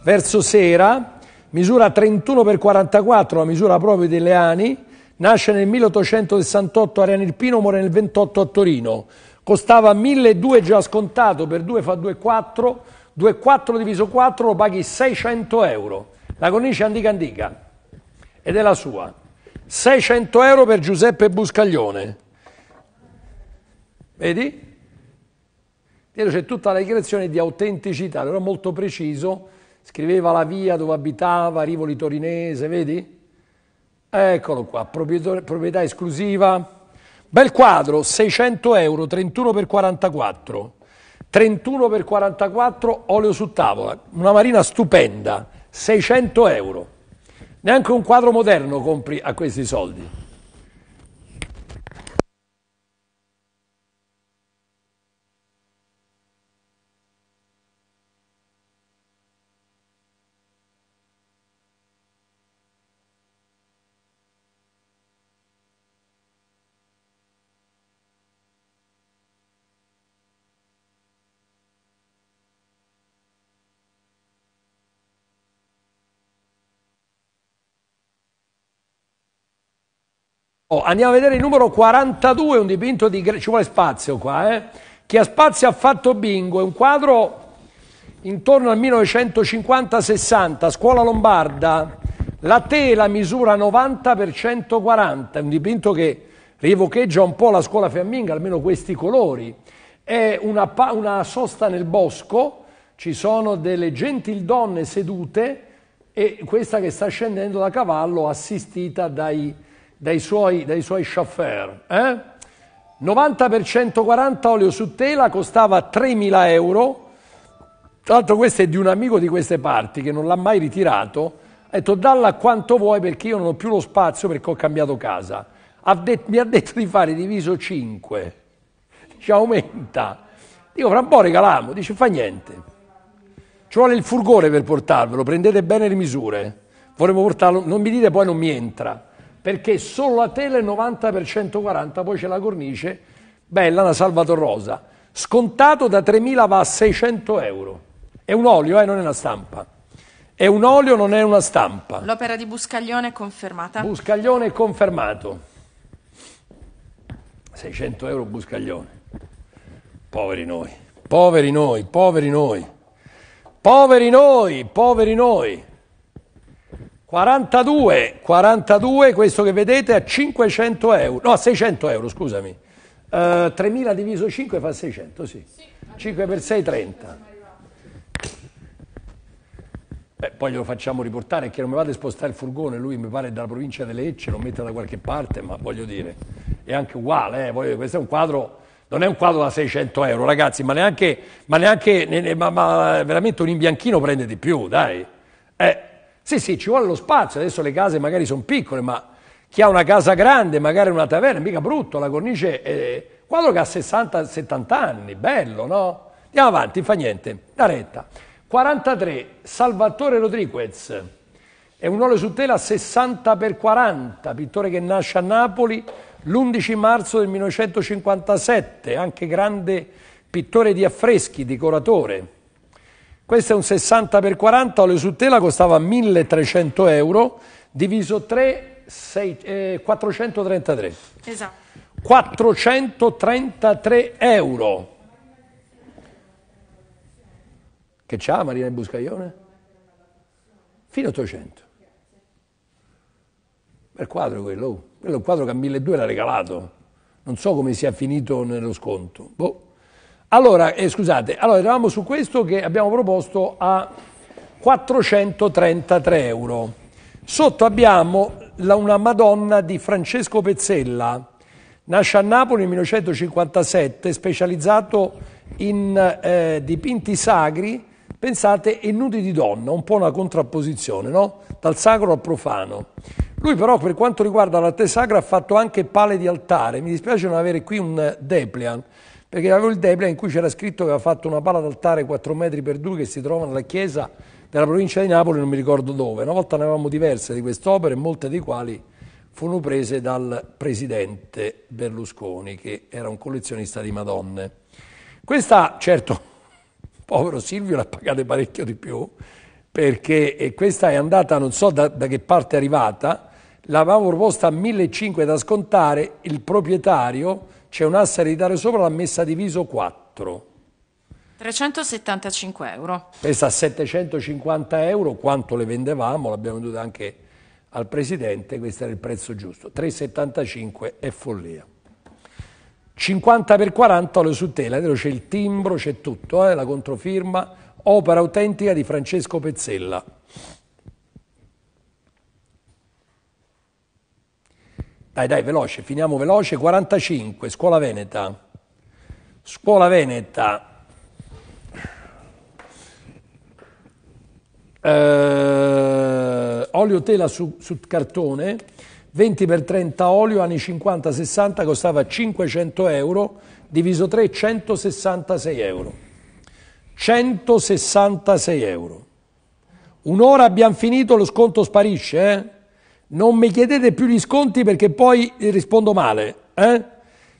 verso sera, misura 31 x 44, la misura proprio di Leani, Nasce nel 1868 a Irpino, muore nel 28 a Torino. Costava 1.200 già scontato, per 2 fa 2,4, 2,4 diviso 4 lo paghi 600 euro. La cornice è antica antica ed è la sua. 600 euro per Giuseppe Buscaglione. Vedi? Dietro c'è tutta la dichiarazione di autenticità, era molto preciso, scriveva la via dove abitava, Rivoli Torinese, vedi? Eccolo qua, proprietà esclusiva. Bel quadro, 600 euro, 31 x 44. 31 x 44, olio su tavola. Una marina stupenda, 600 euro. Neanche un quadro moderno compri a questi soldi. Oh, andiamo a vedere il numero 42, un dipinto di... ci vuole spazio qua, eh? Chi ha spazio ha fatto bingo, è un quadro intorno al 1950-60, scuola lombarda, la tela misura 90 x 140, è un dipinto che rievocheggia un po' la scuola fiamminga, almeno questi colori. È una, una sosta nel bosco, ci sono delle gentildonne sedute e questa che sta scendendo da cavallo assistita dai dai suoi, dai suoi chauffeur. Eh? 90 per olio su tela costava 3.000 euro. Tra l'altro questo è di un amico di queste parti che non l'ha mai ritirato. Ha detto dalla quanto vuoi perché io non ho più lo spazio perché ho cambiato casa. Ha detto, mi ha detto di fare diviso 5. Ci aumenta. Dico fra un po' regaliamo. Dice fa niente. Ci vuole il furgone per portarvelo. Prendete bene le misure. Vorremmo portarlo. Non mi dite poi non mi entra perché solo la tele 90 per 140, poi c'è la cornice, bella, una Salvador Rosa, scontato da 3.000 va a 600 euro. È un olio, eh, non è una stampa. È un olio, non è una stampa. L'opera di Buscaglione è confermata. Buscaglione è confermato. 600 euro Buscaglione. Poveri noi, poveri noi, poveri noi. Poveri noi, poveri noi. 42, 42, questo che vedete a 500 euro, no a 600 euro scusami, uh, eh, 3.000 diviso 5 fa 600, sì, 5 per 6 30. Beh, poi glielo facciamo riportare, che non mi vado a spostare il furgone, lui mi pare dalla provincia di Lecce, lo metta da qualche parte, ma voglio dire, è anche uguale, eh, voglio, questo è un quadro non è un quadro da 600 euro, ragazzi, ma neanche, ma neanche ma, ma veramente un imbianchino prende di più, dai. Eh, sì, sì, ci vuole lo spazio, adesso le case magari sono piccole, ma chi ha una casa grande, magari una taverna, mica brutto, la cornice è eh, quadro che ha 60-70 anni, bello, no? Andiamo avanti, fa niente, da retta. 43, Salvatore Rodriguez, è un olio su tela 60x40, pittore che nasce a Napoli l'11 marzo del 1957, anche grande pittore di affreschi, decoratore. Questo è un 60x40, olio su tela, costava 1300 euro, diviso 3, 6, eh, 433. Esatto. 433 euro. Che c'ha Marina Buscaglione? Fino a 800. Per quadro quello, oh. quello è un quadro che a 1200 l'ha regalato. Non so come sia finito nello sconto. Boh. Allora, eh, scusate, allora eravamo su questo che abbiamo proposto a 433 euro. Sotto abbiamo la, una Madonna di Francesco Pezzella, nasce a Napoli nel 1957, specializzato in eh, dipinti sacri, pensate, e nudi di donna, un po' una contrapposizione, no? Dal sacro al profano. Lui però per quanto riguarda l'arte sacra ha fatto anche pale di altare, mi dispiace non avere qui un eh, Deplian, perché avevo il Debra in cui c'era scritto che aveva fatto una pala d'altare 4 metri per 2 che si trova nella chiesa della provincia di Napoli, non mi ricordo dove. Una volta ne avevamo diverse di queste opere, molte dei quali furono prese dal presidente Berlusconi, che era un collezionista di Madonne. Questa, certo, *laughs* povero Silvio l'ha pagata parecchio di più, perché questa è andata, non so da, da che parte è arrivata, l'avevamo proposta a 1.500 da scontare, il proprietario c'è un'asta ereditaria sopra, l'ha messa diviso 4. 375 euro. Pesa a 750 euro, quanto le vendevamo, l'abbiamo venduta anche al Presidente, questo era il prezzo giusto. 3,75 è follia. 50 per 40 olio su tela, c'è il timbro, c'è tutto, eh, la controfirma, opera autentica di Francesco Pezzella. Dai, dai, veloce, finiamo veloce. 45, Scuola Veneta. Scuola Veneta. Eh, olio tela su, su cartone, 20x30 olio, anni 50-60, costava 500 euro, diviso 3, 166 euro. 166 euro. Un'ora abbiamo finito, lo sconto sparisce, eh? Non mi chiedete più gli sconti perché poi rispondo male. Eh?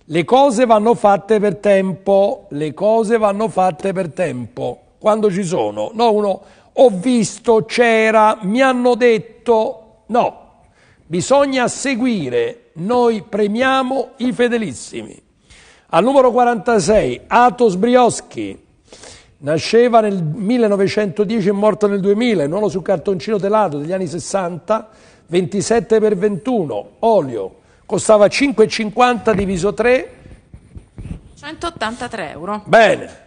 Le cose vanno fatte per tempo, le cose vanno fatte per tempo. Quando ci sono, no uno ho visto, c'era, mi hanno detto, no. Bisogna seguire, noi premiamo i fedelissimi. Al numero 46, Atos Brioschi. Nasceva nel 1910 e morto nel 2000, un uomo sul cartoncino telato degli anni 60, 27 per 21, olio, costava 5,50 diviso 3. 183 euro. Bene.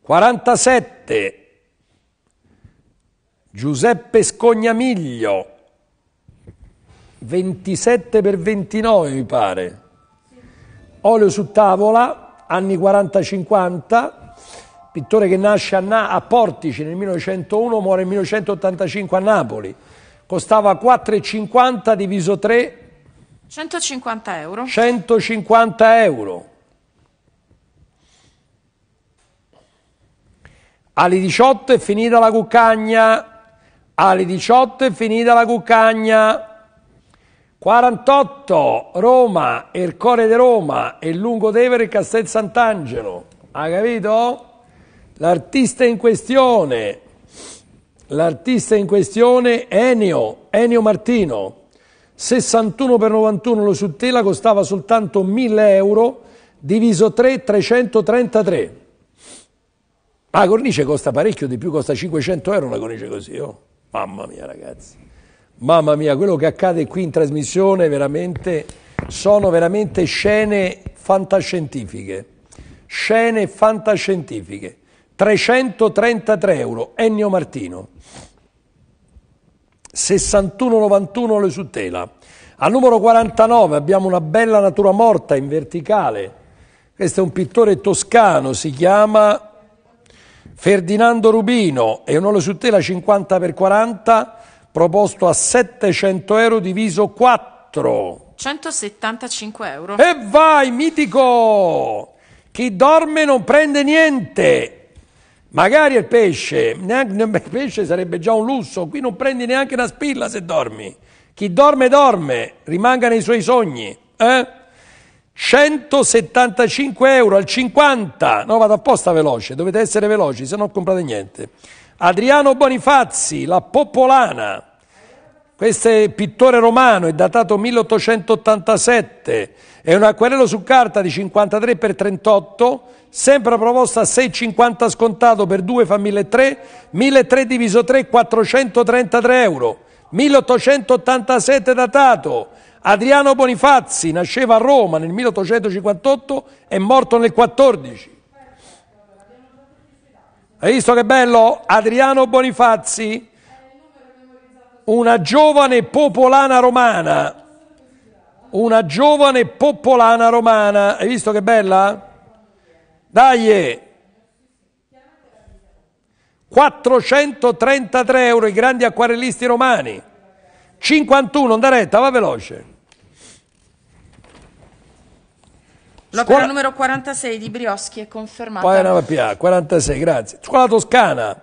Quarantasette Giuseppe Scognamiglio ventisette per ventinove mi pare olio su tavola anni 40-50 pittore che nasce a, Na a Portici nel 1901, muore nel 1985 a Napoli. Costava 4,50 diviso 3. 150 euro. 150 euro. Alle 18 è finita la cuccagna. Alle 18 è finita la cuccagna. 48 Roma, il cuore di Roma e Lungo Tevere e Castel Sant'Angelo. Ha capito? L'artista in questione, l'artista in questione Enio, Enio Martino, 61 per 91 lo su tela costava soltanto 1000 euro, diviso 3, 333. Ma la cornice costa parecchio di più, costa 500 euro una cornice così, oh. Mamma mia ragazzi, mamma mia, quello che accade qui in trasmissione veramente, sono veramente scene fantascientifiche, scene fantascientifiche. 333 euro, Ennio Martino. 61,91 le su tela. Al numero 49 abbiamo una bella natura morta in verticale. Questo è un pittore toscano, si chiama Ferdinando Rubino. È un olio su tela 50x40 proposto a 700 euro diviso 4. 175 euro. E vai, mitico! Chi dorme non prende niente. Magari il pesce, neanche il pesce sarebbe già un lusso, qui non prendi neanche una spilla se dormi. Chi dorme dorme, rimanga nei suoi sogni. Eh? 175 euro al 50, no vado apposta veloce, dovete essere veloci, se no non comprate niente. Adriano Bonifazzi, la Popolana, questo è pittore romano, è datato 1887, è un acquerello su carta di 53 per 38, sempre proposta 6,50 scontato per 2 fa 1.300, 1.300 diviso 3 433 euro, 1887 datato, Adriano Bonifazzi nasceva a Roma nel 1858 e morto nel 14. Hai visto che bello? Adriano Bonifazzi una giovane popolana romana. Una giovane popolana romana. Hai visto che bella? Dai! 433 eh. euro i grandi acquarellisti romani. 51, da retta, va veloce. L'opera Scuola... numero 46 di Brioschi è confermata. Poi una 46, grazie. Scuola Toscana,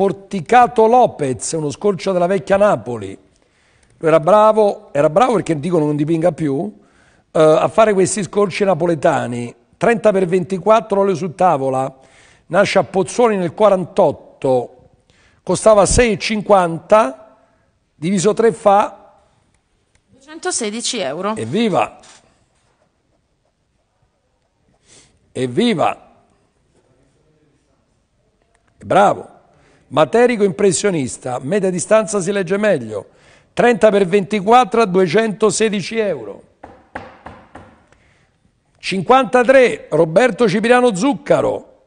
Porticato Lopez, uno scorcio della vecchia Napoli. Lui era bravo, era bravo perché dicono non dipinga più, eh, a fare questi scorci napoletani. 30 per 24 olio su tavola. Nasce a Pozzoni nel 48. Costava 6,50, diviso 3 fa... 216 euro. Evviva! Evviva! Bravo! Materico impressionista, media distanza si legge meglio, 30 x 24 a 216 euro. 53 Roberto Cipriano Zuccaro,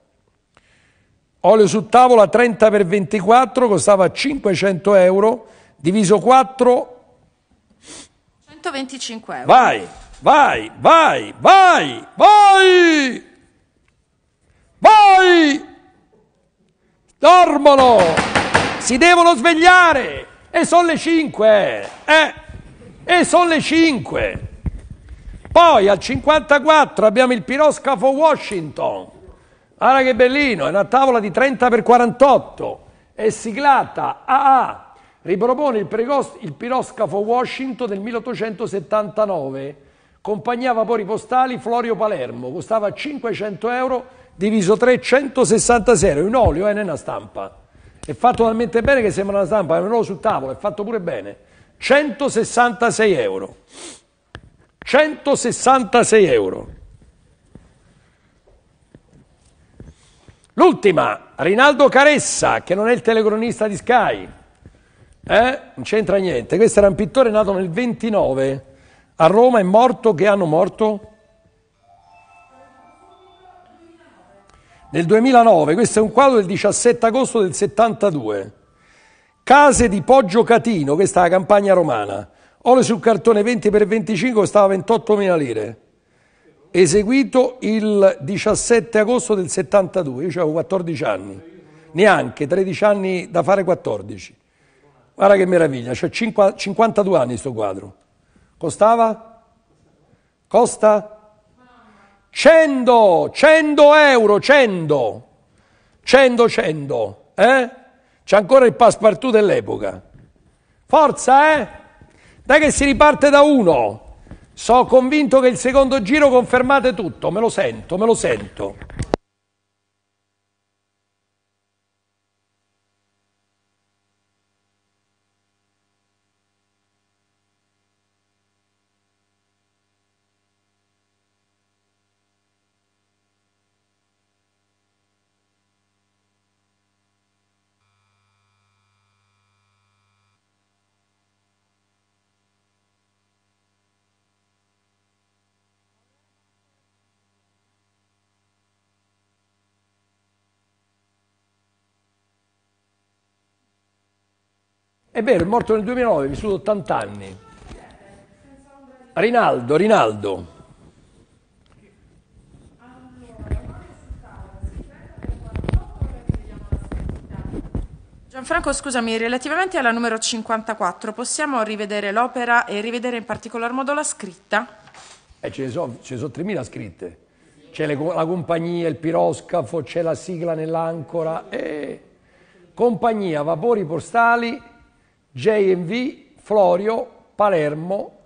olio su tavola 30 x 24 costava 500 euro, diviso 4 125 euro. Vai, vai, vai, vai, vai! Vai! Dormono! Si devono svegliare! E sono le 5! Eh? eh! E sono le 5! Poi al 54 abbiamo il piroscafo Washington. Guarda che bellino, è una tavola di 30 x 48, è siglata AA, ah, ah. ripropone il, precost- il piroscafo Washington del 1879, compagnia vapori postali Florio Palermo, costava 500 euro diviso 3, 166 euro, un olio non è una stampa. È fatto talmente bene che sembra una stampa, è un olio sul tavolo, è fatto pure bene. 166 euro. 166 euro. L'ultima, Rinaldo Caressa, che non è il telecronista di Sky. Eh? Non c'entra niente. Questo era un pittore nato nel 29 a Roma e morto, che anno morto? nel 2009, questo è un quadro del 17 agosto del 72, Case di Poggio Catino, questa è la campagna romana, olio sul cartone 20x25 costava 28 mila lire, eseguito il 17 agosto del 72, io avevo 14 anni, neanche, 13 anni da fare 14. Guarda che meraviglia, c'è 52 anni questo quadro. Costava? Costa? 100, 100 euro, 100, 100, 100, eh? C'è ancora il passepartout dell'epoca. Forza, eh? Dai che si riparte da uno. So convinto che il secondo giro confermate tutto, me lo sento, me lo sento. È vero, è morto nel 2009, ha vissuto 80 anni. Rinaldo, Rinaldo. Gianfranco, scusami, relativamente alla numero 54, possiamo rivedere l'opera e rivedere in particolar modo la scritta? Eh, ce ne sono so 3.000 scritte. C'è la compagnia, il piroscafo, c'è la sigla nell'ancora. Eh. Compagnia, vapori postali JMV Florio Palermo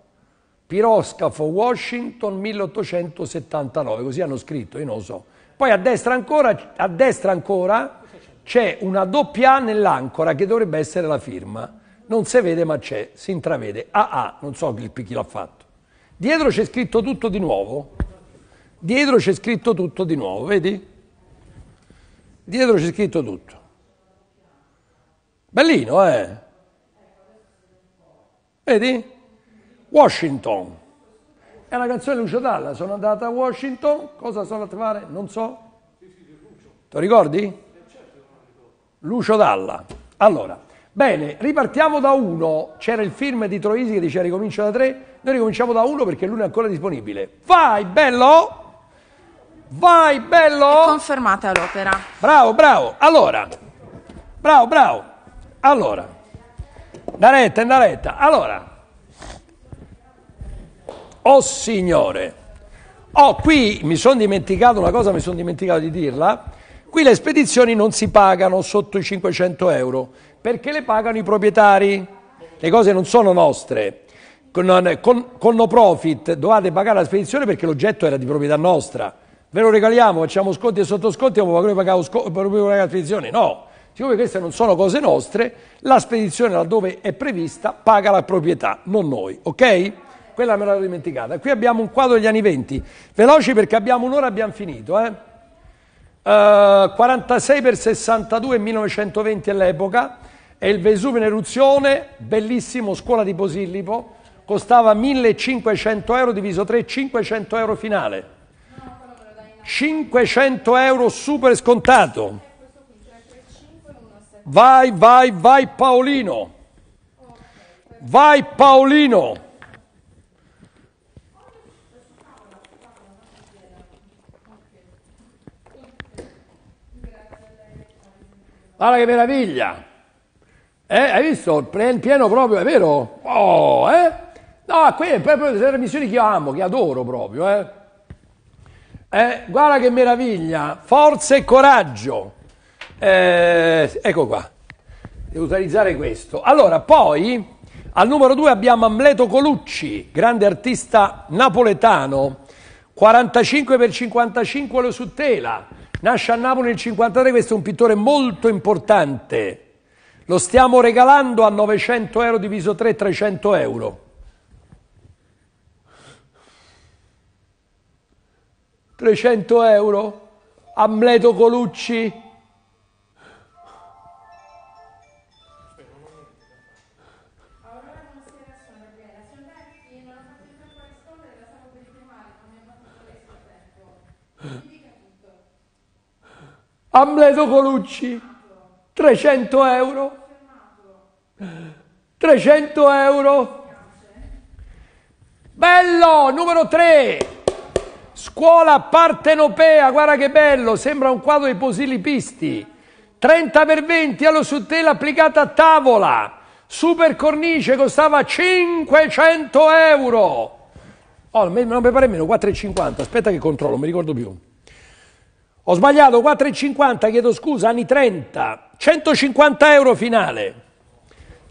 piroscafo Washington 1879, così hanno scritto, io non lo so. Poi a destra ancora, a destra ancora c'è una doppia A nell'ancora che dovrebbe essere la firma. Non si vede ma c'è, si intravede. AA, non so chi, chi l'ha fatto. Dietro c'è scritto tutto di nuovo. Dietro c'è scritto tutto di nuovo, vedi? Dietro c'è scritto tutto. Bellino, eh? Vedi? Washington. È una canzone di Lucio Dalla. Sono andata a Washington, cosa sono a fare? Non so. Ti ricordi? Lucio Dalla. Allora, bene, ripartiamo da uno. C'era il film di Troisi che diceva ricomincio da tre. Noi ricominciamo da uno perché lui è ancora disponibile. Vai, bello! Vai, bello! È confermata l'opera. Bravo, bravo. Allora, bravo, bravo. Allora. Da retta, da retta. Allora, oh signore, oh qui mi sono dimenticato una cosa, mi sono dimenticato di dirla, qui le spedizioni non si pagano sotto i 500 euro, perché le pagano i proprietari, le cose non sono nostre. Con, eh, con, con no profit dovete pagare la spedizione perché l'oggetto era di proprietà nostra. Ve lo regaliamo, facciamo sconti e sottosconti, ma poi pagate la spedizione? No Siccome queste non sono cose nostre, la spedizione laddove è prevista paga la proprietà, non noi, ok? Quella me l'ho dimenticata. Qui abbiamo un quadro degli anni 20. Veloci perché abbiamo un'ora e abbiamo finito. Eh? Uh, eh, 46 per 62 1920 all'epoca E il Vesuvio in eruzione, bellissimo, scuola di Posillipo. Costava 1500 euro diviso 3, 500 euro finale. 500 euro super scontato. Vai, vai, vai Paolino. Vai Paolino. Guarda che meraviglia. Eh, hai visto? Pieno proprio, è vero? Oh, eh? No, qui è proprio delle missioni che io amo, che adoro proprio, eh? eh guarda che meraviglia. Forza e coraggio. Eh, ecco qua, devo utilizzare questo. Allora, poi al numero 2 abbiamo Amleto Colucci, grande artista napoletano, 45 x 55 lo su tela, nasce a Napoli nel 53, questo è un pittore molto importante. Lo stiamo regalando a 900 euro diviso 3, 300 euro. 300 euro? Amleto Colucci? Amleto Colucci, 300 euro. 300 euro. Bello, numero 3. Scuola partenopea, guarda che bello, sembra un quadro di Posilipisti. 30 per 20, allo suttela applicata a tavola. Super cornice costava 500 euro. Oh, non mi pare meno, 4,50. Aspetta che controllo, non mi ricordo più. Ho sbagliato 4,50, chiedo scusa, anni 30. 150 euro finale.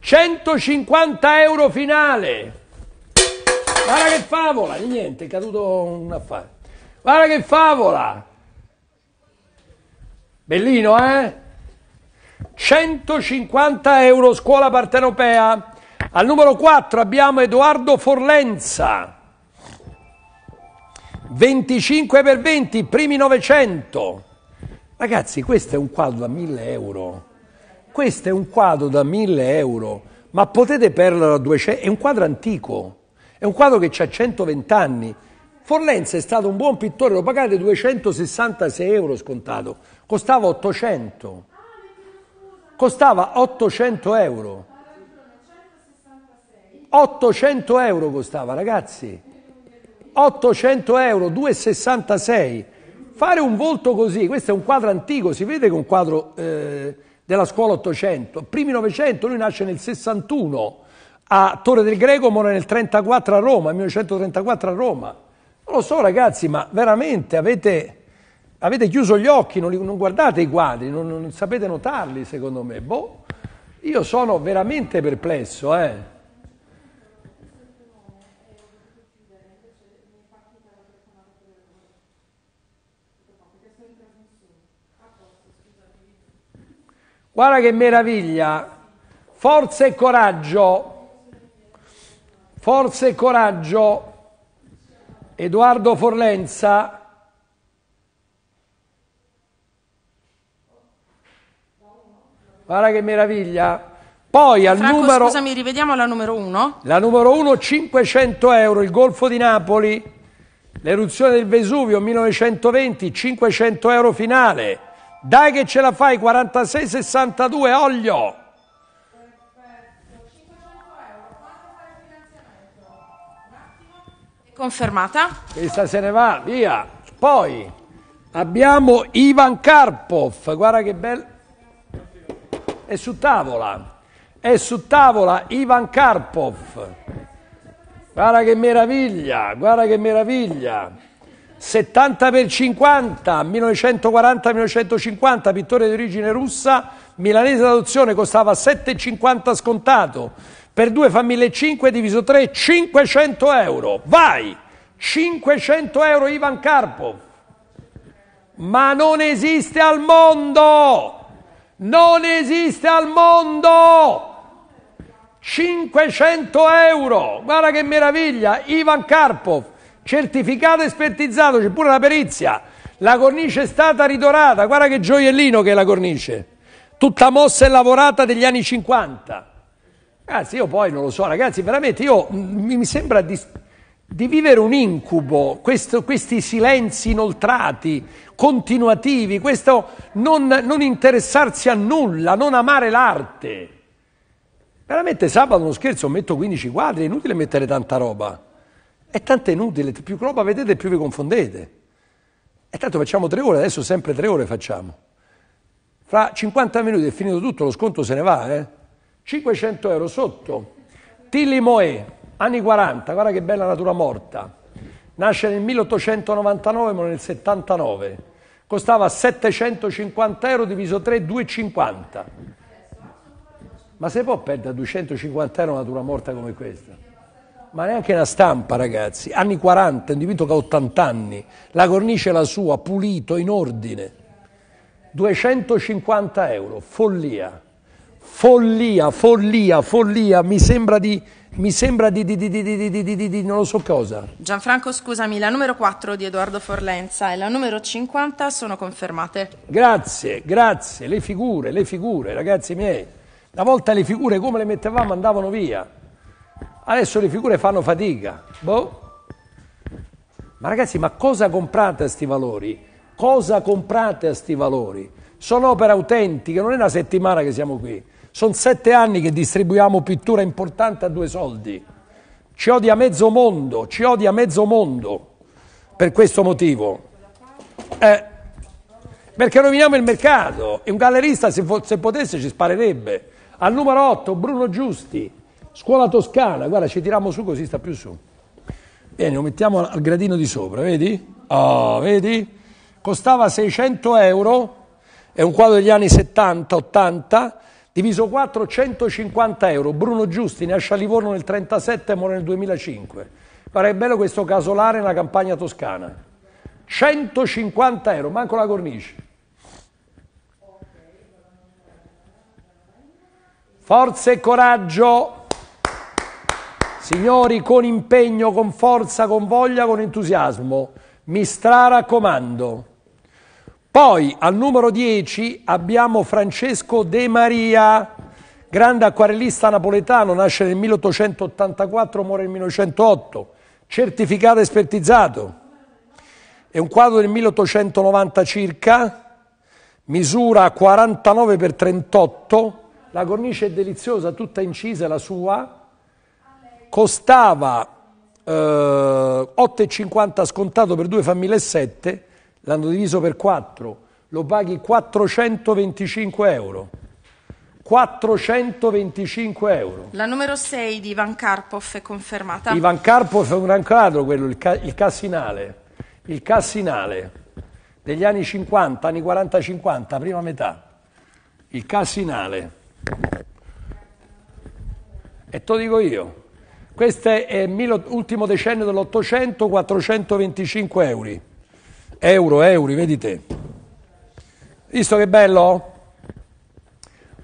150 euro finale. Guarda che favola. Niente, è caduto un affare. Guarda che favola. Bellino, eh? 150 euro scuola partenopea. Al numero 4 abbiamo Edoardo Forlenza. 25 per 20, primi 900. Ragazzi, questo è un quadro da 1000 euro. Questo è un quadro da 1000 euro, ma potete perdere a 200. È un quadro antico, è un quadro che ha 120 anni. Forlenza è stato un buon pittore, lo pagate 266 euro scontato, costava 800. Costava 800 euro. 800 euro costava, ragazzi. 800 euro, 2,66. Fare un volto così, questo è un quadro antico, si vede che è un quadro eh, della scuola 800. Primi 900, lui nasce nel 61 a Torre del Greco, muore nel 34 a Roma, 1934 a Roma. Non lo so ragazzi, ma veramente avete, avete chiuso gli occhi, non, li, non guardate i quadri, non, non, sapete notarli secondo me. Boh, io sono veramente perplesso, eh. Guarda che meraviglia. Forza e coraggio. Forza e coraggio. Edoardo Forlenza. Guarda che meraviglia. Poi al Franco, numero... scusami, rivediamo la numero 1. La numero 1, 500 euro, il Golfo di Napoli, l'eruzione del Vesuvio 1920, 500 euro finale. Dai che ce la fai, 46,62, olio. Confermata. Questa se ne va, via. Poi abbiamo Ivan Karpov, guarda che bello. È su tavola. È su tavola Ivan Karpov. Guarda che meraviglia, guarda che meraviglia. 70 per 50, 1940-1950, pittore di origine russa, milanese d'adozione, costava 7,50 scontato, per 2 fa 1.500 diviso 3, 500 euro, vai! 500 euro Ivan Carpo, ma non esiste al mondo! Non esiste al mondo! 500 euro, guarda che meraviglia, Ivan Karpov, certificato e espertizzato, c'è pure la perizia. La cornice è stata ridorata, guarda che gioiellino che è la cornice. Tutta mossa e lavorata degli anni 50. Ragazzi, io poi non lo so, ragazzi, veramente io mi sembra di, di vivere un incubo, questo, questi silenzi inoltrati, continuativi, questo non, non interessarsi a nulla, non amare l'arte. Veramente sabato, uno scherzo, metto 15 quadri, è inutile mettere tanta roba. È tanto inutile, più roba vedete più vi confondete. E tanto facciamo tre ore, adesso sempre tre ore facciamo. Fra 50 minuti è finito tutto, lo sconto se ne va, eh? 500 euro sotto. Tilly Moe, anni 40, guarda che bella natura morta. Nasce nel 1899, ma nel 79. Costava 750 euro diviso 3, 2,50. Ma se può perdere 250 euro una natura morta come questa? ma neanche la stampa ragazzi, anni 40, individuo che ha 80 anni, la cornice è la sua, pulito, in ordine, 250 euro, follia, follia, follia, follia, mi sembra di, mi sembra di, di, di, di, non lo so cosa. Gianfranco, scusami, la numero 4 di Edoardo Forlenza e la numero 50 sono confermate. Grazie, grazie, le figure, le figure, ragazzi miei. Una volta le figure come le mettevamo andavano via. Adesso le figure fanno fatica. Boh. Ma ragazzi, ma cosa comprate a sti valori? Cosa comprate a sti valori? Sono opere autentiche, non è una settimana che siamo qui. Sono sette anni che distribuiamo pittura importante a due soldi. Ci odia mezzo mondo, ci odia mezzo mondo per questo motivo. Eh, perché roviniamo il mercato e un gallerista se, se potesse ci sparerebbe. Al numero 8 Bruno Giusti, Scuola toscana, guarda, ci tiriamo su così sta più su. Bene, lo mettiamo al gradino di sopra, vedi? Oh, vedi? Costava 600 euro, è un quadro degli anni 70-80, diviso 4, 150 euro. Bruno Giusti nasce a Livorno nel 37 e muore nel 2005. Guarda, è bello questo casolare nella campagna toscana. 150 euro, manco la cornice. Forza e coraggio! Signori, con impegno, con forza, con voglia, con entusiasmo, mi straccomando. Poi al numero 10 abbiamo Francesco De Maria, grande acquarellista napoletano, nasce nel 1884, muore nel 1908, certificato espertizzato. È un quadro del 1890 circa, misura 49 x 38, la cornice è deliziosa, tutta incisa la sua, costava eh, 8,50 scontato per due fa 1.700, l'hanno diviso per 4, lo paghi 425 euro. 425 euro. La numero 6 di Ivan Karpov è confermata. Ivan Karpov è un gran quadro quello, il, ca il cassinale. Il cassinale degli anni 50, anni 40-50, prima metà, il Cassinale. E te lo dico io. Questo è l'ultimo decennio dell'Ottocento, 425 euro. Euro, euro, vedi te. Visto che bello?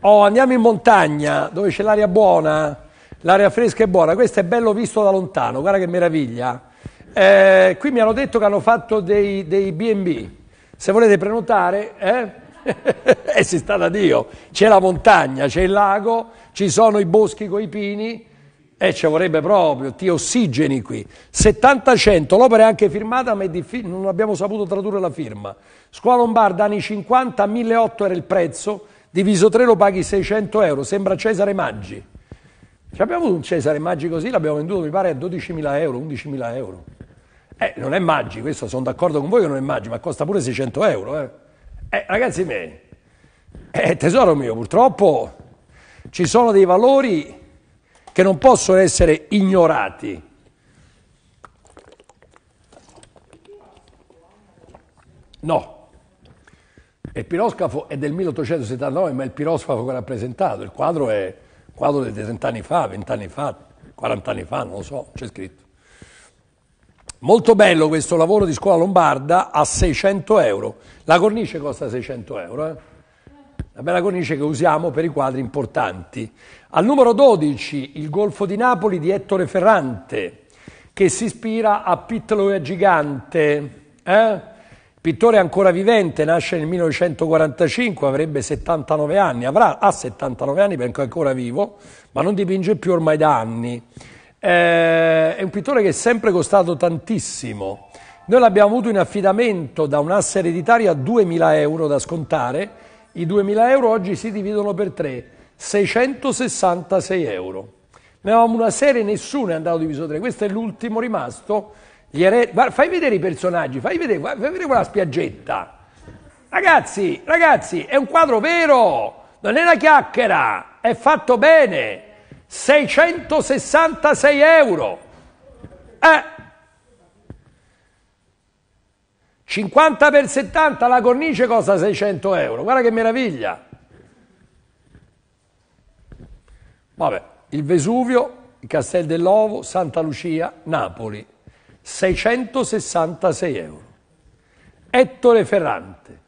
Oh, andiamo in montagna dove c'è l'aria buona, l'aria fresca e buona. Questo è bello visto da lontano, guarda che meraviglia. Eh, qui mi hanno detto che hanno fatto dei, B&B. Se volete prenotare, eh? *laughs* e eh, si sta da Dio. C'è la montagna, c'è il lago, ci sono i boschi con i pini eh, ci vorrebbe proprio, ti ossigeni qui. 70-100, l'opera è anche firmata, ma non abbiamo saputo tradurre la firma. Scuola Lombarda, anni 50, 1.800 era il prezzo, diviso 3 lo paghi 600 euro, sembra Cesare Maggi. Ci abbiamo avuto un Cesare Maggi così, l'abbiamo venduto mi pare a 12.000 euro, 11.000 euro. Eh, non è Maggi, questo sono d'accordo con voi che non è Maggi, ma costa pure 600 euro. Eh, eh ragazzi miei, eh, tesoro mio, purtroppo ci sono dei valori che non possono essere ignorati. No, il piroscafo è del 1879, ma è il piroscafo che ha rappresentato, il quadro è il quadro di 30 anni fa, 20 anni fa, 40 anni fa, non lo so, c'è scritto. Molto bello questo lavoro di scuola lombarda a 600 euro. La cornice costa 600 euro. Eh? la bella cornice che usiamo per i quadri importanti. Al numero 12, Il Golfo di Napoli di Ettore Ferrante, che si ispira a Pittelo e a Gigante. Eh? Pittore ancora vivente, nasce nel 1945, avrebbe 79 anni, avrà, ha 79 anni perché è ancora vivo, ma non dipinge più ormai da anni. Eh, è un pittore che è sempre costato tantissimo. Noi l'abbiamo avuto in affidamento da un'asse ereditaria a 2.000 euro da scontare, i 2.000 euro oggi si dividono per 3, 666 euro. Ne avevamo una serie, nessuno è andato diviso 3, questo è l'ultimo rimasto. Guarda, fai vedere i personaggi, fai vedere, fai vedere quella spiaggetta. Ragazzi, ragazzi, è un quadro vero, non è una chiacchiera, è fatto bene. 666 euro. Eh, 50 per 70 la cornice costa 600 euro, guarda che meraviglia. Vabbè, il Vesuvio, il Castel dell'Ovo, Santa Lucia, Napoli, 666 euro. Ettore Ferrante.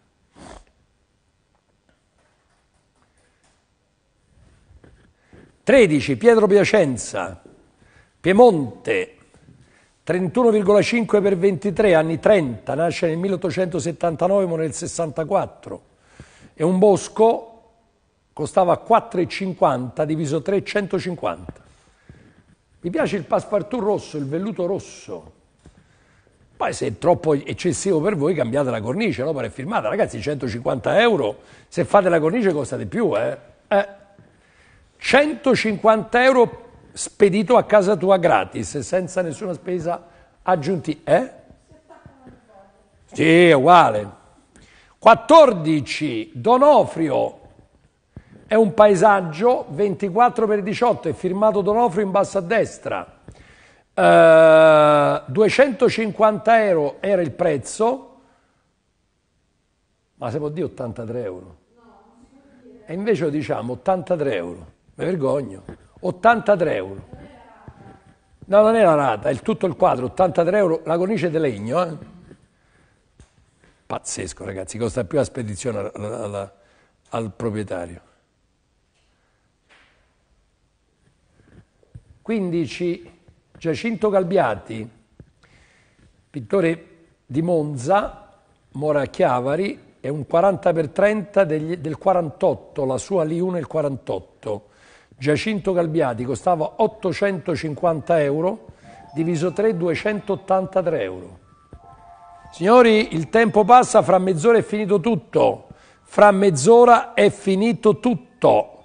Tredici, Pietro Piacenza, Piemonte, 31,5 per 23, anni 30, nasce nel 1879, muore nel 64. E un bosco costava 4,50 diviso 3, 150. Mi piace il passepartout rosso, il velluto rosso. Poi se è troppo eccessivo per voi cambiate la cornice, l'opera è firmata. Ragazzi, 150 euro, se fate la cornice costa di più, eh? eh. 150 euro spedito a casa tua gratis, senza nessuna spesa aggiuntiva. Eh? Sì, è uguale. 14, Donofrio. È un paesaggio, 24 per 18, è firmato Donofrio in basso a destra. Uh, eh, 250 euro era il prezzo, ma se può dire 83 euro? E invece lo diciamo 83 euro, mi vergogno. 83 euro. No, non è la rata, è tutto il quadro, 83 euro, la cornice di legno. Eh? Pazzesco, ragazzi, costa più la spedizione al, al, al proprietario. 15 Giacinto Calbiati, pittore di Monza, mora a Chiavari, è un 40x30 del 48, la sua lì 1 è il 48. Giacinto Galbiati costava 850 euro, diviso 3 283 euro. Signori, il tempo passa, fra mezz'ora è finito tutto. Fra mezz'ora è finito tutto.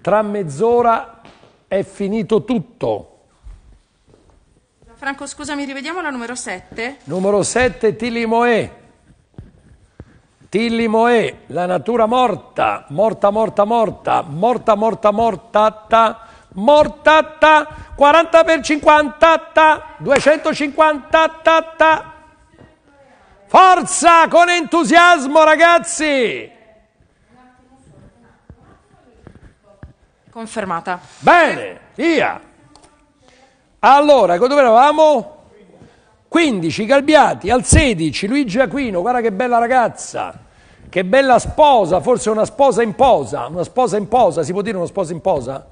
Tra mezz'ora è finito tutto. Franco, scusami, rivediamo la numero 7. Numero 7, Tilimoe. Tilly Moe, la natura morta, morta, morta, morta, morta, morta, morta, ta, morta, ta, 40 per 50, ta, 250, ta, ta. Forza con entusiasmo ragazzi! Confermata. Bene, via! Allora, dove eravamo? 15 Galbiati, al 16 Luigi Aquino, guarda che bella ragazza, che bella sposa, forse una sposa in posa, una sposa in posa, si può dire una sposa in posa?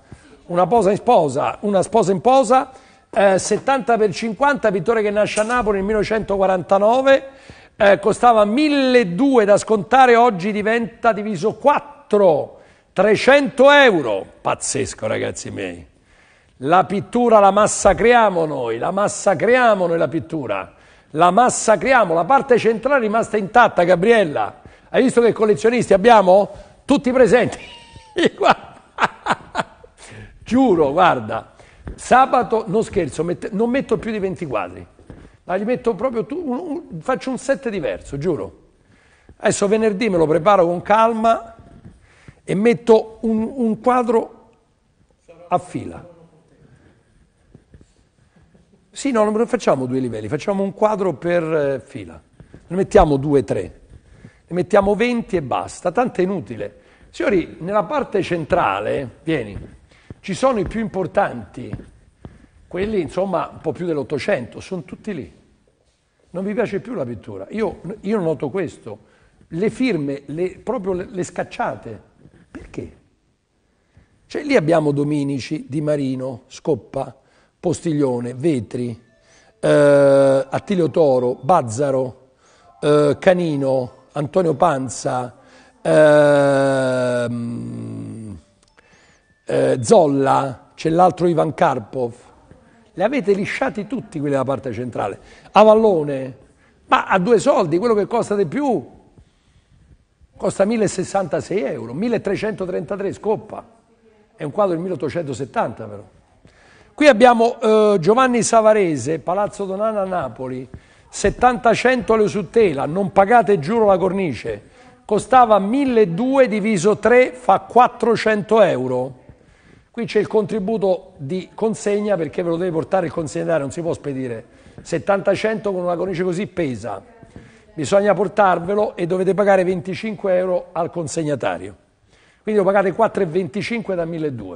Una posa in posa, una sposa in posa, eh, 70 per 50, pittore che nasce a Napoli nel 1949, eh, costava 1.200 da scontare, oggi diventa diviso 4, 300 euro, pazzesco ragazzi miei. La pittura la massacriamo noi, la massacriamo noi la pittura, la massacriamo, la parte centrale è rimasta intatta, Gabriella. Hai visto che collezionisti abbiamo? Tutti presenti. *laughs* Giuro, guarda. Sabato, non scherzo, non metto più di 20 quadri, ma gli metto proprio, tu, un, un, faccio un set diverso, giuro. Adesso venerdì me lo preparo con calma e metto un, un quadro a fila. Sì, no, non facciamo due livelli, facciamo un quadro per eh, fila. Ne mettiamo due, tre. Ne mettiamo 20 e basta, tanto è inutile. Signori, nella parte centrale, vieni, ci sono i più importanti, quelli insomma un po' più dell'Ottocento, sono tutti lì. Non vi piace più la pittura. Io, io noto questo. Le firme, le, proprio le, le scacciate. Perché? Cioè lì abbiamo Dominici, Di Marino, Scoppa, Postiglione, Vetri, eh, Attilio Toro, Bazzaro, eh, Canino, Antonio Panza, ehm, eh, Zolla, c'è l'altro Ivan Karpov. Li avete lisciati tutti quelli della parte centrale. Avallone, ma a due soldi, quello che costa di più, costa 1066 euro, 1333 scoppa. È un quadro del 1870 però. Qui abbiamo eh, Giovanni Savarese, Palazzo Donana a Napoli, 70-100 le su tela, non pagate giuro la cornice, costava 1.200 diviso 3 fa 400 euro. Qui c'è il contributo di consegna perché ve lo deve portare il consegnatario, non si può spedire. 70-100 con una cornice così pesa. Bisogna portarvelo e dovete pagare 25 euro al consegnatario. Quindi lo pagate 4,25 da 1.200.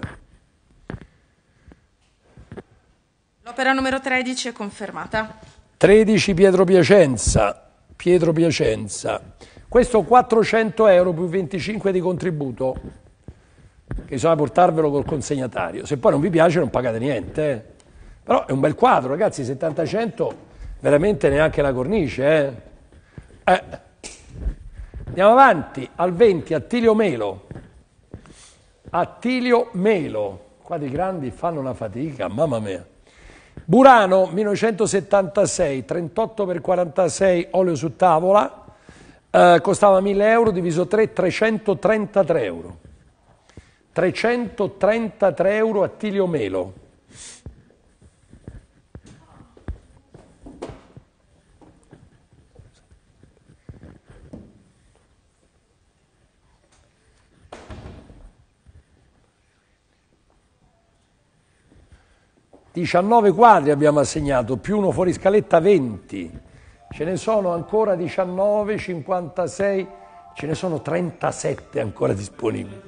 L'opera numero 13 è confermata. 13 Pietro Piacenza, Pietro Piacenza. Questo 400 euro più 25 di contributo, che bisogna portarvelo col consegnatario. Se poi non vi piace non pagate niente. Eh. Però è un bel quadro, ragazzi, 70-100, veramente neanche la cornice. Eh. Eh. Andiamo avanti, al 20, Attilio Melo. Attilio Melo. Qua di grandi fanno una fatica, mamma mia. Burano 1976, 38 per 46 olio su tavola, eh, costava 1000 euro diviso 3, 333 euro. 333 euro a Tilio Melo. 19 quadri abbiamo assegnato, più uno fuori scaletta 20. Ce ne sono ancora 19, 56, ce ne sono 37 ancora disponibili.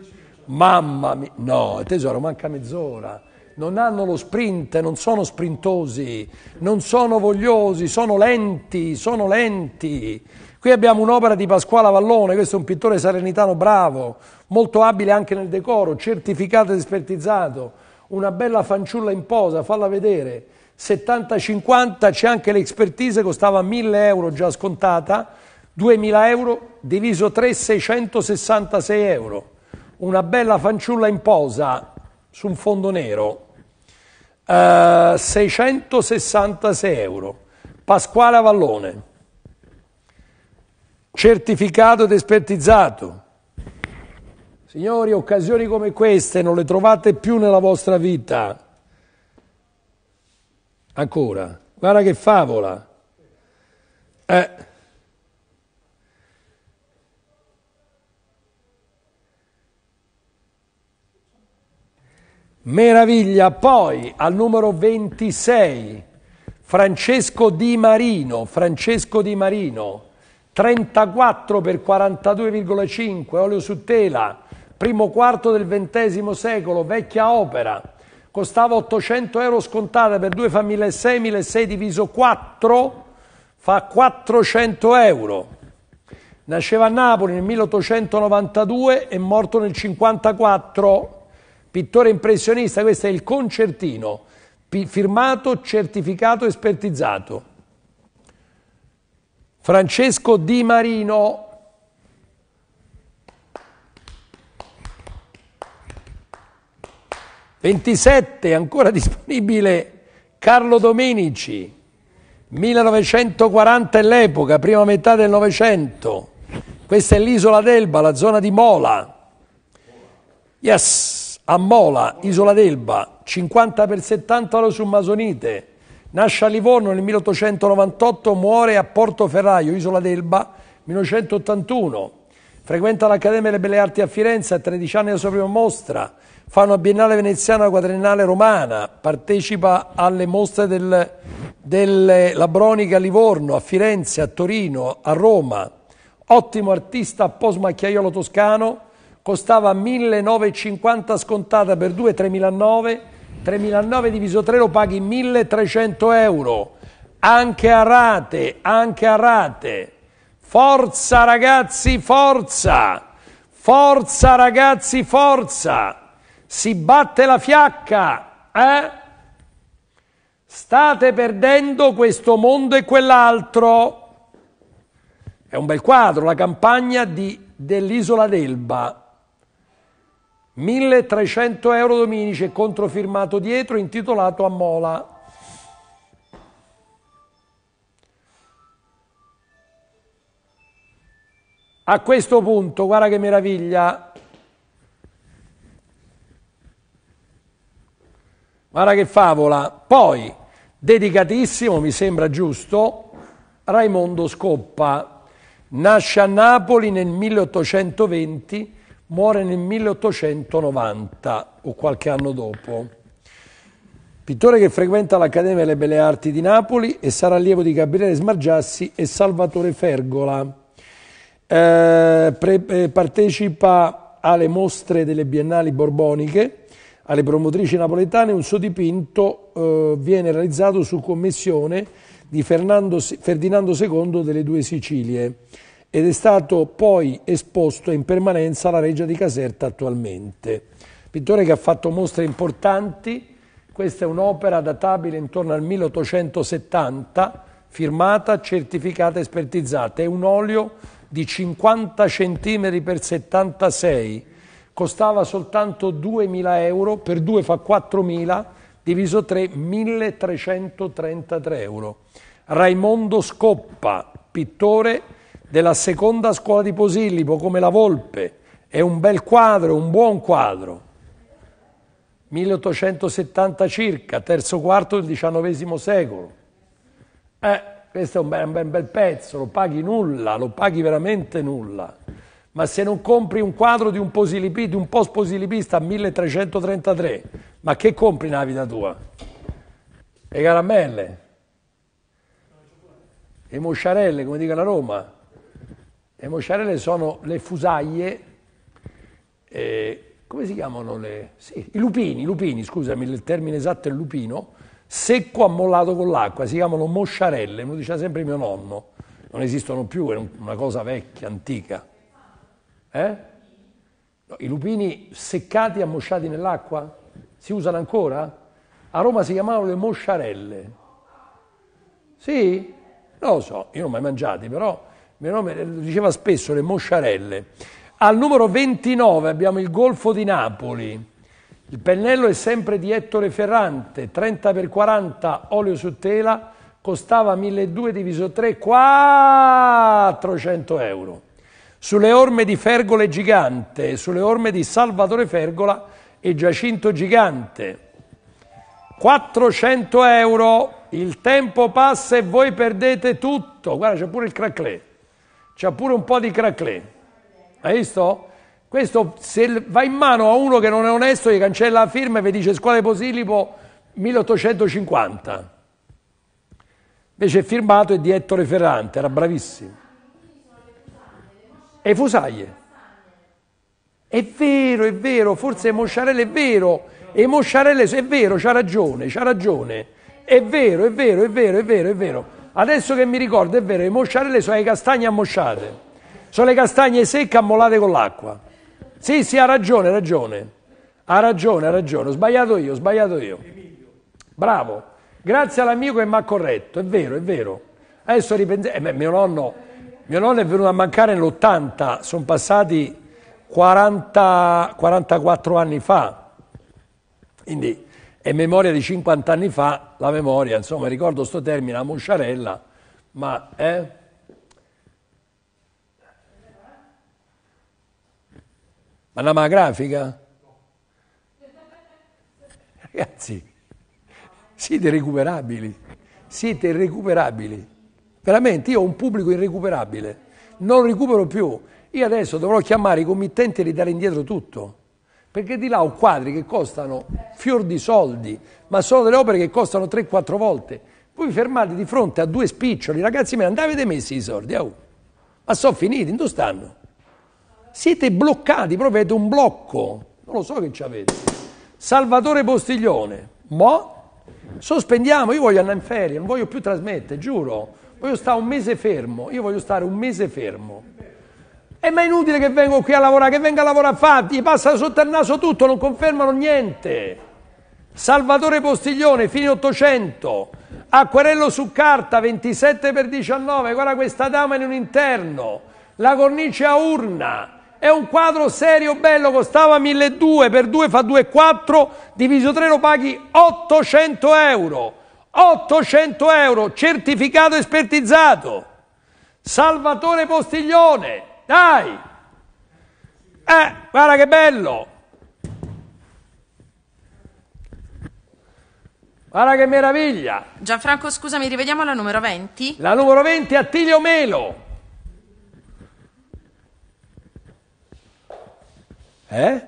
Mamma mia, no tesoro, manca mezz'ora. Non hanno lo sprint, non sono sprintosi, non sono vogliosi, sono lenti, sono lenti. Qui abbiamo un'opera di Pasquale Vallone, questo è un pittore salernitano bravo, molto abile anche nel decoro, certificato ed espertizzato una bella fanciulla in posa, falla vedere, 70-50, c'è anche l'expertise, costava 1000 euro già scontata, 2000 euro diviso 3, 666 euro, una bella fanciulla in posa su un fondo nero, uh, eh, 666 euro, Pasquale Avallone, certificato ed espertizzato, Signori, occasioni come queste non le trovate più nella vostra vita. Ancora, guarda che favola. Eh. Meraviglia, poi al numero 26, Francesco Di Marino, Francesco Di Marino, 34 per 42,5, olio su tela, primo quarto del XX secolo, vecchia opera, costava 800 euro scontata per due fa 1.600, 1.600 diviso 4 fa 400 euro. Nasceva a Napoli nel 1892 e morto nel 1954, pittore impressionista, questo è il concertino, firmato, certificato espertizzato. Francesco Di Marino, 27 ancora disponibile Carlo Domenici, 1940 è l'epoca, prima metà del Novecento. Questa è l'isola d'Elba, la zona di Mola. Yes, a Mola, isola d'Elba, 50 per 70 lo su Masonite. Nasce a Livorno nel 1898, muore a Portoferraio, isola d'Elba, 1981. Frequenta l'Accademia delle Belle Arti a Firenze, a 13 anni la sua prima mostra, fa una biennale veneziana, quadriennale romana, partecipa alle mostre del, del Labronica a Livorno, a Firenze, a Torino, a Roma. Ottimo artista post-macchiaiolo toscano, costava 1.950 scontata per 2 3.009, 3.009 diviso 3 lo paghi 1.300 euro, anche a rate, anche a rate. Forza ragazzi, forza! Forza ragazzi, forza! Si batte la fiacca, eh? State perdendo questo mondo e quell'altro. È un bel quadro, la campagna dell'Isola d'Elba. 1300 euro dominici e controfirmato dietro intitolato a Mola. A questo punto, guarda che meraviglia, guarda che favola, poi dedicatissimo, mi sembra giusto, Raimondo Scoppa, nasce a Napoli nel 1820, muore nel 1890 o qualche anno dopo. Pittore che frequenta l'Accademia delle Belle Arti di Napoli e sarà allievo di Gabriele Smargiassi e Salvatore Fergola. Eh, pre, eh, partecipa alle mostre delle biennali borboniche, alle promotrici napoletane, un suo dipinto eh, viene realizzato su commissione di Fernando, Ferdinando II delle due Sicilie ed è stato poi esposto in permanenza alla Reggia di Caserta attualmente. Pittore che ha fatto mostre importanti, questa è un'opera databile intorno al 1870, firmata, certificata e espertizzata, è un olio di 50 cm per 76 costava soltanto 2.000 euro, per 2 fa 4.000, diviso 3, 1.333 euro. Raimondo Scoppa, pittore della seconda scuola di Posillipo, come la Volpe, è un bel quadro, un buon quadro. 1870 circa, terzo quarto del XIX secolo. Eh, questo è un bel, un bel, bel pezzo, lo paghi nulla, lo paghi veramente nulla. Ma se non compri un quadro di un, posilipi, di un post posilipista a 1333, ma che compri nella vita tua? Le caramelle, le mosciarelle, come dicono a Roma. Le mosciarelle sono le fusaglie, eh, come si chiamano le... Sì, i lupini, i lupini, scusami, il termine esatto è lupino, secco ammollato con l'acqua, si chiamano mosciarelle, me lo diceva sempre mio nonno, non esistono più, è una cosa vecchia, antica. Eh? I lupini seccati e ammosciati nell'acqua? Si usano ancora? A Roma si chiamavano le mosciarelle. Sì? Non lo so, io non ho mai mangiato, però mio nome diceva spesso le mosciarelle. Al numero 29 abbiamo il Golfo di Napoli. Il pennello è sempre di Ettore Ferrante, 30x40 olio su tela, costava 1.200 diviso 3, 400 euro. Sulle orme di Fergole Gigante, sulle orme di Salvatore Fergola e Giacinto Gigante, 400 euro, il tempo passa e voi perdete tutto. Guarda, c'è pure il craclé, c'è pure un po' di craclé. Hai visto? Questo se va in mano a uno che non è onesto gli cancella la firma e vi dice scuola Posillipo 1850. Invece è firmato e di Ettore Ferrante, era bravissimo. E Fusaglie. È vero, è vero, forse Mosciarelli è vero. E Mosciarelli è vero, c'ha ragione, c'ha ragione. È vero, è vero, è vero, è vero, è vero. Adesso che mi ricordo, è vero, i mosciarelle sono le castagne ammosciate. Sono le castagne secche ammollate con l'acqua. Sì, sì, ha ragione, ha ragione. Ha ragione, ha ragione. Ho sbagliato io, ho sbagliato io. Bravo. Grazie all'amico che mi ha corretto, è vero, è vero. Adesso ripensate, eh, mio nonno, mio nonno è venuto a mancare nell'80, sono passati 40, 44 anni fa. Quindi è memoria di 50 anni fa, la memoria, insomma, ricordo questo termine, la mosciarella, ma... Eh? Ma Panama grafica? Ragazzi, siete irrecuperabili, siete irrecuperabili. Veramente, io ho un pubblico irrecuperabile, non recupero più. Io adesso dovrò chiamare i committenti e ridare indietro tutto, perché di là ho quadri che costano fior di soldi, ma sono delle opere che costano 3-4 volte. Voi vi fermate di fronte a due spiccioli, ragazzi, me ne andate messi i soldi, au. ma sono finiti, dove stanno? siete bloccati, proprio avete un blocco. Non lo so che ci avete. Salvatore Postiglione, mo sospendiamo, io voglio andare in ferie, non voglio più trasmettere, giuro. Voglio stare un mese fermo, io voglio stare un mese fermo. E ma è inutile che vengo qui a lavorare, che venga a lavorare a fatti, gli passa sotto il naso tutto, non confermano niente. Salvatore Postiglione, fine 800, acquerello su carta, 27 x 19, guarda questa dama in un interno, la cornice a urna, è un quadro serio, bello, costava 1.200, per 2 fa 2,4, diviso 3 lo paghi 800 euro. 800 euro, certificato espertizzato. Salvatore Postiglione, dai! Eh, guarda che bello! Guarda che meraviglia! Gianfranco, scusami, rivediamo la numero 20. La numero 20, Attilio Melo. Eh?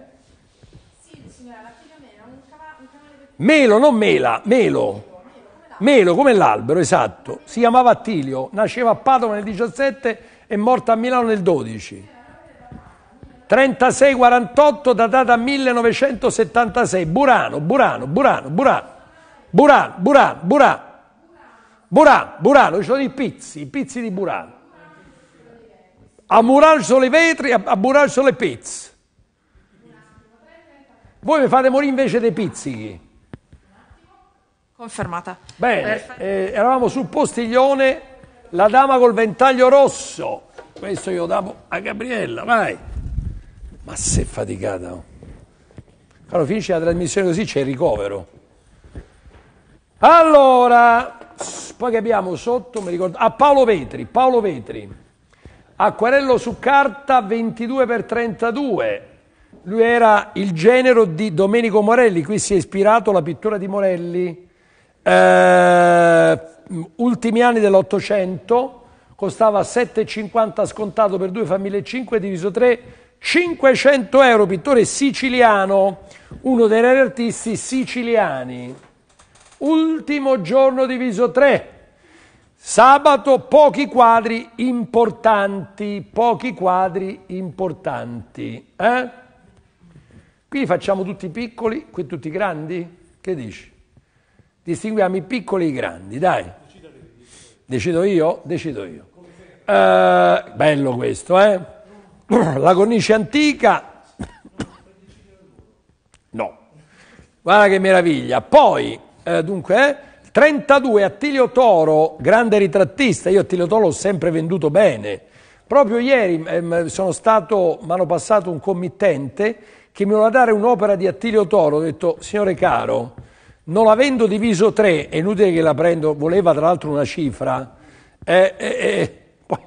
Melo, non mela, melo. Melo come l'albero, esatto. Si chiamava Attilio, nasceva a Padova nel 17 e morta a Milano nel 12. 36-48, datata 1976. Burano, Burano, Burano, Burano. Burano, Burano, Burano. Burano, Burano, ci sono i pizzi, i pizzi di Burano. A Murano ci sono i vetri, a Burano ci sono le pizze. Voi mi fate morire invece dei pizzichi. Confermata. Bene, eh, eravamo sul Postiglione, la dama col ventaglio rosso. Questo io davo a Gabriella, vai. Ma se faticata. Oh. allora, finisce la trasmissione così c'è il ricovero. Allora, poi che abbiamo sotto, mi ricordo, a Paolo Vetri, Paolo Vetri. Acquarello su carta 22 x 32, lui era il genero di Domenico Morelli, qui si è ispirato alla pittura di Morelli. Eh, ultimi anni dell'Ottocento, costava 7,50 scontato per due famiglie 5 diviso 3, 500 euro, pittore siciliano, uno dei rari artisti siciliani. Ultimo giorno diviso 3, sabato pochi quadri importanti, pochi quadri importanti. Eh? Qui facciamo tutti i piccoli, qui tutti i grandi? Che dici? Distinguiamo i piccoli e i grandi, dai. Decido io? Decido io. Eh, bello questo, eh? La cornice antica? No. Guarda che meraviglia. Poi, eh, dunque, eh? 32 Attilio Toro, grande ritrattista, io Attilio Toro l'ho sempre venduto bene. Proprio ieri ehm, sono stato, mi hanno passato un committente che mi voleva dare un'opera di Attilio Toro, ho detto, signore caro, non avendo diviso tre, è inutile che la prendo, voleva tra l'altro una cifra, eh, eh, eh, eh poi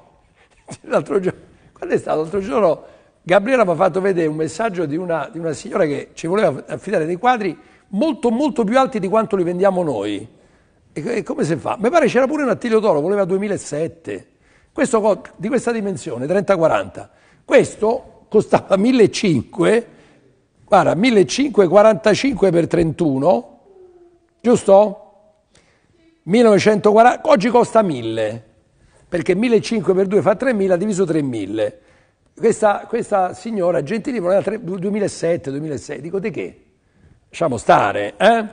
*laughs* l'altro giorno, quando è stato l'altro giorno, Gabriele mi ha fatto vedere un messaggio di una, di una signora che ci voleva affidare dei quadri molto molto più alti di quanto li vendiamo noi. E, come si fa? Mi pare c'era pure un Attilio Toro, voleva 2007. Questo di questa dimensione, 30-40. Questo costava 1.500 guarda, 1545 per 31, giusto? 1940, oggi costa 1000, perché 1500 per 2 fa 3000 diviso 3000. Questa, questa signora Gentili voleva 2007-2006, dico di che? Lasciamo stare, eh?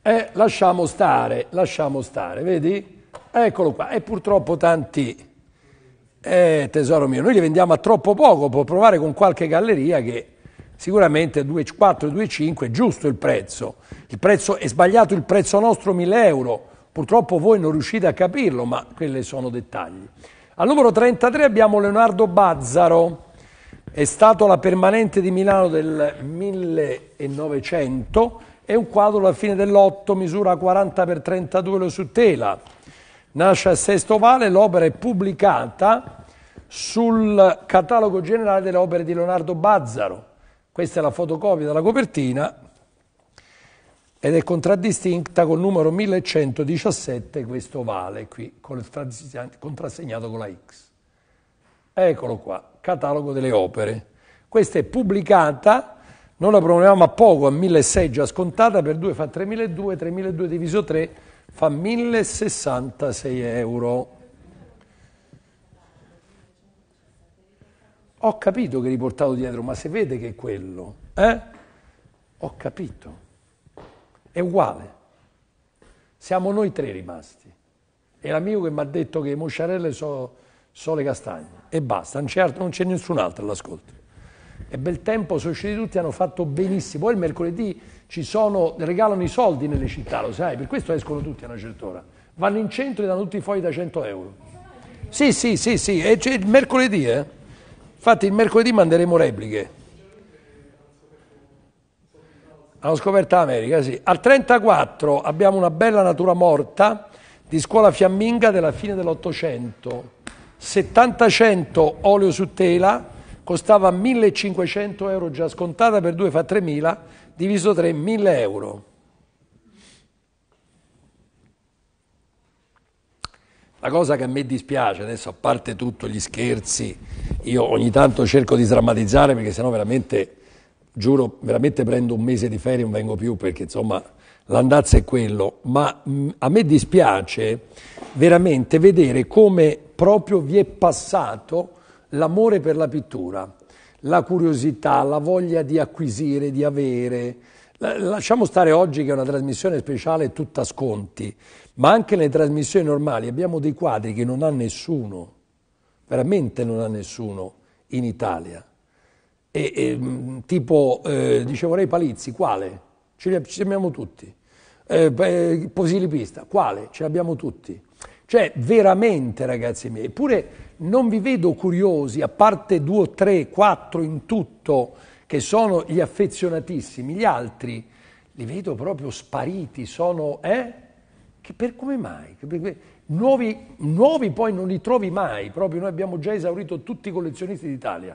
eh? Lasciamo stare, lasciamo stare, vedi? Eccolo qua, e purtroppo tanti... Eh, tesoro mio, noi li vendiamo a troppo poco, può provare con qualche galleria che sicuramente 2,4-2,5 è giusto il prezzo. il prezzo. È sbagliato il prezzo nostro 1000 euro, purtroppo voi non riuscite a capirlo, ma quelli sono dettagli. Al numero 33 abbiamo Leonardo Bazzaro, è stato la permanente di Milano del 1900, è un quadro alla fine dell'otto, misura 40x32 su tela. Nasce a Sesto Vale, l'opera è pubblicata sul catalogo generale delle opere di Leonardo Bazzaro. Questa è la fotocopia della copertina ed è contraddistinta col numero 1117, questo vale qui, contrassegnato con la X. Eccolo qua, catalogo delle opere. Questa è pubblicata, noi la promuoviamo a poco, a 1.600 già scontata, per 2 fa 3.200, 3.200 diviso 3 fa 1.066 euro. Ho capito che li portavo dietro, ma se vede che è quello, eh? Ho capito. È uguale. Siamo noi tre rimasti. E l'amico che mi ha detto che le mosciarelle sono so le castagne. E basta, non c'è, non c'è nessun altro all'ascolto. E bel tempo, sono usciti tutti, hanno fatto benissimo. Poi il mercoledì ci sono, regalano i soldi nelle città, lo sai, per questo escono tutti a una certa ora. Vanno in centro e danno tutti fuori da 100 euro. Sì, sì, sì, sì, e il mercoledì, eh. Infatti il mercoledì manderemo repliche. Hanno scoperto l'America, sì. Al 34 abbiamo una bella natura morta di scuola fiamminga della fine dell'Ottocento. 70-100 olio su tela, costava 1500 euro già scontata, per due fa 3000, diviso 3, 1000 euro. La cosa che a me dispiace adesso, a parte tutto gli scherzi, io ogni tanto cerco di drammatizzare perché sennò veramente, giuro, veramente prendo un mese di ferie e non vengo più perché insomma l'andazzo è quello, ma mm, a me dispiace veramente vedere come proprio vi è passato l'amore per la pittura, la curiosità, la voglia di acquisire, di avere, Lasciamo stare oggi che è una trasmissione speciale tutta sconti, ma anche nelle trasmissioni normali abbiamo dei quadri che non ha nessuno, veramente non ha nessuno in Italia. E, e, mm, tipo, eh, dicevo Ray Palizzi, quale? Ce li abbiamo tutti. Eh, Posilipista, quale? Ce li abbiamo tutti. Cioè, veramente, ragazzi miei, eppure non vi vedo curiosi, a parte due tre, quattro in tutto, che sono gli affezionatissimi, gli altri li vedo proprio spariti, sono... Eh? Che per come mai? Nuovi, nuovi poi non li trovi mai, proprio noi abbiamo già esaurito tutti i collezionisti d'Italia,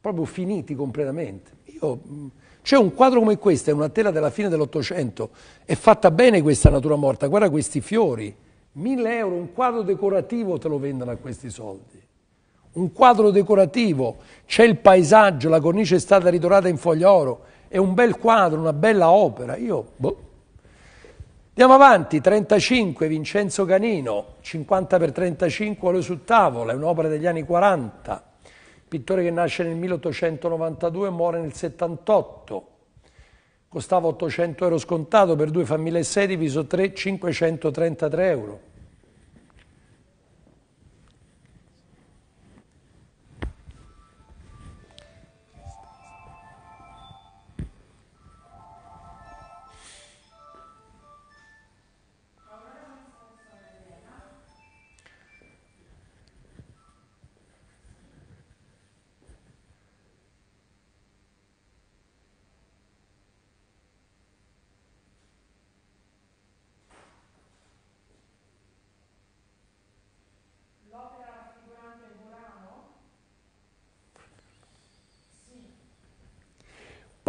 proprio finiti completamente. Io, mm, c'è un quadro come questo, è una tela della fine dell'Ottocento, è fatta bene questa natura morta, guarda questi fiori, 1000 euro, un quadro decorativo te lo vendono a questi soldi un quadro decorativo, c'è il paesaggio, la cornice è stata ritornata in foglia oro, è un bel quadro, una bella opera. Io, boh. Andiamo avanti, 35 Vincenzo Canino, 50 per 35 olio su tavola, è un'opera degli anni 40, pittore che nasce nel 1892 e muore nel 78, costava 800 euro scontato, per due fa 1.600, diviso 3, 533 euro.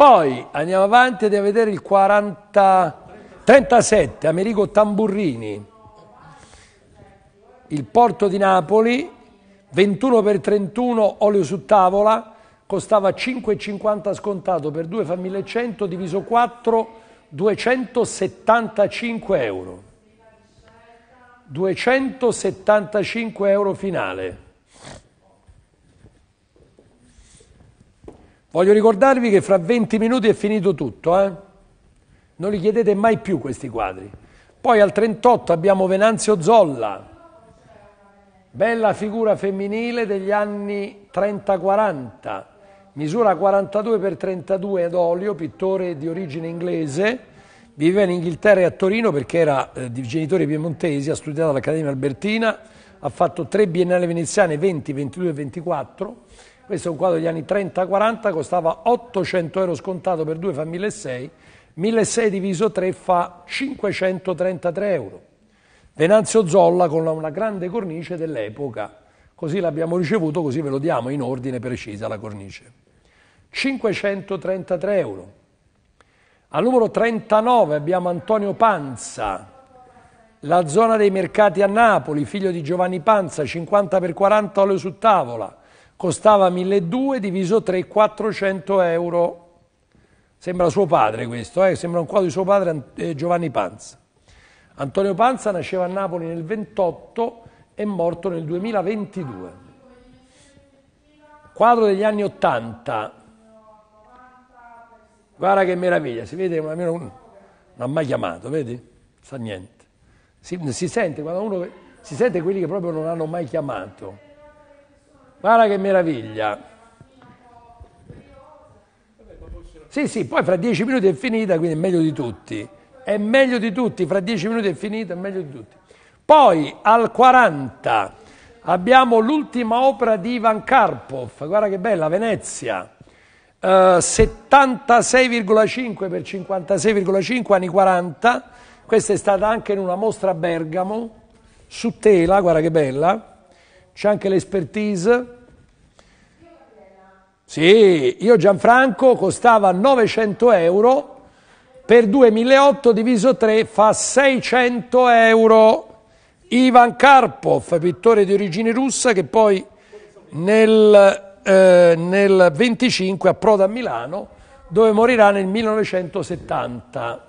Poi andiamo avanti andiamo a vedere il 40, 37, Amerigo Tamburrini, il porto di Napoli, 21 per 31 olio su tavola, costava 5,50 scontato per 2 fa 1100 diviso 4 275 euro. 275 euro finale. Voglio ricordarvi che fra 20 minuti è finito tutto, eh? non li chiedete mai più questi quadri. Poi al 38 abbiamo Venanzio Zolla, bella figura femminile degli anni 30-40, misura 42x32 ad olio, pittore di origine inglese, viveva in Inghilterra e a Torino perché era eh, di genitori piemontesi, ha studiato all'Accademia Albertina, ha fatto tre biennali veneziane 20, 22 e 24 questo è un quadro degli anni 30-40, costava 800 euro scontato per due fa 1.600, 1.600 diviso 3 fa 533 euro. Venanzio Zolla con una grande cornice dell'epoca. Così l'abbiamo ricevuto, così ve lo diamo in ordine precisa la cornice. 533 euro. Al numero 39 abbiamo Antonio Panza, la zona dei mercati a Napoli, figlio di Giovanni Panza, 50 per 40 olio su tavola costava 1.200 diviso 3, 400 euro. Sembra suo padre questo, eh? sembra un quadro di suo padre eh, Giovanni Panza. Antonio Panza nasceva a Napoli nel 28 e morto nel 2022. Quadro degli anni 80. Guarda che meraviglia, si vede, almeno uno non ha mai chiamato, vedi? Sa niente. Si, si sente quando uno si sente quelli che proprio non hanno mai chiamato. Guarda che meraviglia. Sì, sì, poi fra dieci minuti è finita, quindi è meglio di tutti. È meglio di tutti, fra dieci minuti è finita, è meglio di tutti. Poi al 40 abbiamo l'ultima opera di Ivan Karpov, guarda che bella, Venezia. Uh, eh, 76,5 per 56,5 anni 40 questa è stata anche in una mostra a Bergamo su tela, guarda che bella c'è anche l'expertise. Sì, io Gianfranco costava 900 euro, per 2008 diviso 3 fa 600 euro. Ivan Karpov, pittore di origine russa, che poi nel, eh, nel 25 approda a Milano, dove morirà nel 1970.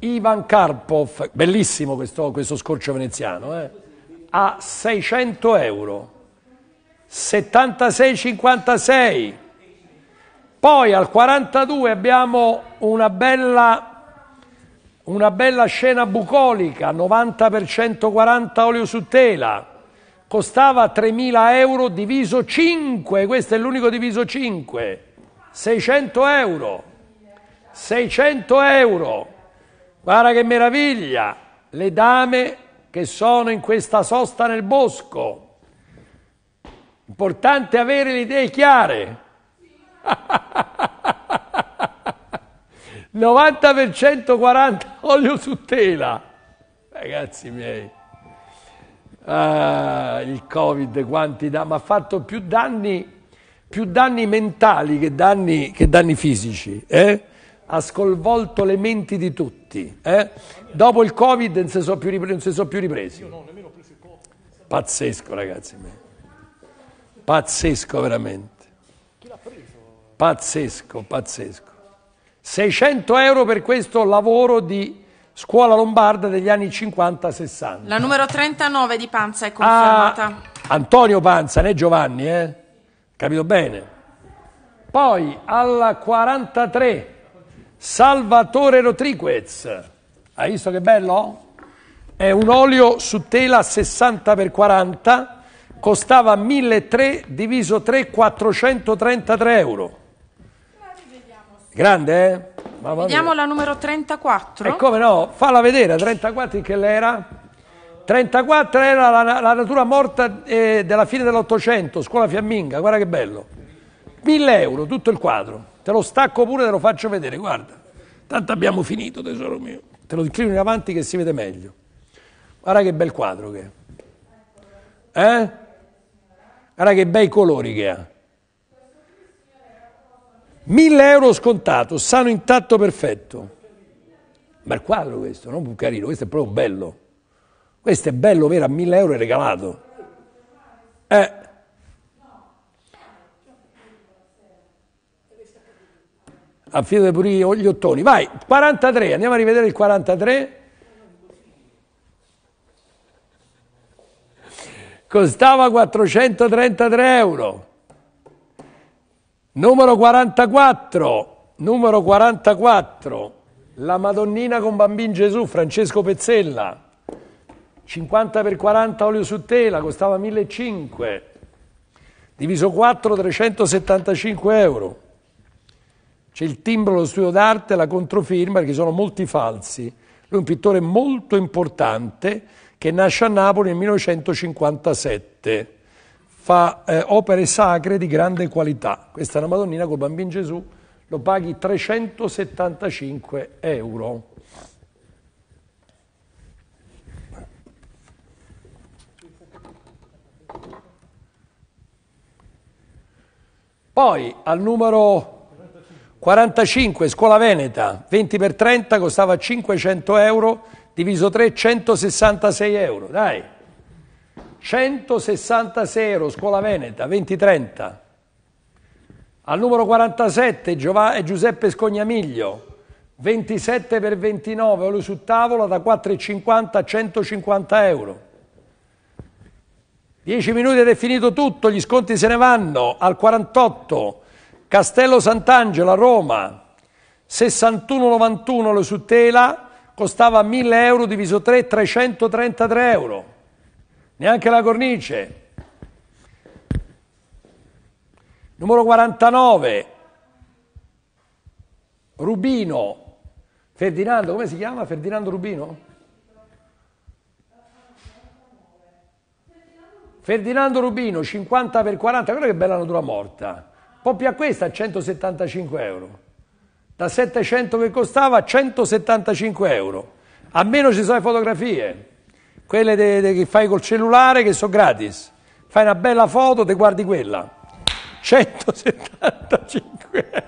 Ivan Karpov, bellissimo questo, questo scorcio veneziano, eh? a 600 euro, 76,56. Poi al 42 abbiamo una bella una bella scena bucolica, 90 per 140 olio su tela, costava 3.000 euro diviso 5, questo è l'unico diviso 5, 600 euro, 600 euro, guarda che meraviglia, le dame che sono in questa sosta nel bosco. Importante avere le idee chiare. 90% *laughs* 40 olio su tela. Ragazzi miei, ah, il Covid quanti danni, ma ha fatto più danni, più danni mentali che danni, che danni fisici. Eh? ha sconvolto le menti di tutti. Eh? Dopo il Covid non si sono più, ripre- so più, ripresi. Pazzesco, ragazzi. Pazzesco, veramente. Pazzesco, pazzesco. 600 euro per questo lavoro di scuola lombarda degli anni 50-60. La numero 39 di Panza è ah, confermata. Ah, Antonio Panza, né Giovanni, eh? Capito bene. Poi alla 43 Salvatore Rodriguez. Hai visto che bello? È un olio su tela 60x40, costava 1.300 diviso 3, 433 euro. Grande, eh? Mamma Vediamo mia. la numero 34. E come no, falla vedere, 34 che l'era? 34 era la, la natura morta eh, della fine dell'Ottocento, scuola fiamminga, guarda che bello. 1000 euro, tutto il quadro. Te lo stacco pure, te lo faccio vedere, guarda. Tanto abbiamo finito, tesoro mio. Te lo inclino in avanti che si vede meglio. Guarda che bel quadro che è. Eh? Guarda che bei colori che ha. 1000 euro scontato, sano intatto perfetto. Bel quadro questo, non più carino, questo è proprio bello. Questo è bello, vero, a 1000 euro è regalato. Eh. affidate pure gli ottoni. Vai, 43, andiamo a rivedere il 43. Costava 433 euro. Numero 44, numero 44, la Madonnina con Bambin Gesù, Francesco Pezzella. 50 per 40 olio su tela, costava 1.500. Diviso 4, 375 euro. C'è il timbro dello studio d'arte, la controfirma, perché sono molti falsi. Lui è un pittore molto importante che nasce a Napoli nel 1957. Fa eh, opere sacre di grande qualità. Questa è una Madonnina col Bambino Gesù, lo paghi 375 euro. Poi al numero 45 Scuola Veneta, 20 per 30 costava 500 euro, diviso 3 166 euro, dai. 166 euro Scuola Veneta, 20-30. Al numero 47 eh, Giuseppe Scognamiglio, 27 per 29 olio su tavola da 4,50 a 150 euro. 10 minuti ed è finito tutto, gli sconti se ne vanno al 48 Castello Sant'Angela, Roma, 61,91 su tela, costava 1000 euro diviso 3, 333 euro. Neanche la cornice. Numero 49, Rubino. Ferdinando, come si chiama? Ferdinando Rubino? Ferdinando Rubino, 50 per 40, guarda che bella natura morta proprio a questa a 175 euro. Da 700 che costava a 175 euro. A meno ci sono le fotografie, quelle de, de, che fai col cellulare che sono gratis. Fai una bella foto, te guardi quella. 175 *laughs*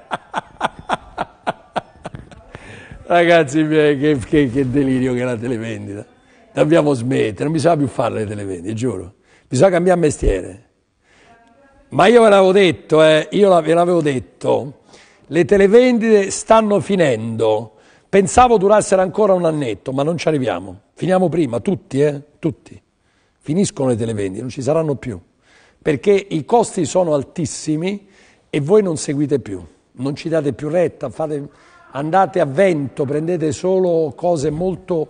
Ragazzi miei, che, che, che delirio che è la televendita. Dobbiamo smettere, non bisogna più fare le televendite, giuro. Bisogna cambiare mestiere. Ma io ve l'avevo detto, eh, io ve l'avevo detto, le televendite stanno finendo. Pensavo durassero ancora un annetto, ma non ci arriviamo. Finiamo prima, tutti, eh? Tutti. Finiscono le televendite, non ci saranno più. Perché i costi sono altissimi e voi non seguite più. Non ci date più retta, fate, andate a vento, prendete solo cose molto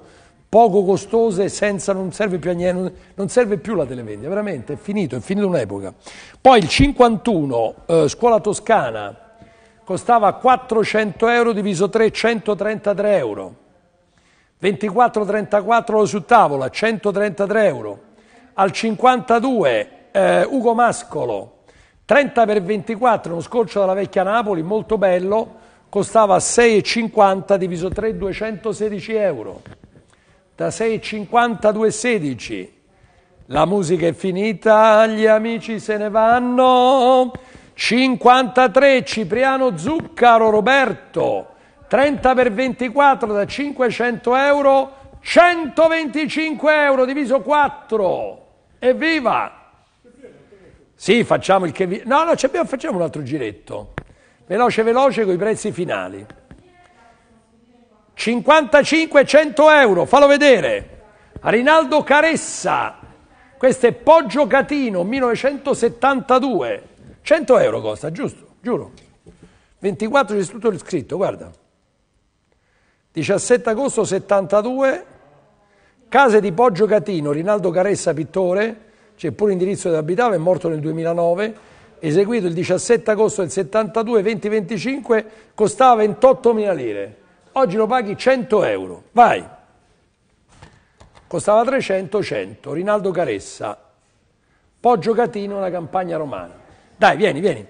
poco costose, senza, non serve più a niente, non serve più la televendita, veramente è finito, è finita un'epoca. Poi il 51, eh, scuola toscana, costava 400 euro diviso 3, 133 euro. 24,34 su tavola, 133 euro. Al 52 eh, Ugo Mascolo, 30 per 24, uno scorcio dalla vecchia Napoli, molto bello, costava 6,50 diviso 3, 216 euro da 6.52.16. La musica è finita, gli amici se ne vanno. 53 Cipriano Zuccaro Roberto, 30 per 24 da 500 euro, 125 euro diviso 4. Evviva! Sì, facciamo il che vi... No, no, facciamo un altro giretto. Veloce, veloce con i prezzi finali. 55-100 euro, fallo vedere. Rinaldo Caressa, questo è Poggio Catino, 1972. 100 euro costa, giusto? Giuro. 24 c'è tutto iscritto, guarda. 17 agosto 72, case di Poggio Catino, Rinaldo Caressa, pittore, c'è pure indirizzo di abitava, è morto nel 2009 eseguito il 17 agosto del 72 2025 costava 28.000 lire oggi lo paghi 100 euro, vai. Costava 300, 100, Rinaldo Caressa, Poggio Catino, una campagna romana. Dai, vieni, vieni,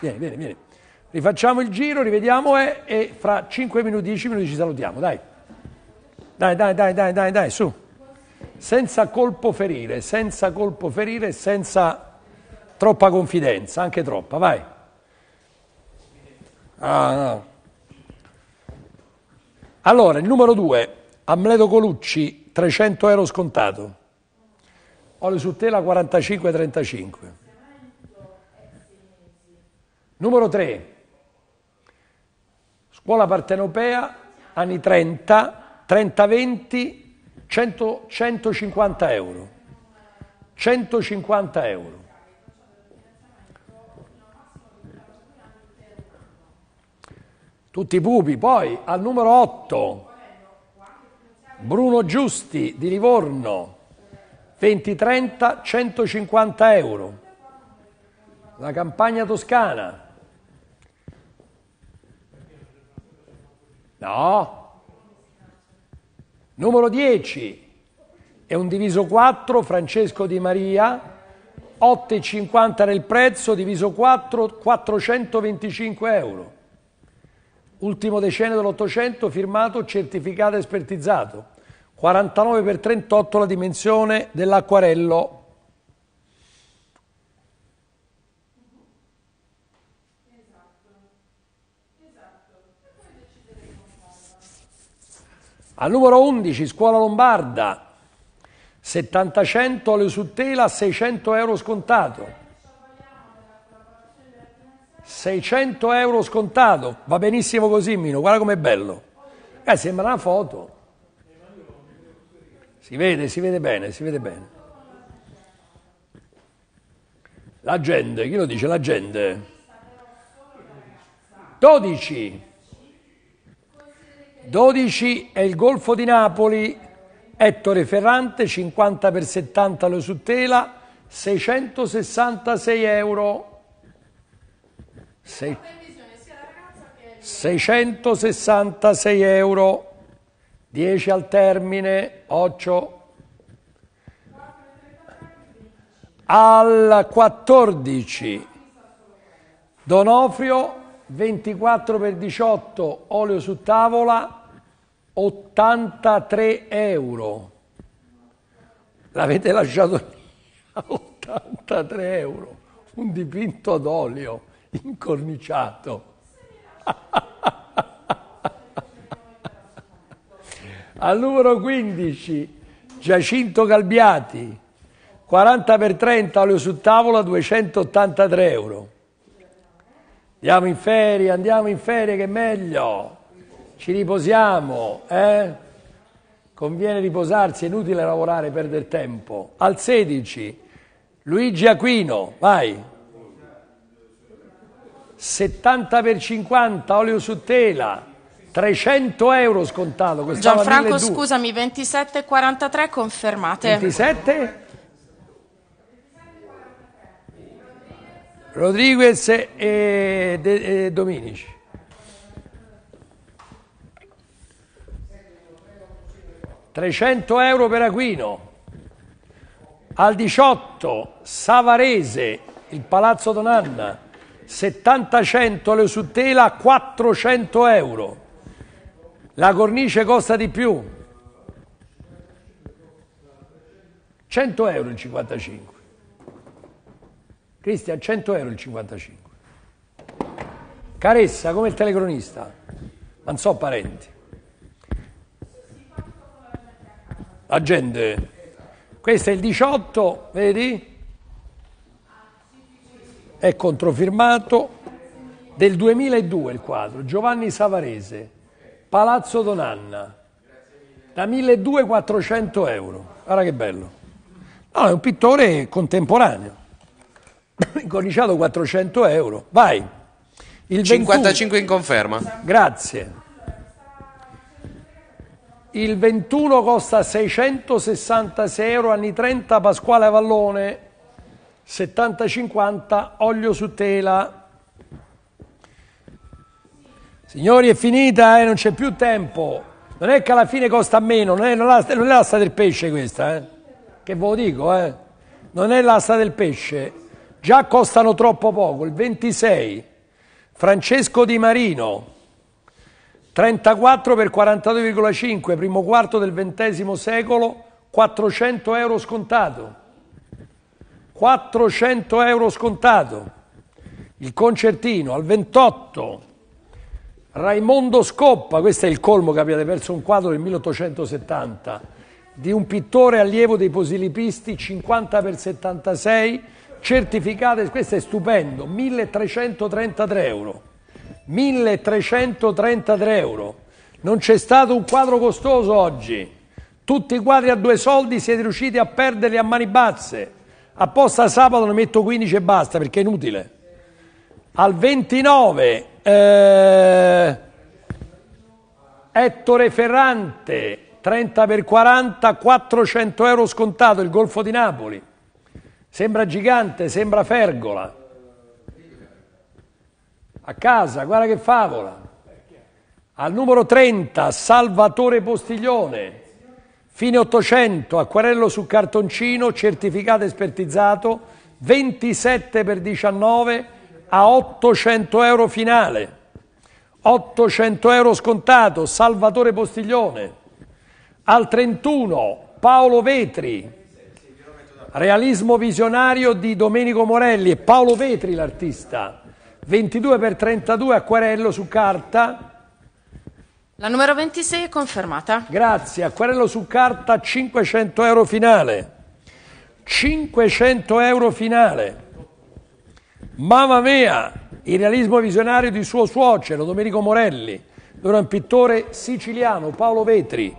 vieni, vieni, vieni. Rifacciamo il giro, rivediamo e, eh, e fra 5 minuti, 10 minuti ci salutiamo, dai. Dai, dai, dai, dai, dai, dai, su. Senza colpo ferire, senza colpo ferire, senza troppa confidenza, anche troppa, vai. Ah, no. Allora, il numero 2, Amleto Colucci, 300 euro scontato. Olio su tela 45,35. Numero 3, Scuola Partenopea, anni 30, 30-20, 150 euro. 150 euro. Tutti i pupi. Poi al numero 8, Bruno Giusti di Livorno, 2030 150 euro. La campagna toscana. No. Numero 10 è un diviso 4 Francesco Di Maria 8,50 nel prezzo diviso 4 425 euro ultimo decennio dell'Ottocento, firmato, certificato e espertizzato. 49 x 38 la dimensione dell'acquarello. Al numero 11, Scuola Lombarda, 70-100 alle su tela, 600 euro scontato. 600 euro scontato, va benissimo così Mino, guarda com'è bello. Eh, sembra una foto. Si vede, si vede bene, si vede bene. La gente, chi lo dice? La gente. 12. 12 è il Golfo di Napoli, Ettore Ferrante, 50 per 70 lo su tela, 666 euro. Sei... 666 euro, 10 al termine, 8 al 14 Donofrio 24 per 18 olio su tavola 83 euro l'avete lasciato lì a *laughs* 83 euro un dipinto ad olio incorniciato. *laughs* Al numero 15 Giacinto Galbiati, 40 per 30, olio su tavola, 283 euro. Andiamo in ferie, andiamo in ferie che è meglio, ci riposiamo, eh? Conviene riposarsi, è inutile lavorare, perdere tempo. Al 16 Luigi Aquino, vai. 70 per 50 olio su tela 300 euro scontato costava Gianfranco 1200. scusami 27,43 confermate 27 Rodriguez e, e Dominici Trecento euro per Aquino al 18 Savarese il Palazzo Donanna 70 100 centole su tela 400 euro. La cornice costa di più. 100 euro il 55. Cristian, 100 euro il 55. Caressa come il telecronista, non so parenti. La gente, questo è il 18, vedi? è controfirmato del 2002 il quadro, Giovanni Savarese, Palazzo Donanna, da 1200 euro. Guarda che bello. No, è un pittore contemporaneo, incorniciato *coughs* 400 euro. Vai. Il 55 in conferma. Grazie. Il 21 costa 666 euro, anni 30 Pasquale Vallone, 70-50 olio su tela. Signori è finita, eh? non c'è più tempo. Non è che alla fine costa meno, non è, non è l'asta del pesce questa, eh? che ve lo dico, eh? non è l'asta del pesce. Già costano troppo poco, il 26, Francesco Di Marino, 34 per 42,5, primo quarto del XX secolo, 400 euro scontato. 400 euro scontato, il concertino al 28, Raimondo Scoppa, questo è il colmo che abbiate perso un quadro del 1870, di un pittore allievo dei posilipisti, 50 x 76, certificate, questo è stupendo, 1333 euro, 1333 euro, non c'è stato un quadro costoso oggi, tutti i quadri a due soldi siete riusciti a perderli a mani basse, apposta sabato ne metto 15 e basta perché è inutile. Al 29 eh, Ettore Ferrante, 30 per 40, 400 euro scontato, il Golfo di Napoli. Sembra gigante, sembra fergola. A casa, guarda che favola. Al numero 30 Salvatore Postiglione. Fine 800, acquarello su cartoncino, certificato espertizzato, 27 per 19 a 800 euro finale. 800 euro scontato, Salvatore Postiglione. Al 31, Paolo Vetri. Realismo visionario di Domenico Morelli e Paolo Vetri l'artista. 22 per 32 acquarello su carta, la numero 26 è confermata. Grazie. Acquerello su carta 500 euro finale. 500 euro finale. Mamma mia, il realismo visionario di suo suocero Domenico Morelli, da un pittore siciliano Paolo Vetri.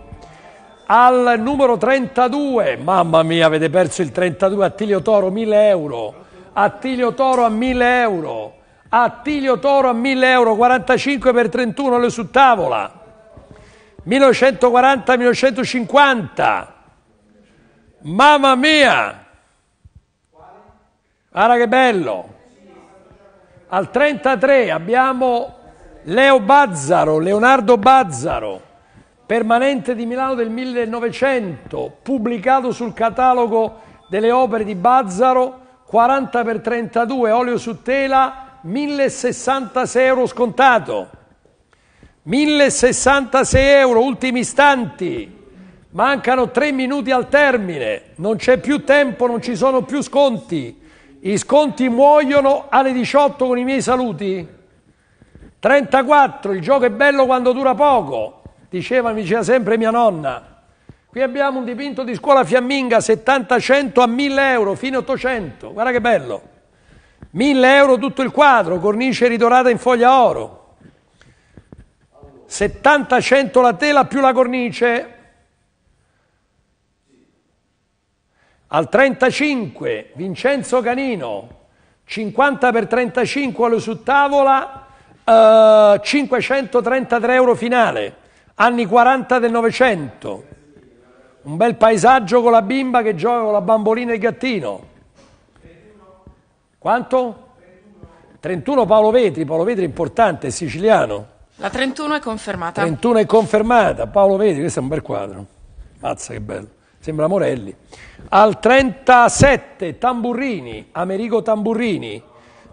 Al numero 32, mamma mia, avete perso il 32, Attilio Toro 1000 euro. Attilio Toro a 1000 euro. Attilio Toro a 1000 euro, 45 per 31 le su tavola. 1940-1950. Mamma mia! Guarda che bello! Al 33 abbiamo Leo Bazzaro, Leonardo Bazzaro, permanente di Milano del 1900, pubblicato sul catalogo delle opere di Bazzaro, 40 x 32, olio su tela, 1066 euro scontato. 1066 euro, ultimi istanti. Mancano tre minuti al termine, non c'è più tempo, non ci sono più sconti. I sconti muoiono alle 18 con i miei saluti. 34, il gioco è bello quando dura poco, diceva, mi diceva sempre mia nonna. Qui abbiamo un dipinto di scuola fiamminga, 70-100 a 1000 euro, fine 800, guarda che bello. 1000 euro tutto il quadro, cornice ridorata in foglia oro. 70-100 la tela più la cornice. Al 35 Vincenzo Canino, 50 per 35 allo su tavola, eh, 533 euro finale, anni 40 del Novecento. Un bel paesaggio con la bimba che gioca con la bambolina e il gattino. Quanto? 31 Paolo Vetri, Paolo Vetri importante, siciliano. La 31 è confermata. 31 è confermata. Paolo, vedi, questo è un bel quadro. Mazza, che bello. Sembra Morelli. Al 37, Tamburrini, Amerigo Tamburrini.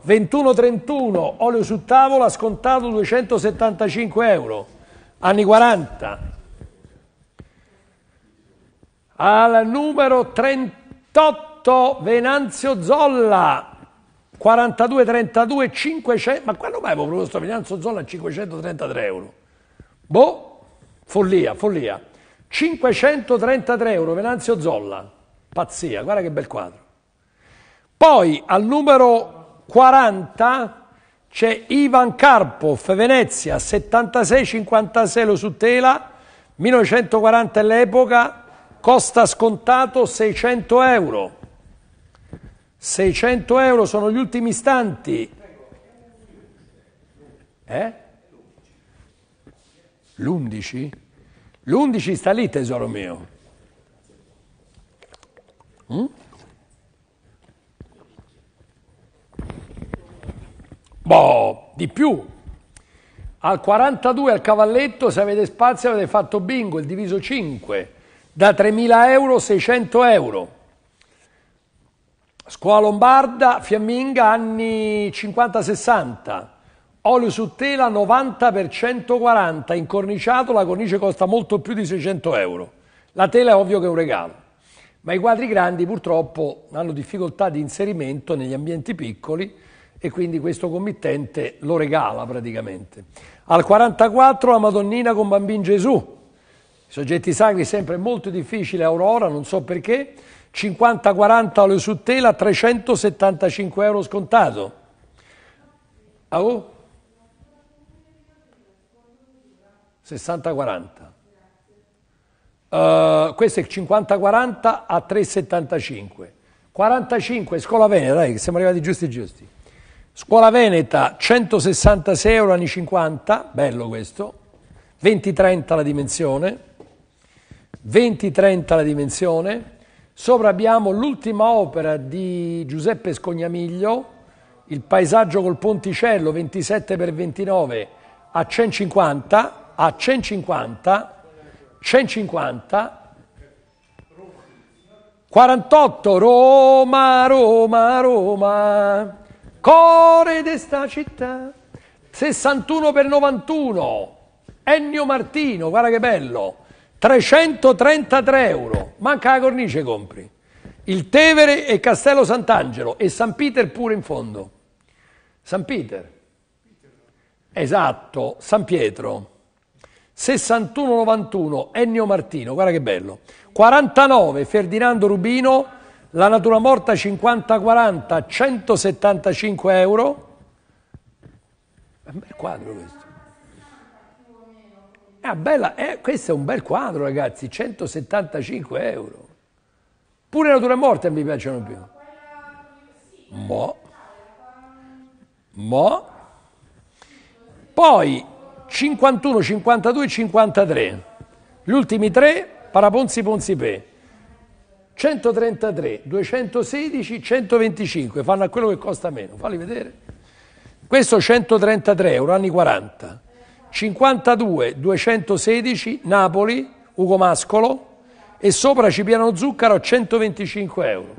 21-31, olio su tavola, scontato 275 euro. Anni 40. Al numero 38, Venanzio Zolla. 42, 32, 500, ma quando mai avevo proposto Finanzo Zola a 533 euro? Boh, follia, follia. 533 euro Venanzio Zolla, pazzia, guarda che bel quadro. Poi al numero 40 c'è Ivan Karpov, Venezia, 76-56 lo su tela, 1940 è l'epoca, costa scontato 600 euro. 600 euro sono gli ultimi istanti. Eh? L'11? L'11 sta lì, tesoro mio. Mm? Boh, di più. Al 42 al cavalletto, se avete spazio avete fatto bingo, il diviso 5. Da 3.000 euro, 600 euro. Scuola Lombarda, fiamminga, anni 50-60, olio su tela 90 per 140, incorniciato, la cornice costa molto più di 600 euro. La tela è ovvio che è un regalo, ma i quadri grandi purtroppo hanno difficoltà di inserimento negli ambienti piccoli e quindi questo committente lo regala praticamente. Al 44 la Madonnina con Bambin Gesù, i soggetti sacri sempre molto difficili, Aurora, non so perché, 50-40 olio su tela, 375 euro scontato. Ah, oh? 60-40. Uh, questo è 50-40 a 3,75. 45 Scuola Veneta, dai, che siamo arrivati giusti giusti. Scuola Veneta 166 euro anni 50, bello questo. 20-30 la dimensione. 20-30 la dimensione. Sopra abbiamo l'ultima opera di Giuseppe Scognamiglio, il paesaggio col ponticello 27x29 a 150, a 150, 150, 48 Roma, Roma, Roma, core de sta città, 61 per 91, Ennio Martino, guarda che bello, 333 euro, manca la cornice compri. Il Tevere e Castello Sant'Angelo e San Peter pure in fondo. San Peter. Esatto, San Pietro. 6191 Ennio Martino, guarda che bello. 49 Ferdinando Rubino, la natura morta 5040 175 euro. è un bel quadro questo. Ah, bella, eh, questo è un bel quadro ragazzi, 175 euro. Pure Natura Morte mi piacciono più. Mo. Mo. Poi 51, 52, 53. Gli ultimi tre, Paraponzi Ponzipe. 133, 216, 125, fanno a quello che costa meno, falli vedere. Questo 133 euro, anni 40. 52 216 Napoli, Ugo Mascolo e sopra Cipiano Zucchero 125 euro.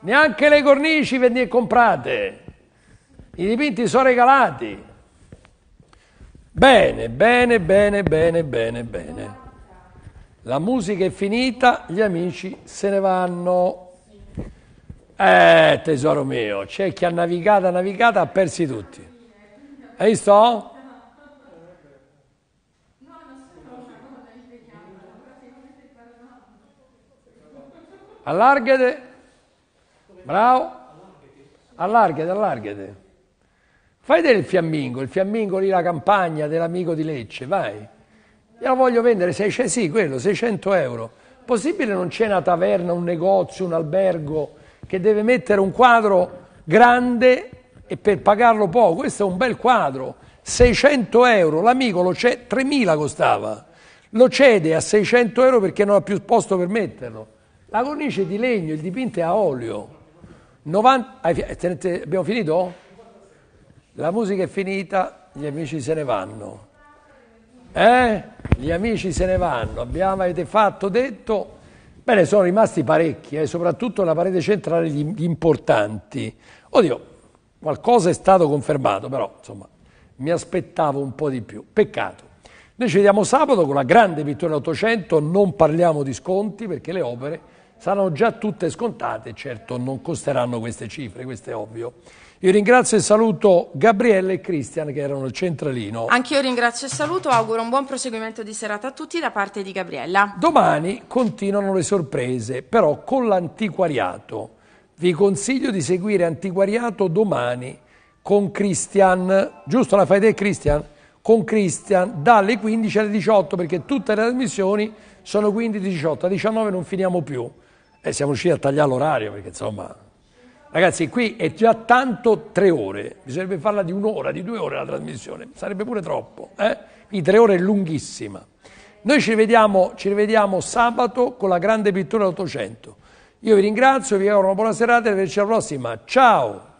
Neanche le cornici e comprate, i dipinti sono regalati. Bene, bene, bene, bene, bene, bene. La musica è finita, gli amici se ne vanno. Eh, tesoro mio, c'è chi ha navigato, ha navigato, ha persi tutti. Hai visto? Allargate. Bravo. Allargate, allargate. Fai vedere il fiammingo, il fiammingo lì la campagna dell'amico di Lecce, vai. Io Glielo voglio vendere 600, sì, quello, 600 euro. Possibile non c'è una taverna, un negozio, un albergo che deve mettere un quadro grande e per pagarlo poco? Questo è un bel quadro, 600 euro, l'amico lo c'è, 3.000 costava. Lo cede a 600 euro perché non ha più posto per metterlo. La cornice è di legno, il dipinto è a olio. 90, abbiamo finito? La musica è finita, gli amici se ne vanno. Eh? Gli amici se ne vanno. Abbiamo, avete fatto, detto. Bene, sono rimasti parecchi, eh? soprattutto la parete centrale, gli importanti. Oddio, qualcosa è stato confermato, però insomma mi aspettavo un po' di più. Peccato. Noi ci vediamo sabato con la grande vittoria dell'Ottocento, non parliamo di sconti perché le opere saranno già tutte scontate, certo non costeranno queste cifre, questo è ovvio. Io ringrazio e saluto Gabriele e Cristian che erano il centralino. Anch'io ringrazio e saluto, auguro un buon proseguimento di serata a tutti da parte di Gabriella. Domani continuano le sorprese, però con l'antiquariato. Vi consiglio di seguire Antiquariato domani con Cristian, giusto la fai te Cristian? Con Cristian dalle 15 alle 18 perché tutte le trasmissioni sono 15 18, alle 19 non finiamo più. E eh, siamo riusciti a tagliare l'orario perché insomma... Ragazzi, qui è già tanto tre ore, bisognerebbe farla di un'ora, di due ore la trasmissione, sarebbe pure troppo. Eh? Quindi tre ore è lunghissima. Noi ci rivediamo, ci rivediamo sabato con la grande pittura dell'Ottocento. Io vi ringrazio, vi auguro una buona serata e vederci alla prossima. Ciao!